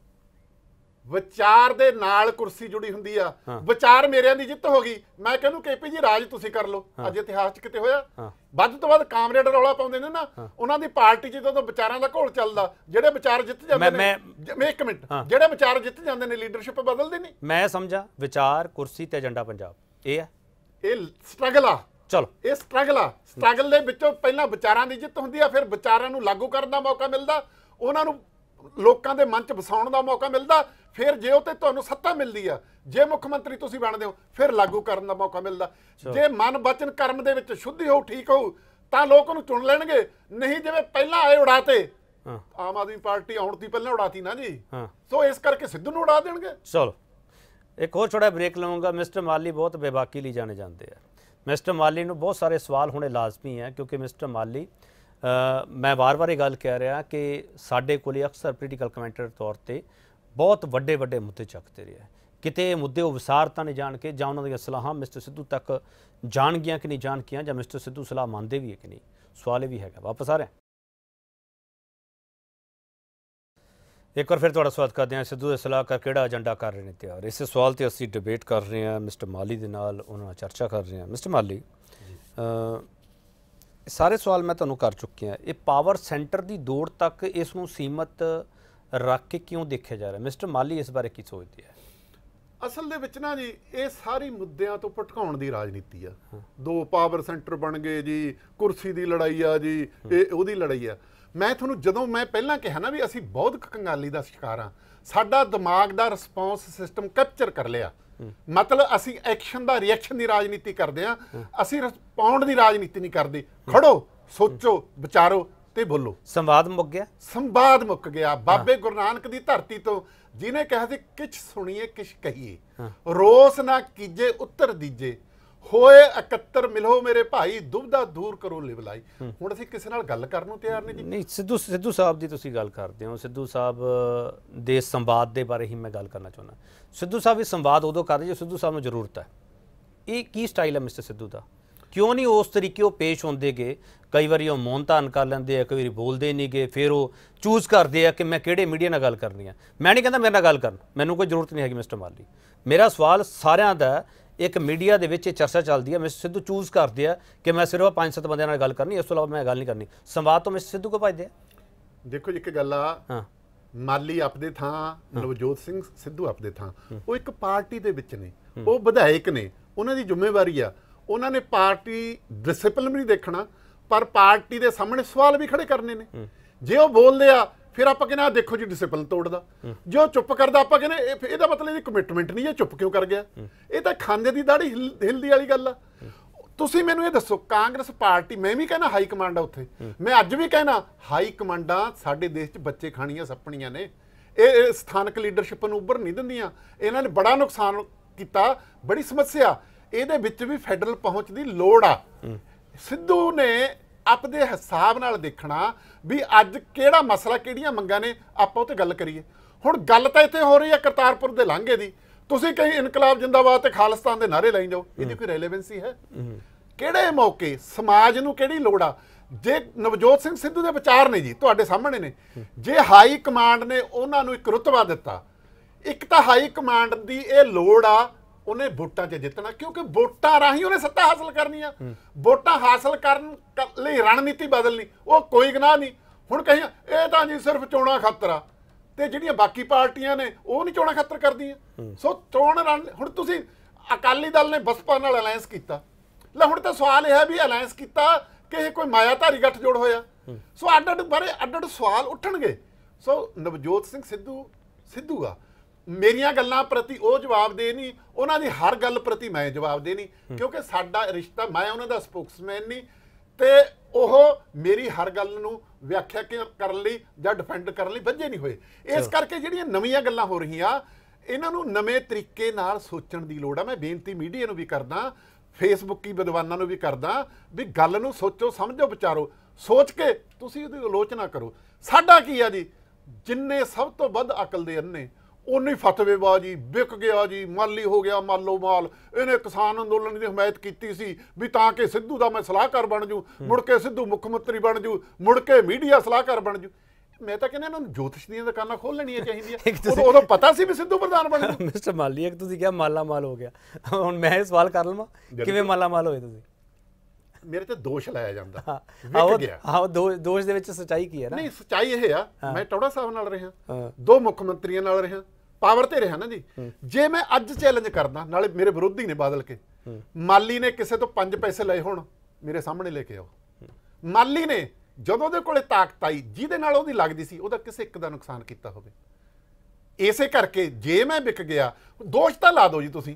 [SPEAKER 2] ਵਿਚਾਰ ਦੇ ਨਾਲ ਕੁਰਸੀ ਜੁੜੀ ਹੁੰਦੀ ਆ ਵਿਚਾਰ ਮੇਰਿਆਂ ਦੀ ਜਿੱਤ ਹੋ ਗਈ ਮੈਂ ਕਹਿੰਨੂੰ ਕੇਪੀ ਜੀ ਰਾਜ ਤੁਸੀਂ ਕਰ ਲਓ ਅੱਜ ਇਤਿਹਾਸ 'ਚ ਕਿਤੇ ਹੋਇਆ ਵੱਧ ਤੋਂ ਵੱਧ ਕਾਮਰੇਡ ਰੌਲਾ ਪਾਉਂਦੇ ਨੇ ਨਾ ਉਹਨਾਂ ਦੀ ਪਾਰਟੀ 'ਚ ਜਦੋਂ ਵਿਚਾਰਾਂ ਦਾ ਘੋਲ ਚੱਲਦਾ ਜਿਹੜੇ ਵਿਚਾਰ ਜਿੱਤ ਜਾਂਦੇ ਨੇ ਮੈਂ ਇੱਕ ਮਿੰਟ ਜਿਹੜੇ ਵਿਚਾਰ ਜਿੱਤ ਜਾਂਦੇ ਨੇ ਲੀਡਰਸ਼ਿਪ ਬਦਲਦੇ ਨਹੀਂ ਮੈਂ ਸਮਝਾ ਵਿਚਾਰ ਕੁਰਸੀ ਤੇ ਏਜੰਡਾ ਪੰਜਾਬ ਇਹ ਆ ਇਹ ਸਟਰਗਲ ਆ ਚਲੋ ਇਹ ਸਟਰਗਲ ਆ ਸਟਰਗਲ ਦੇ ਵਿੱਚੋਂ ਪਹਿਲਾਂ ਵਿਚਾਰਾਂ ਦੀ ਜਿੱਤ ਹੁੰਦੀ ਆ ਫਿਰ ਵਿਚਾਰਾਂ ਨੂੰ ਲਾਗੂ ਕਰਨ ਦਾ ਮੌਕਾ ਮਿਲਦਾ ਉਹਨਾਂ ਨੂੰ ਲੋਕਾਂ ਦੇ ਮਨ 'ਚ ਵਸਾਉਣ ਦਾ ਮੌਕਾ ਮਿਲਦਾ ਫਿਰ ਜੇ ਉਹ ਤੇ ਤੁਹਾਨੂੰ ਸੱਤਾ ਮਿਲਦੀ ਆ ਜੇ ਮੁੱਖ ਮੰਤਰੀ ਤੁਸੀਂ ਬਣਦੇ ਹੋ ਫਿਰ ਲਾਗੂ ਕਰਨ ਦਾ ਮੌਕਾ ਮਿਲਦਾ ਜੇ ਮਨ ਬਚਨ ਕਰਮ ਦੇ ਵਿੱਚ ਸ਼ੁੱਧੀ ਹੋ ਠੀਕ ਹੋ ਤਾਂ ਲੋਕ ਉਹਨੂੰ ਚੁਣ ਲੈਣਗੇ ਨਹੀਂ ਜਿਵੇਂ ਪਹਿਲਾਂ ਆਏ ਉਡਾਤੇ ਆਮ ਆਦਮੀ ਪਾਰਟੀ ਆਉਣ ਦੀ ਪਹਿਲਾਂ ਉਡਾਤੀ ਨਾ ਜੀ ਸੋ ਇਸ ਕਰਕੇ ਸਿੱਧੂ ਨੂੰ ਉਡਾ ਦੇਣਗੇ
[SPEAKER 1] ਚਲੋ ਇੱਕ ਹੋਰ ਛੋੜਾ ਬ੍ਰੇਕ ਲਵਾਂਗਾ ਮਿਸਟਰ ਮਾਲੀ ਬਹੁਤ ਬੇਬਾਕੀ ਲਈ ਜਾਣੇ ਜਾਂਦੇ ਆ ਮਿਸਟਰ ਮਾਲੀ ਨੂੰ ਬਹੁਤ ਸਾਰੇ ਸਵਾਲ ਹੋਣੇ ਲਾਜ਼ਮੀ ਹੈ ਕਿਉਂਕਿ ਮਿਸਟਰ ਮਾਲੀ ਮੈਂ ਵਾਰ-ਵਾਰ ਇਹ ਗੱਲ ਕਹਿ ਰਿਹਾ ਕਿ ਸਾਡੇ ਕੋਲੇ ਅਕਸਰ ਪੋਲੀਟੀਕਲ ਕਮੈਂਟਰ ਤੌਰ ਤੇ ਬਹੁਤ ਵੱਡੇ ਵੱਡੇ ਮੁੱਦੇ ਚੱਕਦੇ ਰਿਹਾ ਕਿਤੇ ਮੁੱਦੇ ਉਹ ਵਿਸਾਰਤਾ ਨੇ ਜਾਣ ਕੇ ਜਾਂ ਉਹਨਾਂ ਦੀਆਂ ਸਲਾਹਾਂ ਮਿਸਟਰ ਸਿੱਧੂ ਤੱਕ ਜਾਣ ਗਿਆ ਕਿ ਨਹੀਂ ਜਾਣ ਗਿਆ ਜਾਂ ਮਿਸਟਰ ਸਿੱਧੂ ਸਲਾਹ ਮੰਨਦੇ ਵੀ ਹੈ ਕਿ ਨਹੀਂ ਸਵਾਲ ਇਹ ਵੀ ਹੈਗਾ ਵਾਪਸ ਆ ਰਹੇ ਇੱਕ ਵਾਰ ਫਿਰ ਤੁਹਾਡਾ ਸਵਾਗਤ ਕਰਦੇ ਹਾਂ ਸਿੱਧੂ ਦੇ ਸਲਾਹਕਾਰ ਕਿਹੜਾ ਏਜੰਡਾ ਕਰ ਰਹੇ ਨੇ ਤਿਆਰ ਇਸ ਸਵਾਲ ਤੇ ਅਸੀਂ ਡਿਬੇਟ ਕਰ ਰਹੇ ਹਾਂ ਮਿਸਟਰ ਮਾਲੀ ਦੇ ਨਾਲ ਉਹਨਾਂ ਨਾਲ ਚਰਚਾ ਕਰ ਰਹੇ ਹਾਂ ਮਿਸਟਰ ਮਾਲੀ ਸਾਰੇ ਸਵਾਲ ਮੈਂ ਤੁਹਾਨੂੰ ਕਰ ਚੁੱਕਿਆ ਇਹ ਪਾਵਰ ਸੈਂਟਰ ਦੀ ਦੌੜ ਤੱਕ ਇਸ ਨੂੰ ਸੀਮਤ ਰੱਖ ਕੇ ਕਿਉਂ ਦੇਖਿਆ ਜਾ ਰਿਹਾ ਮਿਸਟਰ ਮਾਲੀ ਇਸ ਬਾਰੇ ਕੀ ਸੋਚਦੇ
[SPEAKER 2] ਆ ਅਸਲ ਦੇ ਵਿੱਚ ਨਾ ਜੀ ਇਹ ਸਾਰੀ ਮੁੱਦਿਆਂ ਤੋਂ ਭਟਕਾਉਣ ਦੀ ਰਾਜਨੀਤੀ ਆ ਦੋ ਪਾਵਰ ਸੈਂਟਰ ਬਣ ਗਏ ਜੀ ਕੁਰਸੀ ਦੀ ਲੜਾਈ ਆ ਜੀ ਇਹ ਉਹਦੀ ਲੜਾਈ ਆ ਮੈਂ ਤੁਹਾਨੂੰ ਜਦੋਂ ਮੈਂ ਪਹਿਲਾਂ ਕਿਹਾ ਨਾ ਵੀ ਅਸੀਂ ਬੌਧਕ ਕੰਗਾਲੀ ਦਾ ਸ਼ਿਕਾਰ ਆ ਸਾਡਾ ਦਿਮਾਗ ਦਾ ਰਿਸਪੌਂਸ ਸਿਸਟਮ ਕੈਪਚਰ ਕਰ ਲਿਆ ਮਤਲਬ ਅਸੀਂ ਐਕਸ਼ਨ ਦਾ ਰਿਐਕਸ਼ਨ ਦੀ ਰਾਜਨੀਤੀ ਕਰਦੇ ਆ ਅਸੀਂ ਰਿਸਪੌਂਡ ਦੀ ਰਾਜਨੀਤੀ ਨਹੀਂ ਕਰਦੇ ਖੜੋ ਸੋਚੋ ਵਿਚਾਰੋ ਤੇ ਬੋਲੋ ਸੰਵਾਦ ਮੁੱਕ ਗਿਆ ਸੰਵਾਦ ਮੁੱਕ ਗਿਆ ਬਾਬੇ ਗੁਰਨਾਨਕ ਦੀ ਧਰਤੀ ਤੋਂ ਜਿਨੇ ਕਹੇ ਸੀ ਕਿਛ ਸੁਣੀਏ ਕਿਛ ਕਹੀਏ ਰੋਸ ਨਾ ਕੀਜੇ ਉੱਤਰ ਦੀਜੇ ਹੋਏ 71 ਮਿਲੋ ਮੇਰੇ ਭਾਈ ਦੁਬਦਾ ਦੂਰ ਕਰੋ ਲਿਵਲਾਈ ਹੁਣ ਅਸੀਂ ਕਿਸੇ ਨਾਲ ਗੱਲ ਕਰਨ ਨੂੰ ਤਿਆਰ ਨਹੀਂ
[SPEAKER 1] ਜੀ ਨਹੀਂ ਸਿੱਧੂ ਸਿੱਧੂ ਸਾਹਿਬ ਦੀ ਤੁਸੀਂ ਗੱਲ ਕਰਦੇ ਹੋ ਸਿੱਧੂ ਸਾਹਿਬ ਦੇ ਸੰਵਾਦ ਦੇ ਬਾਰੇ ਹੀ ਮੈਂ ਗੱਲ ਕਰਨਾ ਚਾਹੁੰਦਾ ਸਿੱਧੂ ਸਾਹਿਬ ਇਹ ਸੰਵਾਦ ਉਦੋਂ ਕਰਦੇ ਜੇ ਸਿੱਧੂ ਸਾਹਿਬ ਨੂੰ ਜ਼ਰੂਰਤ ਹੈ ਇਹ ਕੀ ਸਟਾਈਲ ਹੈ ਮਿਸਟਰ ਸਿੱਧੂ ਦਾ ਕਿਉਂ ਨਹੀਂ ਉਸ ਤਰੀਕੇ ਉਹ ਪੇਸ਼ ਹੁੰਦੇਗੇ ਕਈ ਵਾਰੀ ਉਹ ਮੌਨ ਧਾਨ ਕਰ ਲੈਂਦੇ ਆ ਕਈ ਵਾਰੀ ਬੋਲਦੇ ਨਹੀਂਗੇ ਫਿਰ ਉਹ ਚੂਜ਼ ਕਰਦੇ ਆ ਕਿ ਮੈਂ ਕਿਹੜੇ ਮੀਡੀਆ ਨਾਲ ਗੱਲ ਕਰਨੀ ਆ ਮੈਂ ਨਹੀਂ ਕਹਿੰਦਾ ਮੇਰੇ ਨਾਲ ਗੱਲ ਕਰਨ ਮੈਨੂੰ ਕੋਈ ਜ਼ਰੂਰਤ ਨਹੀਂ ਹੈਗੀ ਮਿਸਟਰ ਮਾਲੀ ਮੇਰਾ ਸਵਾਲ ਸਾਰਿਆਂ ਦਾ ਇੱਕ ਮੀਡੀਆ ਦੇ ਵਿੱਚ ਇਹ ਚਰਚਾ ਚੱਲਦੀ ਹੈ ਮਿਸ ਸਿੱਧੂ ਚੂਜ਼ ਕਰਦੇ ਆ ਕਿ ਮੈਂ ਸਿਰਫ ਪੰਜ ਸੱਤ ਬੰਦਿਆਂ ਨਾਲ ਗੱਲ ਕਰਨੀ ਇਸ ਤੋਂ ਇਲਾਵਾ ਮੈਂ ਗੱਲ ਨਹੀਂ ਕਰਨੀ ਸੰਵਾਦ ਤੋਂ ਮਿਸ ਸਿੱਧੂ ਕੋ ਭਜਦੇ ਆ ਦੇਖੋ ਜੀ ਇੱਕ ਗੱਲ ਆ
[SPEAKER 2] ਹਾਂ ਮਾਲੀ ਆਪਦੇ ਥਾਂ ਨਵਜੋਤ ਸਿੰਘ ਸਿੱਧੂ ਆਪਦੇ ਥਾਂ ਉਹ ਇੱਕ ਪਾਰਟੀ ਦੇ ਵਿੱਚ ਨੇ ਉਹ ਵਿਧਾਇਕ ਨੇ ਉਹਨਾਂ ਦੀ ਜ਼ਿੰਮੇਵਾਰੀ ਆ ਉਹਨਾਂ ਨੇ ਪਾਰਟੀ ਡਿਸਪਲਿਨ ਵੀ ਦੇਖਣਾ ਪਰ ਪਾਰਟੀ ਦੇ ਸਾਹਮਣੇ ਸਵਾਲ ਵੀ ਖੜੇ ਕਰਨੇ ਨੇ ਜੇ ਉਹ ਬੋਲਦੇ ਆ ਫਿਰ ਆਪਾਂ ਕਹਿੰਦੇ ਆ ਦੇਖੋ ਜੀ ਡਿਸਪਲਿਨ ਤੋੜਦਾ ਜੋ ਚੁੱਪ ਕਰਦਾ ਆਪਾਂ ਕਹਿੰਦੇ ਇਹਦਾ ਮਤਲਬ ਇਹਦੀ ਕਮਿਟਮੈਂਟ ਨਹੀਂ ਹੈ ਚੁੱਪ ਕਿਉਂ ਕਰ ਗਿਆ ਇਹ ਤਾਂ ਖਾਂਦੇ ਦੀ ਦਾੜੀ ਹਿਲਦੀ ਵਾਲੀ ਗੱਲ ਆ ਤੁਸੀਂ ਮੈਨੂੰ ਇਹ ਦੱਸੋ ਕਾਂਗਰਸ ਪਾਰਟੀ ਮੈਂ ਵੀ ਕਹਿੰਦਾ ਹਾਈ ਕਮਾਂਡ ਆ ਉੱਥੇ ਮੈਂ ਅੱਜ ਵੀ ਕਹਿੰਦਾ ਹਾਈ ਕਮਾਂਡਾਂ ਸਾਡੇ ਦੇਸ਼ 'ਚ ਬੱਚੇ ਖਾਣੀਆਂ ਸੱਪਣੀਆਂ ਨੇ ਇਹ ਸਥਾਨਕ ਲੀਡਰਸ਼ਿਪ ਨੂੰ ਉੱਭਰ ਨਹੀਂ ਦਿੰਦੀਆਂ ਇਹਨਾਂ ਨੇ ਬੜਾ ਨੁਕਸਾਨ ਕੀਤਾ ਬੜੀ ਸਮੱਸਿਆ ਇਹਦੇ ਵਿੱਚ ਵੀ ਫੈਡਰਲ ਪਹੁੰਚ ਦੀ ਲੋੜ ਆ ਸਿੱਧੂ ਨੇ ਆਪਦੇ ਹਿਸਾਬ ਨਾਲ ਦੇਖਣਾ ਵੀ ਅੱਜ ਕਿਹੜਾ ਮਸਲਾ ਕਿਹੜੀਆਂ ਮੰਗਾਂ ਨੇ ਆਪਾਂ ਉਹ ਤੇ ਗੱਲ ਕਰੀਏ ਹੁਣ ਗੱਲ ਤਾਂ ਇੱਥੇ ਹੋ ਰਹੀ ਹੈ ਕਰਤਾਰਪੁਰ ਦੇ ਲਾਂਘੇ ਦੀ ਤੁਸੀਂ ਕਹੀਂ ਇਨਕਲਾਬ ਜਿੰਦਾਬਾਦ ਤੇ ਖਾਲਿਸਤਾਨ ਦੇ ਨਾਰੇ ਲਾਈ ਜਾਓ ਇਹਦੀ ਕੋਈ ਰੈਲੇਵੈਂਸੀ ਹੈ ਕਿਹੜੇ ਮੌਕੇ ਸਮਾਜ ਨੂੰ ਕਿਹੜੀ ਲੋੜ ਆ ਜੇ ਨਵਜੋਤ ਸਿੰਘ ਸਿੱਧੂ ਦੇ ਵਿਚਾਰ ਨੇ ਜੀ ਤੁਹਾਡੇ ਸਾਹਮਣੇ ਨੇ ਜੇ ਹਾਈ ਕਮਾਂਡ ਨੇ ਉਹਨਾਂ ਨੂੰ ਇੱਕ ਰੁਤਬਾ ਦਿੱਤਾ ਇੱਕ ਤਾਂ ਹਾਈ ਕਮਾਂਡ ਦੀ ਇਹ ਲੋੜ ਆ ਉਹਨੇ ਵੋਟਾਂ 'ਚ ਜਿੱਤਣਾ ਕਿਉਂਕਿ ਵੋਟਾਂ ਰਾਹੀਂ ਉਹਨੇ ਸੱਤਾ ਹਾਸਲ ਕਰਨੀ ਆ ਵੋਟਾਂ ਹਾਸਲ ਕਰਨ ਲਈ ਰਣਨੀਤੀ ਬਦਲਣੀ ਉਹ ਕੋਈ ਗਨਾਹ ਨਹੀਂ ਹੁਣ ਕਹੀਂ ਇਹ ਤਾਂ ਜੀ ਸਿਰਫ ਚੋਣਾਂ ਖਤਰਾ ਤੇ ਜਿਹੜੀਆਂ ਬਾਕੀ ਪਾਰਟੀਆਂ ਨੇ ਉਹ ਨਹੀਂ ਚੋਣਾਂ ਖਤਰ ਕਰਦੀਆਂ ਸੋ ਚੋਣ ਰਣ ਹੁਣ ਤੁਸੀਂ ਅਕਾਲੀ ਦਲ ਨੇ ਬਸਪਾ ਨਾਲ ਅਲਾਈਅੰਸ ਕੀਤਾ ਲੈ ਹੁਣ ਤਾਂ ਸਵਾਲ ਇਹ ਹੈ ਵੀ ਅਲਾਈਅੰਸ ਕੀਤਾ ਕਿ ਇਹ ਕੋਈ ਮਾਇਆਧਾਰੀ ਜੋੜ ਹੋਇਆ ਸੋ ਅੱਡ ਅੱਡ ਬਾਰੇ ਅੱਡ ਅੱਡ ਸਵਾਲ ਉੱਠਣਗੇ ਸੋ ਨਵਜੋਤ ਸਿੰਘ ਸਿੱਧੂ ਸਿੱਧੂ ਆ ਮੇਰੀਆਂ ਗੱਲਾਂ ਪ੍ਰਤੀ ਉਹ ਜਵਾਬ ਦੇ ਨਹੀਂ ਉਹਨਾਂ ਦੀ ਹਰ ਗੱਲ ਪ੍ਰਤੀ ਮੈਂ ਜਵਾਬ ਦੇ ਨਹੀਂ ਕਿਉਂਕਿ ਸਾਡਾ ਰਿਸ਼ਤਾ ਮੈਂ ਉਹਨਾਂ ਦਾ ਸਪੋਕਸਮੈਨ ਨਹੀਂ ਤੇ ਉਹ ਮੇਰੀ ਹਰ ਗੱਲ ਨੂੰ ਵਿਆਖਿਆ ਕਰਨ ਲਈ ਜਾਂ ਡਿਫੈਂਡ ਕਰਨ ਲਈ ਵੱਜੇ ਨਹੀਂ ਹੋਏ ਇਸ ਕਰਕੇ ਜਿਹੜੀਆਂ ਨਵੀਆਂ ਗੱਲਾਂ ਹੋ ਰਹੀਆਂ ਇਹਨਾਂ ਨੂੰ ਨਵੇਂ ਤਰੀਕੇ ਨਾਲ ਸੋਚਣ ਦੀ ਲੋੜ ਆ ਮੈਂ ਬੇਨਤੀ ਮੀਡੀਆ ਨੂੰ ਵੀ ਕਰਦਾ ਫੇਸਬੁੱਕ ਕੀ ਵਿਦਵਾਨਾਂ ਨੂੰ ਵੀ ਕਰਦਾ ਵੀ ਗੱਲ ਨੂੰ ਸੋਚੋ ਸਮਝੋ ਵਿਚਾਰੋ ਸੋਚ ਕੇ ਤੁਸੀਂ ਉਹਦੀ ਆਲੋਚਨਾ ਕਰੋ ਸਾਡਾ ਕੀ ਆ ਜੀ ਜਿੰਨੇ ਸਭ ਤੋਂ ਵੱਧ ਅਕਲ ਦੇ ਅੰਨੇ ਉਨੀ ਫਤਵੇਬਾਜ਼ੀ ਵਿਕ ਗਿਆ ਜੀ ਮਾਲੀ ਹੋ ਗਿਆ ਮਾਲੋ ਮਾਲ ਇਹਨੇ ਕਿਸਾਨ ਅੰਦੋਲਨ ਦੀ ਹਮਾਇਤ ਕੀਤੀ ਸੀ ਵੀ ਤਾਂ ਕਿ ਸਿੱਧੂ ਦਾ ਮੈਂ ਸਲਾਹਕਾਰ ਬਣ ਜੂ ਮੁੜ ਕੇ ਸਿੱਧੂ ਮੁੱਖ ਮੰਤਰੀ ਬਣ ਜੂ ਮੁੜ ਕੇ ਮੀਡੀਆ ਸਲਾਹਕਾਰ ਬਣ ਜੂ ਮੈਂ ਤਾਂ ਕਹਿੰਦਾ ਇਹਨਾਂ ਨੂੰ ਜੋਤਿਸ਼ ਦੀਆਂ ਦੁਕਾਨਾਂ ਖੋਲ ਲੈਣੀਆਂ ਚਾਹੀਦੀਆਂ ਉਦੋਂ ਉਦੋਂ ਪਤਾ ਸੀ ਵੀ ਸਿੱਧੂ ਪ੍ਰਧਾਨ ਬਣ
[SPEAKER 1] ਜੂ ਮਿਸਟਰ ਮਾਲੀ ਇੱਕ ਤੁਸੀਂ ਕਿਹਾ ਮਾਲਾ ਮਾਲ ਹੋ ਗਿਆ ਹੁਣ ਮੈਂ ਇਹ ਸਵਾਲ ਕਰ ਲਵਾਂ ਕਿਵੇਂ ਮਾਲਾ ਮਾਲ ਹੋਏ ਤੁਸੀਂ ਮੇਰੇ ਤੇ ਦੋਸ਼ ਲਾਇਆ
[SPEAKER 2] ਜਾਂਦਾ ਵਿਕ ਗਿਆ ਆਹ ਦੋਸ਼ ਦੇ ਵਿੱਚ ਸਚਾਈ ਕੀ ਹੈ ਨਾ ਨਹੀਂ ਸਚਾਈ ਇਹ ਆ ਮੈਂ ਟੌੜਾ ਸਾਹਿਬ ਨਾਲ ਰਿਹਾ ਦੋ ਮੁੱਖ ਮੰਤਰੀਆਂ ਨਾਲ ਰਿਹਾ ਪਾਵਰ ਤੇ ਰਿਹਾ ਨਾ ਜੀ ਜੇ ਮੈਂ ਅੱਜ ਚੈਲੰਜ ਕਰਦਾ ਨਾਲੇ ਮੇਰੇ ਵਿਰੋਧੀ ਨੇ ਬਾਦਲ ਕੇ ਮਾਲੀ ਨੇ ਕਿਸੇ ਤੋਂ 5 ਪੈਸੇ ਲਏ ਹੋਣ ਮੇਰੇ ਸਾਹਮਣੇ ਲੈ ਕੇ ਆਓ ਮਾਲੀ ਨੇ ਜਦੋਂ ਦੇ ਕੋਲੇ ਤਾਕਤ ਆਈ ਜਿਹਦੇ ਨਾਲ ਉਹਦੀ ਲੱਗਦੀ ਸੀ ਉਹਦਾ ਕਿਸੇ ਇੱਕ ਦਾ ਨੁਕਸਾਨ ਕੀਤਾ ਹੋਵੇ ਇਸੇ ਕਰਕੇ ਜੇ ਮੈਂ ਵਿਕ ਗਿਆ ਦੋਸ਼ ਤਾਂ ਲਾ ਦਿਓ ਜੀ ਤੁਸੀਂ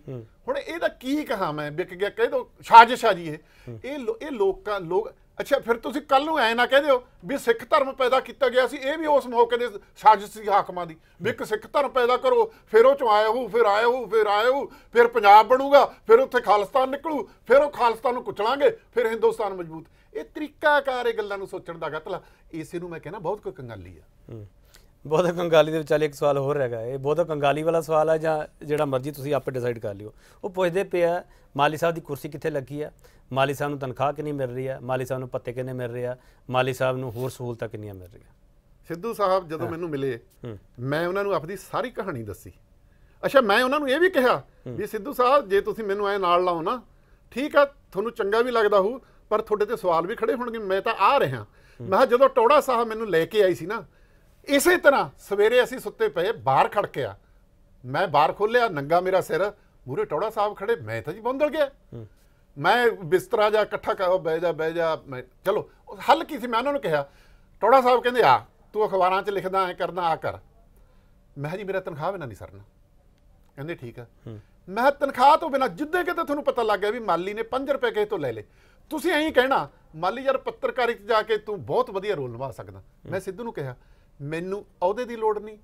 [SPEAKER 2] ਹੁਣ ਇਹਦਾ ਕੀ ਕਹਾ ਮੈਂ ਵਿਕ ਗਿਆ ਕਹਿ ਦੋ ਸਾਜ਼ਿਸ਼ ਆ ਜੀ ਇਹ ਇਹ ਲੋਕਾਂ ਲੋਕ ਅੱਛਾ ਫਿਰ ਤੁਸੀਂ ਕੱਲ ਨੂੰ ਐ ਨਾ ਕਹਿ ਦਿਓ ਵੀ ਸਿੱਖ ਧਰਮ ਪੈਦਾ ਕੀਤਾ ਗਿਆ ਸੀ ਇਹ ਵੀ ਉਸ ਮੌਕੇ ਦੇ ਸਾਜ਼ਿਸ਼ ਦੀ ਹਾਕਮਾਂ ਦੀ ਵੀ ਇੱਕ ਸਿੱਖ ਧਰਮ ਪੈਦਾ ਕਰੋ ਫਿਰ ਉਹ ਚ ਆਇਆ ਹੋ ਫਿਰ ਆਇਆ ਹੋ ਫਿਰ ਆਇਆ ਹੋ ਫਿਰ ਪੰਜਾਬ ਬਣੂਗਾ ਫਿਰ ਉੱਥੇ ਖਾਲਸਤਾਨ ਨਿਕਲੂ ਫਿਰ ਉਹ ਖਾਲਸਤਾਨ ਨੂੰ ਕੁਚਲਾਂਗੇ ਫਿਰ ਹਿੰਦੁਸਤਾਨ ਮਜ਼ਬੂਤ ਇਹ ਤਰੀਕਾਕਾਰ ਇਹ ਗੱਲਾਂ ਨੂੰ ਸੋਚਣ ਦਾ ਗਤਲਾ ਇਸੇ ਨੂੰ ਮੈਂ ਕਹਿੰਦਾ ਬਹੁਤ ਕੋਈ ਕੰਗਾਲੀ ਆ
[SPEAKER 1] ਬਹੁਤ ਕੰਗਾਲੀ ਦੇ ਵਿਚਾਲੇ ਇੱਕ ਸਵਾਲ ਹੋਰ ਹੈਗਾ ਇਹ ਬਹੁਤ ਕੰਗਾਲੀ ਵਾਲਾ ਸਵਾਲ ਆ ਜਾਂ ਜਿਹੜਾ ਮਰਜ਼ੀ ਤੁਸੀਂ ਆਪੇ ਡਿਸਾਈਡ ਕਰ ਲਿਓ ਉਹ ਪੁੱਛਦੇ ਪਿਆ ਮਾਲੀ ਸਾਹਿਬ ਦੀ ਕੁਰਸੀ ਕਿੱਥੇ ਲੱਗੀ ਆ ਮਾਲੀ ਸਾਹਿਬ ਨੂੰ ਤਨਖਾਹ ਕਿੰਨੀ ਮਿਲ ਰਹੀ ਹੈ ਮਾਲੀ ਸਾਹਿਬ
[SPEAKER 2] ਨੂੰ ਪੱਤੇ ਕਿੰਨੇ ਮਿਲ ਰਹੇ ਆ ਮਾਲੀ ਸਾਹਿਬ ਨੂੰ ਹੋਰ ਸਹੂਲਤਾਂ ਕਿੰਨੀਆਂ ਮਿਲ ਰਹੀਆਂ ਸਿੱਧੂ ਸਾਹਿਬ ਜਦੋਂ ਮੈਨੂੰ ਮਿਲੇ ਮੈਂ ਉਹਨਾਂ ਨੂੰ ਆਪਣੀ ਸਾਰੀ ਕਹਾਣੀ ਦੱਸੀ ਅੱਛਾ ਮੈਂ ਉਹਨਾਂ ਨੂੰ ਇਹ ਵੀ ਕਿਹਾ ਵੀ ਸਿੱਧੂ ਸਾਹਿਬ ਜੇ ਤੁਸੀਂ ਮੈਨੂੰ ਐ ਨਾਲ ਲਾਓ ਨਾ ਠੀਕ ਆ ਤੁਹਾਨੂੰ ਚੰਗਾ ਵੀ ਲੱਗਦਾ ਹੋਊ ਪਰ ਤੁਹਾਡੇ ਤੇ ਸਵਾਲ ਵੀ ਖੜੇ ਹੋਣਗੇ ਮੈਂ ਤਾਂ ਆ ਰਿਹਾ ਮੈਂ ਕਿਹਾ ਜਦੋਂ ਟੋੜਾ ਸਾਹਿਬ ਮੈਨੂੰ ਲੈ ਕੇ ਆਈ ਸੀ ਨਾ ਇਸੇ ਤਰ੍ਹਾਂ ਸਵੇਰੇ ਅਸੀਂ ਸੁੱਤੇ ਪਏ ਬਾਹਰ ਖੜਕਿਆ ਮੈਂ ਬਾਹਰ ਖੋਲਿਆ ਨੰਗਾ ਮੇਰਾ ਸਿਰ ਮੂਰੇ ਟੋੜਾ ਸਾਹਿਬ ਖੜੇ ਮੈਂ ਤਾਂ ਜੀ ਬੰਦਲ ਗਿਆ ਮੈਂ ਬਿਸਤਰਾ ਜਾ ਇਕੱਠਾ ਕਰ ਬਹਿ ਜਾ ਬਹਿ ਜਾ ਮੈਂ ਚਲੋ ਹੱਲ ਕੀ ਸੀ ਮੈਂ ਉਹਨਾਂ ਨੂੰ ਕਿਹਾ ਟੋੜਾ ਸਾਹਿਬ ਕਹਿੰਦੇ ਆ ਤੂੰ ਅਖਬਾਰਾਂ 'ਚ ਲਿਖਦਾ ਐ ਕਰਦਾ ਆ ਕਰ ਮੈਂ ਜੀ ਮੇਰਾ ਤਨਖਾਹ ਬਿਨਾ ਨਹੀਂ ਸਰਨਾ ਕਹਿੰਦੇ ਠੀਕ ਆ ਮੈਂ ਤਨਖਾਹ ਤੋਂ ਬਿਨਾ ਜਿੱਦੇ ਕਿਤੇ ਤੁਹਾਨੂੰ ਪਤਾ ਲੱਗ ਗਿਆ ਵੀ ਮਾਲੀ ਨੇ 5 ਰੁਪਏ ਕਿਸੇ ਤੋਂ ਲੈ ਲੇ ਤੁਸੀਂ ਐਂ ਕਹਿਣਾ ਮਾਲੀ ਯਾਰ ਪੱਤਰਕਾਰੀ 'ਚ ਜਾ ਕੇ ਤੂੰ ਬਹੁਤ ਵਧੀਆ ਰੋਲ ਨਿਭਾ ਸਕਦਾ ਮੈਂ ਸਿੱਧੂ ਨੂੰ ਕਿਹਾ ਮੈਨੂੰ ਅਹੁਦੇ ਦੀ ਲੋੜ ਨਹੀਂ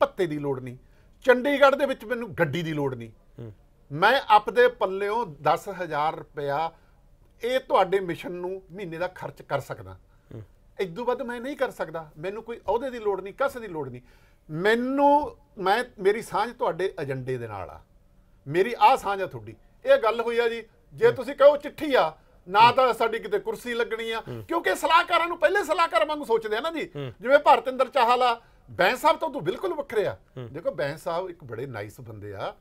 [SPEAKER 2] ਪੱਤੇ ਦੀ ਲੋੜ ਨਹੀਂ ਚੰਡੀਗੜ੍ਹ ਦੇ ਵਿੱਚ ਮੈਨੂੰ ਗੱਡੀ ਦੀ ਲੋੜ ਨਹੀਂ ਮੈਂ ਆਪਦੇ ਪੱਲਿਓਂ 10000 ਰੁਪਇਆ ਇਹ ਤੁਹਾਡੇ ਮਿਸ਼ਨ ਨੂੰ ਮਹੀਨੇ ਦਾ ਖਰਚ ਕਰ ਸਕਦਾ ਇਦੋਂ ਵੱਧ ਮੈਂ ਨਹੀਂ ਕਰ ਸਕਦਾ ਮੈਨੂੰ ਕੋਈ ਅਹੁਦੇ ਦੀ ਲੋੜ ਨਹੀਂ ਕਿਸੇ ਦੀ ਲੋੜ ਨਹੀਂ ਮੈਨੂੰ ਮੈਂ ਮੇਰੀ ਸਾਂਝ ਤੁਹਾਡੇ ਏਜੰਡੇ ਦੇ ਨਾਲ ਆ ਮੇਰੀ ਆ ਸਾਂਝ ਆ ਤੁਹਾਡੀ ਇਹ ਗੱਲ ਹੋਈ ਆ ਜੀ ਜੇ ਤੁਸੀਂ ਕਹੋ ਚਿੱਠੀ ਆ ਨਾ ਤਾਂ ਸਾਡੀ ਕਿਤੇ ਕੁਰਸੀ ਲੱਗਣੀ ਆ ਕਿਉਂਕਿ ਸਲਾਹਕਾਰਾਂ ਨੂੰ ਪਹਿਲੇ ਸਲਾਹਕਾਰ ਵਾਂਗੂ ਸੋਚਦੇ ਆ ਨਾ ਜੀ ਜਿਵੇਂ ਭਾਰਤਿੰਦਰ ਚਾਹਲਾ ਬੈਂਸ ਸਾਹਿਬ ਤੋਂ ਤੂੰ ਬਿਲਕੁਲ ਵੱਖਰੇ ਆ ਦੇਖੋ ਬੈਂਸ ਸਾਹਿਬ ਇੱਕ ਬੜੇ ਨਾਈਸ ਬੰਦੇ ਆ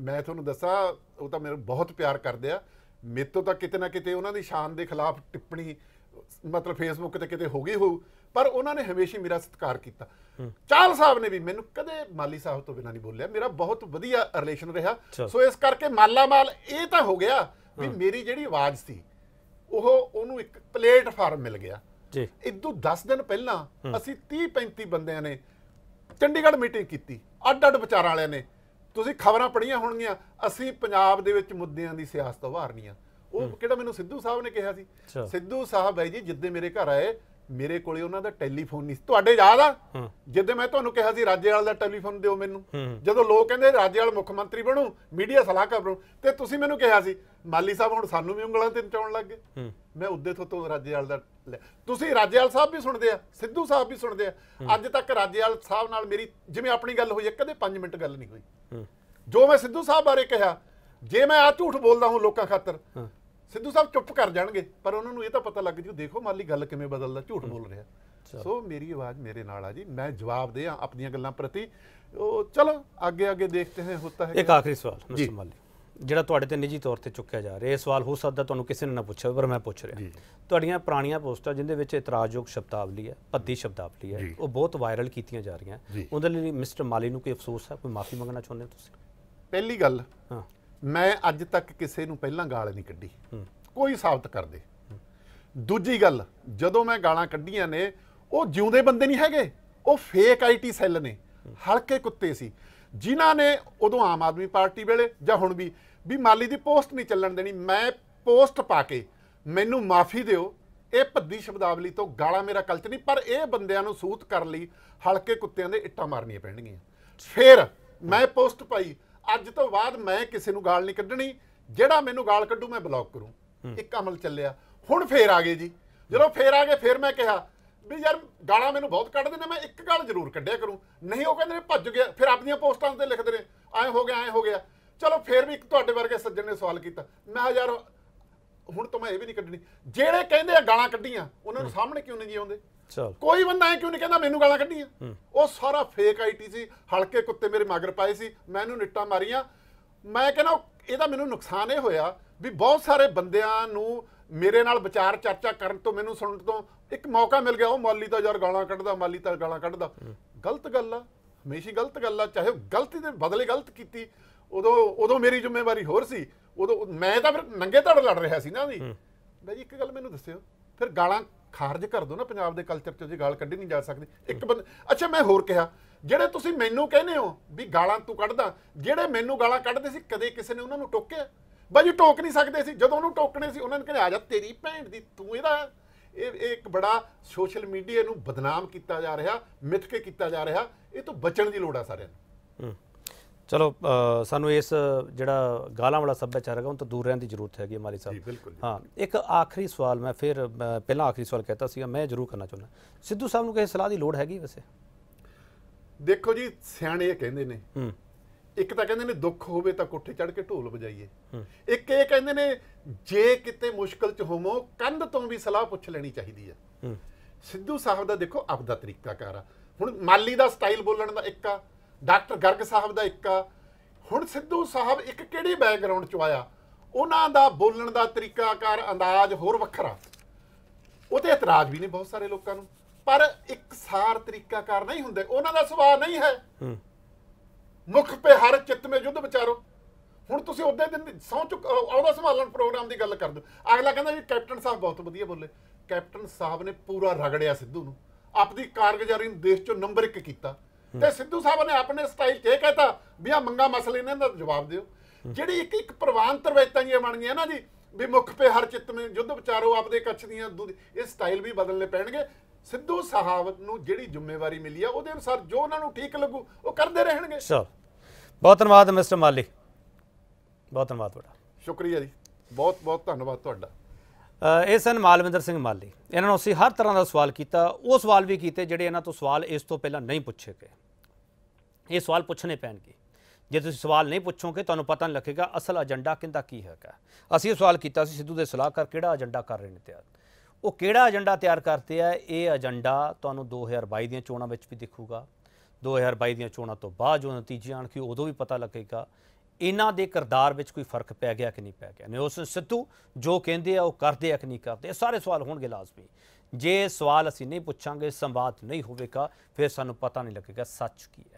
[SPEAKER 2] ਮੈਂ ਤੁਹਾਨੂੰ ਦੱਸਾਂ ਉਹ ਤਾਂ ਮੇਰੇ ਬਹੁਤ ਪਿਆਰ ਕਰਦੇ ਆ ਮੇਰੇ ਤੋਂ ਤਾਂ ਕਿਤੇ ਨਾ ਕਿਤੇ ਉਹਨਾਂ ਦੀ ਸ਼ਾਨ ਦੇ ਖਿਲਾਫ ਟਿੱਪਣੀ ਮਤਲਬ ਫੇਸਬੁੱਕ ਤੇ ਕਿਤੇ ਹੋ ਗਈ ਹੋਊ ਪਰ ਉਹਨਾਂ ਨੇ ਹਮੇਸ਼ਾ ਮੇਰਾ ਸਤਿਕਾਰ ਕੀਤਾ ਚਾਲ ਸਾਹਿਬ ਨੇ ਵੀ ਮੈਨੂੰ ਕਦੇ ਮਾਲੀ ਸਾਹਿਬ ਤੋਂ ਬਿਨਾਂ ਨਹੀਂ ਬੋਲਿਆ ਮੇਰਾ ਬਹੁਤ ਵਧੀਆ ਰਿਲੇਸ਼ਨ ਰਿਹਾ ਸੋ ਇਸ ਕਰਕੇ ਮਾਲਾ ਮਾਲ ਇਹ ਤਾਂ ਹੋ ਗਿਆ ਵੀ ਮੇਰੀ ਜਿਹੜੀ ਆਵਾਜ਼ ਸੀ ਉਹ ਉਹਨੂੰ ਇੱਕ ਪਲੇਟਫਾਰਮ ਮਿਲ ਗਿਆ ਜੀ ਇਦੋਂ 10 ਦਿਨ ਪਹਿਲਾਂ ਅਸੀਂ 30 35 ਬੰਦਿਆਂ ਨੇ ਚੰਡੀਗੜ੍ਹ ਮੀਟਿੰਗ ਕੀਤੀ ਅੱਡ ਅੱਡ ਵਿਚਾਰਾਂ ਵਾਲਿਆਂ ਨੇ ਤੁਸੀਂ ਖਬਰਾਂ ਪੜੀਆਂ ਹੋਣਗੀਆਂ ਅਸੀਂ ਪੰਜਾਬ ਦੇ ਵਿੱਚ ਮੁੱਦਿਆਂ ਦੀ ਸਿਆਸਤ ਉਭਾਰਨੀ ਆ ਉਹ ਕਿਹੜਾ ਮੈਨੂੰ ਸਿੱਧੂ ਸਾਹਿਬ ਨੇ ਕਿਹਾ ਸੀ ਸਿੱਧੂ ਸਾਹਿਬ ਬਾਈ ਜੀ ਜਿੱਦੇ ਮੇਰੇ ਘਰ ਆਏ ਮੇਰੇ ਕੋਲੇ ਉਹਨਾਂ ਦਾ ਟੈਲੀਫੋਨ ਨਹੀਂ ਤੁਹਾਡੇ ਯਾਦ ਆ ਜਿੱਦੇ ਮੈਂ ਤੁਹਾਨੂੰ ਕਿਹਾ ਸੀ ਰਾਜੇਵਾਲ ਦਾ ਟੈਲੀਫੋਨ ਦਿਓ ਮੈਨੂੰ ਜਦੋਂ ਲੋਕ ਕਹਿੰਦੇ ਰਾਜੇਵਾਲ ਮੁੱਖ ਮੰਤਰੀ ਬਣੋ ਮੀਡੀਆ ਸਲਾਹਕਾਰ ਬਣੋ ਤੇ ਤੁਸੀਂ ਮੈਨੂੰ ਕਿਹਾ ਸੀ ਮਾਲੀ ਸਾਹਿਬ ਹੁਣ ਸਾਨੂੰ ਵੀ ਉਂਗਲਾਂ ਤੇ ਨਚਾਉਣ ਲੱਗ ਗਏ ਮੈਂ ਉੱਦੇ ਤੋਂ ਰਾਜੇਵਾਲ ਦਾ ਤੁਸੀਂ ਰਾਜੇਵਾਲ ਸਾਹਿਬ ਵੀ ਸੁਣਦੇ ਆ ਸਿੱਧੂ ਸਾਹਿਬ ਵੀ ਸੁਣਦੇ ਆ ਅੱਜ ਤੱਕ ਰਾਜੇਵਾਲ ਸਾਹਿਬ ਨਾਲ ਮੇਰੀ ਜਿਵੇਂ ਆਪਣੀ ਗੱਲ ਹੋਈ ਹੈ ਕਦੇ 5 ਮਿੰਟ ਗੱਲ ਨਹੀਂ ਹੋਈ ਜੋ ਮੈਂ ਸਿੱਧੂ ਸਾਹਿਬ ਬਾਰੇ ਕਿਹਾ ਜੇ ਮੈਂ ਆ ਝੂਠ ਬੋਲਦਾ ਹਾਂ ਲੋਕਾਂ ਖਾਤਰ ਸਿੱਧੂ ਸਾਹਿਬ ਚੁੱਪ ਕਰ ਜਾਣਗੇ ਪਰ ਉਹਨਾਂ ਨੂੰ ਇਹ ਤਾਂ ਪਤਾ ਲੱਗ ਜੂ ਦੇਖੋ ਮਾਲੀ ਗੱਲ ਕਿਵੇਂ ਬਦਲਦਾ ਝੂਠ ਬੋਲ ਰਿਹਾ ਸੋ ਮੇਰੀ ਆਵਾਜ਼ ਮੇਰੇ ਨਾਲ ਆ ਜੀ ਮੈਂ ਜਵਾਬ ਦੇ ਆ ਆਪਣੀਆਂ ਗੱਲਾਂ ਪ੍ਰਤੀ ਉਹ ਚਲੋ ਅੱਗੇ ਅੱਗੇ ਦੇਖਦੇ ਹਾਂ ਹੁੰਦਾ ਹੈ ਇੱਕ ਆਖਰੀ ਸਵਾਲ ਮਿਸਟਰ ਮਾਲੀ
[SPEAKER 1] ਜਿਹੜਾ ਤੁਹਾਡੇ ਤੇ ਨਿੱਜੀ ਤੌਰ ਤੇ ਚੁੱਕਿਆ ਜਾ ਰਿਹਾ ਇਹ ਸਵਾਲ ਹੋ ਸਕਦਾ ਤੁਹਾਨੂੰ ਕਿਸੇ ਨੇ ਨਾ ਪੁੱਛਿਆ ਪਰ ਮੈਂ ਪੁੱਛ ਰਿਹਾ ਤੁਹਾਡੀਆਂ ਪੁਰਾਣੀਆਂ ਪੋਸਟਾਂ ਜਿੰਦੇ ਵਿੱਚ ਇਤਰਾਜ਼ਯੋਗ ਸ਼ਬਦਾਵਲੀ ਹੈ ਭੱਦੀ ਸ਼ਬਦਾਵਲੀ ਹੈ ਉਹ ਬਹੁਤ ਵਾਇਰਲ ਕੀਤੀਆਂ ਜਾ ਰਹੀਆਂ
[SPEAKER 2] ਉਹਦੇ ਲਈ ਮਿਸਟਰ ਮਾਲੀ ਨੂੰ ਕੋਈ ਅਫਸੋਸ ਹੈ ਕੋਈ ਮਾਫੀ ਮੰਗਣਾ ਚਾਹੁੰਦੇ ਹੋ ਤੁਸੀਂ ਪਹਿਲੀ ਗੱਲ ਮੈਂ ਅੱਜ ਤੱਕ ਕਿਸੇ ਨੂੰ ਪਹਿਲਾਂ ਗਾਲ ਨਹੀਂ ਕੱਢੀ ਕੋਈ ਸਾਬਤ ਕਰ ਦੇ ਦੂਜੀ ਗੱਲ ਜਦੋਂ ਮੈਂ ਗਾਲਾਂ ਕੱਢੀਆਂ ਨੇ ਉਹ ਜਿਉਂਦੇ ਬੰਦੇ ਨਹੀਂ ਹੈਗੇ ਉਹ ਫੇਕ ਆਈਟੀ ਸੈੱਲ ਨੇ ਹਲਕੇ ਕੁੱਤੇ ਸੀ ਜਿਨ੍ਹਾਂ ਨੇ ਉਦੋਂ ਆਮ ਆਦਮੀ ਪਾਰਟੀ ਵੇਲੇ ਜਾਂ ਹੁਣ ਵੀ ਵੀ ਮਾਲੀ ਦੀ ਪੋਸਟ ਨਹੀਂ ਚੱਲਣ ਦੇਣੀ ਮੈਂ ਪੋਸਟ ਪਾ ਕੇ ਮੈਨੂੰ ਮਾਫੀ ਦਿਓ ਇਹ ਭੱਦੀ ਸ਼ਬਦਾਵਲੀ ਤੋਂ ਗਾਲਾਂ ਮੇਰਾ ਕਲਚ ਨਹੀਂ ਪਰ ਇਹ ਬੰਦਿਆਂ ਨੂੰ ਸੂਤ ਕਰਨ ਲਈ ਹਲਕੇ ਕੁੱਤਿਆਂ ਦੇ ਇੱਟਾਂ ਮਾਰਨੀਆਂ ਪੈਣਗੀਆਂ ਫਿਰ ਮੈਂ ਪੋਸਟ ਪਾਈ ਅੱਜ ਤੋਂ ਬਾਅਦ ਮੈਂ ਕਿਸੇ ਨੂੰ ਗਾਲ ਨਹੀਂ ਕੱਢਣੀ ਜਿਹੜਾ ਮੈਨੂੰ ਗਾਲ ਕੱਢੂ ਮੈਂ ਬਲੌਕ ਕਰੂੰ ਇੱਕ ਅਮਲ ਚੱਲਿਆ ਹੁਣ ਫੇਰ ਆ ਗਏ ਜੀ ਜਦੋਂ ਫੇਰ ਆ ਗਏ ਫੇਰ ਮੈਂ ਕਿਹਾ ਵੀ ਯਾਰ ਗਾਲਾਂ ਮੈਨੂੰ ਬਹੁਤ ਕੱਢਦੇ ਨੇ ਮੈਂ ਇੱਕ ਗਾਲ ਜ਼ਰੂਰ ਕੱਢਿਆ ਕਰੂੰ ਨਹੀਂ ਉਹ ਕਹਿੰਦੇ ਨੇ ਭੱਜ ਗਿਆ ਫਿਰ ਆਪਣੀਆਂ ਪੋਸਟਾਂ ਤੇ ਲਿਖਦੇ ਨੇ ਐ ਹੋ ਗਿਆ ਐ ਹੋ ਗਿਆ ਚਲੋ ਫੇਰ ਵੀ ਇੱਕ ਤੁਹਾਡੇ ਵਰਗੇ ਸੱਜਣ ਨੇ ਸਵਾਲ ਕੀਤਾ ਮੈਂ ਯਾਰ ਹੁਣ ਤਾਂ ਮੈਂ ਇਹ ਵੀ ਨਹੀਂ ਕੱਢਣੀ ਜਿਹੜੇ ਕਹਿੰਦੇ ਆ ਗਾਲਾਂ ਕੱਢੀਆਂ ਉਹਨਾਂ ਨੂੰ ਸਾਹਮਣੇ ਕਿਉਂ ਨਹੀਂ ਜੀ ਆਉਂਦੇ ਕੋਈ ਬੰਦਾ ਐ ਕਿਉਂ ਨਹੀਂ ਕਹਿੰਦਾ ਮੈਨੂੰ ਗਾਲਾਂ ਕੱਢੀਆਂ ਉਹ ਸਾਰਾ ਫੇਕ ਆਈਟੀ ਸੀ ਹਲਕੇ ਕੁੱਤੇ ਮੇਰੇ ਮਗਰ ਪਾਏ ਸੀ ਮੈਨੂੰ ਨਿੱਟਾ ਮਾਰੀਆਂ ਮੈਂ ਕਹਿੰਦਾ ਇਹਦਾ ਮੈਨੂੰ ਨੁਕਸਾਨ ਇਹ ਹੋਇਆ ਵੀ ਬਹੁਤ ਸਾਰੇ ਬੰਦਿਆਂ ਨੂੰ ਮੇਰੇ ਨਾਲ ਵਿਚਾਰ ਚਰਚਾ ਕਰਨ ਤੋਂ ਮੈਨੂੰ ਸੁਣਨ ਤੋਂ ਇੱਕ ਮੌਕਾ ਮਿਲ ਗਿਆ ਉਹ ਮੌਲੀ ਤਾਂ ਯਾਰ ਗਾਲਾਂ ਕੱਢਦਾ ਮਾਲੀ ਤਾਂ ਗਾਲਾਂ ਕੱਢਦਾ ਗਲਤ ਗੱਲ ਆ ਹਮੇਸ਼ਾ ਗਲਤ ਗੱਲ ਆ ਚਾਹੇ ਗਲਤੀ ਦੇ ਬਦਲੇ ਗਲਤ ਕੀਤੀ ਉਦੋਂ ਉਦੋਂ ਮੇਰੀ ਜ਼ਿੰਮੇਵਾਰੀ ਹੋਰ ਸੀ ਉਦੋਂ ਮੈਂ ਤਾਂ ਫਿਰ ਨੰਗੇ ਧੜ ਲੜ ਰਿਹਾ ਸੀ ਨਾ ਵੀ ਜੀ ਇੱਕ ਗੱਲ ਮੈਨੂੰ ਦੱਸਿਓ ਫਿਰ ਗਾਲਾਂ ਖਾਰਜ ਕਰ ਦੋ ਨਾ ਪੰਜਾਬ ਦੇ ਕਲਚਰ ਚੋਂ ਜੀ ਗਾਲ ਕੱਢੀ ਨਹੀਂ ਜਾ ਸਕਦੀ ਇੱਕ ਬੰਦ ਅੱਛਾ ਮੈਂ ਹੋਰ ਕਿਹਾ ਜਿਹੜੇ ਤੁਸੀਂ ਮੈਨੂੰ ਕਹਿੰਦੇ ਹੋ ਵੀ ਗਾਲਾਂ ਤੂੰ ਕੱਢਦਾ ਜਿਹੜੇ ਮੈਨੂੰ ਗਾਲਾਂ ਕੱਢਦੇ ਸੀ ਕਦੇ ਕਿਸੇ ਨੇ ਉਹਨਾਂ ਨੂੰ ਟੋਕਿਆ ਬਾਜੀ ਟੋਕ ਨਹੀਂ ਸਕਦੇ ਸੀ ਜਦੋਂ ਉਹਨੂੰ ਟੋਕਣੇ ਸੀ ਉਹਨਾਂ ਨੇ ਕਹਿੰਦੇ ਆ ਜਾ ਤੇਰੀ ਭੈਣ ਦੀ ਤੂੰ ਇਹਦਾ ਇਹ ਇੱਕ ਬੜਾ ਸੋਸ਼ਲ ਮੀਡੀਆ ਨੂੰ ਬਦਨਾਮ ਕੀਤਾ ਜਾ ਰਿਹਾ ਮਿੱਥ ਕੇ ਕੀਤਾ ਜਾ ਰਿਹਾ ਇਹ ਤੋਂ ਬਚਣ ਦੀ ਲੋੜ ਆ ਸਾਰਿਆਂ
[SPEAKER 1] ਨੂੰ ਚਲੋ ਸਾਨੂੰ ਇਸ ਜਿਹੜਾ ਗਾਲਾਂ ਵਾਲਾ ਸੱਭਿਆਚਾਰ ਹੈਗਾ ਉਹ ਤੋਂ ਦੂਰ ਰਹਿਣ ਦੀ ਜ਼ਰੂਰਤ ਹੈਗੀ ਮਾਲੀ ਸਾਹਿਬ ਹਾਂ ਇੱਕ ਆਖਰੀ ਸਵਾਲ ਮੈਂ ਫਿਰ ਪਹਿਲਾਂ ਆਖਰੀ ਸਵਾਲ ਕਹਿਤਾ ਸੀ ਮੈਂ ਜ਼ਰੂਰ ਕਰਨਾ ਚਾਹੁੰਦਾ ਸਿੱਧੂ ਸਾਹਿਬ ਨੂੰ ਕਿਸੇ ਸਲਾਹ ਦੀ ਲੋੜ ਹੈਗੀ ਵੈਸੇ
[SPEAKER 2] ਦੇਖੋ ਜੀ ਸਿਆਣੇ ਇਹ ਕਹਿੰਦੇ ਨੇ ਹੂੰ ਇੱਕ ਤਾਂ ਕਹਿੰਦੇ ਨੇ ਦੁੱਖ ਹੋਵੇ ਤਾਂ ਕੋਠੇ ਚੜ ਕੇ ਢੋਲ ਵਜਾਈਏ ਇੱਕ ਇਹ ਕਹਿੰਦੇ ਨੇ ਜੇ ਕਿਤੇ ਮੁਸ਼ਕਲ 'ਚ ਹੋਵੋ ਕੰਧ ਤੋਂ ਵੀ ਸਲਾਹ ਪੁੱਛ ਲੈਣੀ ਚਾਹੀਦੀ ਹੈ ਸਿੱਧੂ ਸਾਹਿਬ ਦਾ ਦੇਖੋ ਆਪਦਾ ਤਰੀਕਾ ਕਰਾ ਹੁਣ ਮਾਲੀ ਦਾ ਸਟਾਈਲ ਬੋਲਣ ਦਾ ਇੱਕ ਆ ਡਾਕਟਰ ਗਰਗ ਸਾਹਿਬ ਦਾ ਇੱਕ ਹੁਣ ਸਿੱਧੂ ਸਾਹਿਬ ਇੱਕ ਕਿਹੜੀ ਬੈਕਗ੍ਰਾਉਂਡ ਚ ਆਇਆ ਉਹਨਾਂ ਦਾ ਬੋਲਣ ਦਾ ਤਰੀਕਾਕਾਰ ਅੰਦਾਜ਼ ਹੋਰ ਵੱਖਰਾ ਉਹਤੇ ਇਤਰਾਜ਼ ਵੀ ਨਹੀਂ ਬਹੁਤ ਸਾਰੇ ਲੋਕਾਂ ਨੂੰ ਪਰ ਇੱਕ ਸਾਰ ਤਰੀਕਾਕਾਰ ਨਹੀਂ ਹੁੰਦੇ ਉਹਨਾਂ ਦਾ ਸੁਭਾਅ ਨਹੀਂ ਹੈ ਮੁਖ ਤੇ ਹਰ ਚਿੱਤ ਮੇ ਯੁੱਧ ਵਿਚਾਰੋ ਹੁਣ ਤੁਸੀਂ ਉਹਦੇ ਦਿਨ ਸੌ ਚੁੱਕ ਆਉਂਦਾ ਸੰਭਾਲਣ ਪ੍ਰੋਗਰਾਮ ਦੀ ਗੱਲ ਕਰ ਦੋ ਅਗਲਾ ਕਹਿੰਦਾ ਜੀ ਕੈਪਟਨ ਸਾਹਿਬ ਬਹੁਤ ਵਧੀਆ ਬੋਲੇ ਕੈਪਟਨ ਸਾਹਿਬ ਨੇ ਪੂਰਾ ਰਗੜਿਆ ਸਿੱਧੂ ਨੂੰ ਆਪਦੀ ਕਾਰਗੁਜ਼ਾਰੀ ਨੂੰ ਦੇਸ਼ ਚੋਂ ਨੰਬਰ 1 ਕੀਤਾ ਤੇ ਸਿੱਧੂ ਸਾਹਿਬ ਨੇ ਆਪਣੇ ਸਟਾਈਲ ਤੇ ਕਹਿਤਾ ਵੀ ਆ ਮੰਗਾ ਮਸਲੇ ਨੇ ਇਹਨਾਂ ਦਾ ਜਵਾਬ ਦਿਓ ਜਿਹੜੀ ਇੱਕ ਇੱਕ ਪ੍ਰਵਾਨ ਤਰਵੇਤਾ ਜੀਆਂ ਬਣ ਗਈਆਂ ਨਾ ਜੀ ਵੀ ਮੁਖ ਪੇ ਹਰ ਚਿੱਤ ਮੇ ਜੁੱਧ ਵਿਚਾਰੋ ਆਪਦੇ ਕੱਛ ਦੀਆਂ ਇਹ ਸਟਾਈਲ ਵੀ ਬਦਲਨੇ ਪੈਣਗੇ ਸਿੱਧੂ ਸਾਹਿਬ ਨੂੰ ਜਿਹੜੀ ਜ਼ਿੰਮੇਵਾਰੀ ਮਿਲੀ ਆ ਉਹਦੇ ਅਨਸਾਰ ਜੋ ਉਹਨਾਂ ਨੂੰ ਠੀਕ ਲੱਗੂ ਉਹ ਕਰਦੇ ਰਹਿਣਗੇ
[SPEAKER 1] ਸਰ ਬਹੁਤ ਧੰਨਵਾਦ ਮਿਸਟਰ ਮਾਲੀ ਬਹੁਤ ਧੰਨਵਾਦ ਤੁਹਾਡਾ
[SPEAKER 2] ਸ਼ੁਕਰੀਆ ਜੀ ਬਹੁਤ ਬਹੁਤ ਧੰਨਵਾਦ ਤੁਹਾਡਾ
[SPEAKER 1] ਇਹ ਸਨ ਮਾਲਵਿੰਦਰ ਸਿੰਘ ਮਾਲੀ ਇਹਨਾਂ ਨੂੰ ਅਸੀਂ ਹਰ ਤਰ੍ਹਾਂ ਦਾ ਸਵਾਲ ਕੀਤਾ ਉਹ ਸਵਾਲ ਵੀ ਕੀਤੇ ਜਿਹੜੇ ਇਹਨਾਂ ਤੋਂ ਸਵਾਲ ਇਸ ਤੋਂ ਪਹਿਲਾਂ ਨਹੀਂ ਪੁੱਛੇ ਗਏ ਇਹ ਸਵਾਲ ਪੁੱਛਣੇ ਪੈਣਗੇ ਜੇ ਤੁਸੀਂ ਸਵਾਲ ਨਹੀਂ ਪੁੱਛੋਗੇ ਤੁਹਾਨੂੰ ਪਤਾ ਨਹੀਂ ਲੱਗੇਗਾ ਅਸਲ ਏਜੰਡਾ ਕਿੰਦਾ ਕੀ ਹੈਗਾ ਅਸੀਂ ਇਹ ਸਵਾਲ ਕੀਤਾ ਸੀ ਸਿੱਧੂ ਦੇ ਸਲਾਹਕਾਰ ਕਿਹੜਾ ਏਜੰਡਾ ਕਰ ਰਹੇ ਨੇ ਤਿਆਰ ਉਹ ਕਿਹੜਾ ਏਜੰਡਾ ਤਿਆਰ ਕਰਦੇ ਆ ਇਹ ਏਜੰਡਾ ਤੁਹਾਨੂੰ 2022 ਦੀਆਂ ਚੋਣਾਂ ਵਿੱਚ ਵੀ ਦਿਖੂਗਾ 2022 ਦੀਆਂ ਚੋਣਾਂ ਤੋਂ ਬਾਅਦ ਜੋ ਨਤੀਜੇ ਆਣਗੇ ਉਦੋਂ ਵੀ ਪਤਾ ਲੱਗੇਗਾ ਇਹਨਾਂ ਦੇ ਕਿਰਦਾਰ ਵਿੱਚ ਕੋਈ ਫਰਕ ਪੈ ਗਿਆ ਕਿ ਨਹੀਂ ਪੈ ਗਿਆ ਉਸ ਸਿੱਧੂ ਜੋ ਕਹਿੰਦੇ ਆ ਉਹ ਕਰਦੇ ਆ ਕਿ ਨਹੀਂ ਕਰਦੇ ਇਹ ਸਾਰੇ ਸਵਾਲ ਹੋਣਗੇ ਲਾਜ਼ਮੀ ਜੇ ਸਵਾਲ ਅਸੀਂ ਨਹੀਂ ਪੁੱਛਾਂਗੇ ਸੰਵਾਦ ਨਹੀਂ ਹੋਵੇਗਾ ਫਿਰ ਸਾਨੂੰ ਪਤਾ ਨਹੀਂ ਲੱਗੇਗਾ ਸੱਚ ਕੀ ਹੈ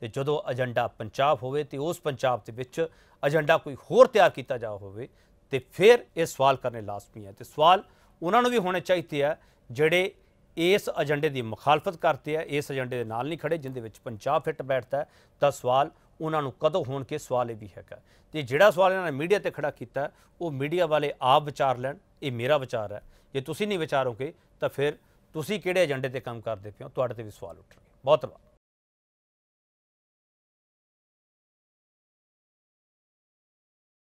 [SPEAKER 1] ਤੇ ਜਦੋਂ ਏਜੰਡਾ ਪੰਜਾਬ ਹੋਵੇ ਤੇ ਉਸ ਪੰਜਾਬ ਦੇ ਵਿੱਚ ਏਜੰਡਾ ਕੋਈ ਹੋਰ ਤਿਆਰ ਕੀਤਾ ਜਾ ਹੋਵੇ ਤੇ ਫਿਰ ਇਹ ਸਵਾਲ ਕਰਨੇ ਲਾਜ਼ਮੀ ਹੈ ਤੇ ਸਵਾਲ ਉਹਨਾਂ ਨੂੰ ਵੀ ਹੋਣੇ ਚਾਹੀਦੇ ਆ ਜਿਹੜੇ ਇਸ ਏਜੰਡੇ ਦੀ ਮੁਖਾਲਫਤ ਕਰਦੇ ਆ ਇਸ ਏਜੰਡੇ ਦੇ ਨਾਲ ਨਹੀਂ ਖੜੇ ਜਿੰਦੇ ਵਿੱਚ ਪੰਜਾਬ ਫਿੱਟ ਬੈਠਦਾ ਤਾਂ ਸਵਾਲ ਉਹਨਾਂ ਨੂੰ ਕਦੋਂ ਹੋਣ ਕੇ ਸਵਾਲ ਇਹ ਵੀ ਹੈਗਾ ਤੇ ਜਿਹੜਾ ਸਵਾਲ ਇਹਨਾਂ ਨੇ ਮੀਡੀਆ ਤੇ ਖੜਾ ਕੀਤਾ ਉਹ ਮੀਡੀਆ ਵਾਲੇ ਆਪ ਵਿਚਾਰ ਲੈਣ ਇਹ ਮੇਰਾ ਵਿਚਾਰ ਹੈ ਜੇ ਤੁਸੀਂ ਨਹੀਂ ਵਿਚਾਰੋਗੇ ਤਾਂ ਫਿਰ ਤੁਸੀਂ ਕਿਹੜੇ ਏਜੰਡੇ ਤੇ ਕੰਮ ਕਰਦੇ ਪਿਓ ਤੁਹਾਡੇ ਤੇ ਵੀ ਸਵਾਲ ਉੱਠਣਗੇ ਬਹੁਤ ਧੰਨਵਾਦ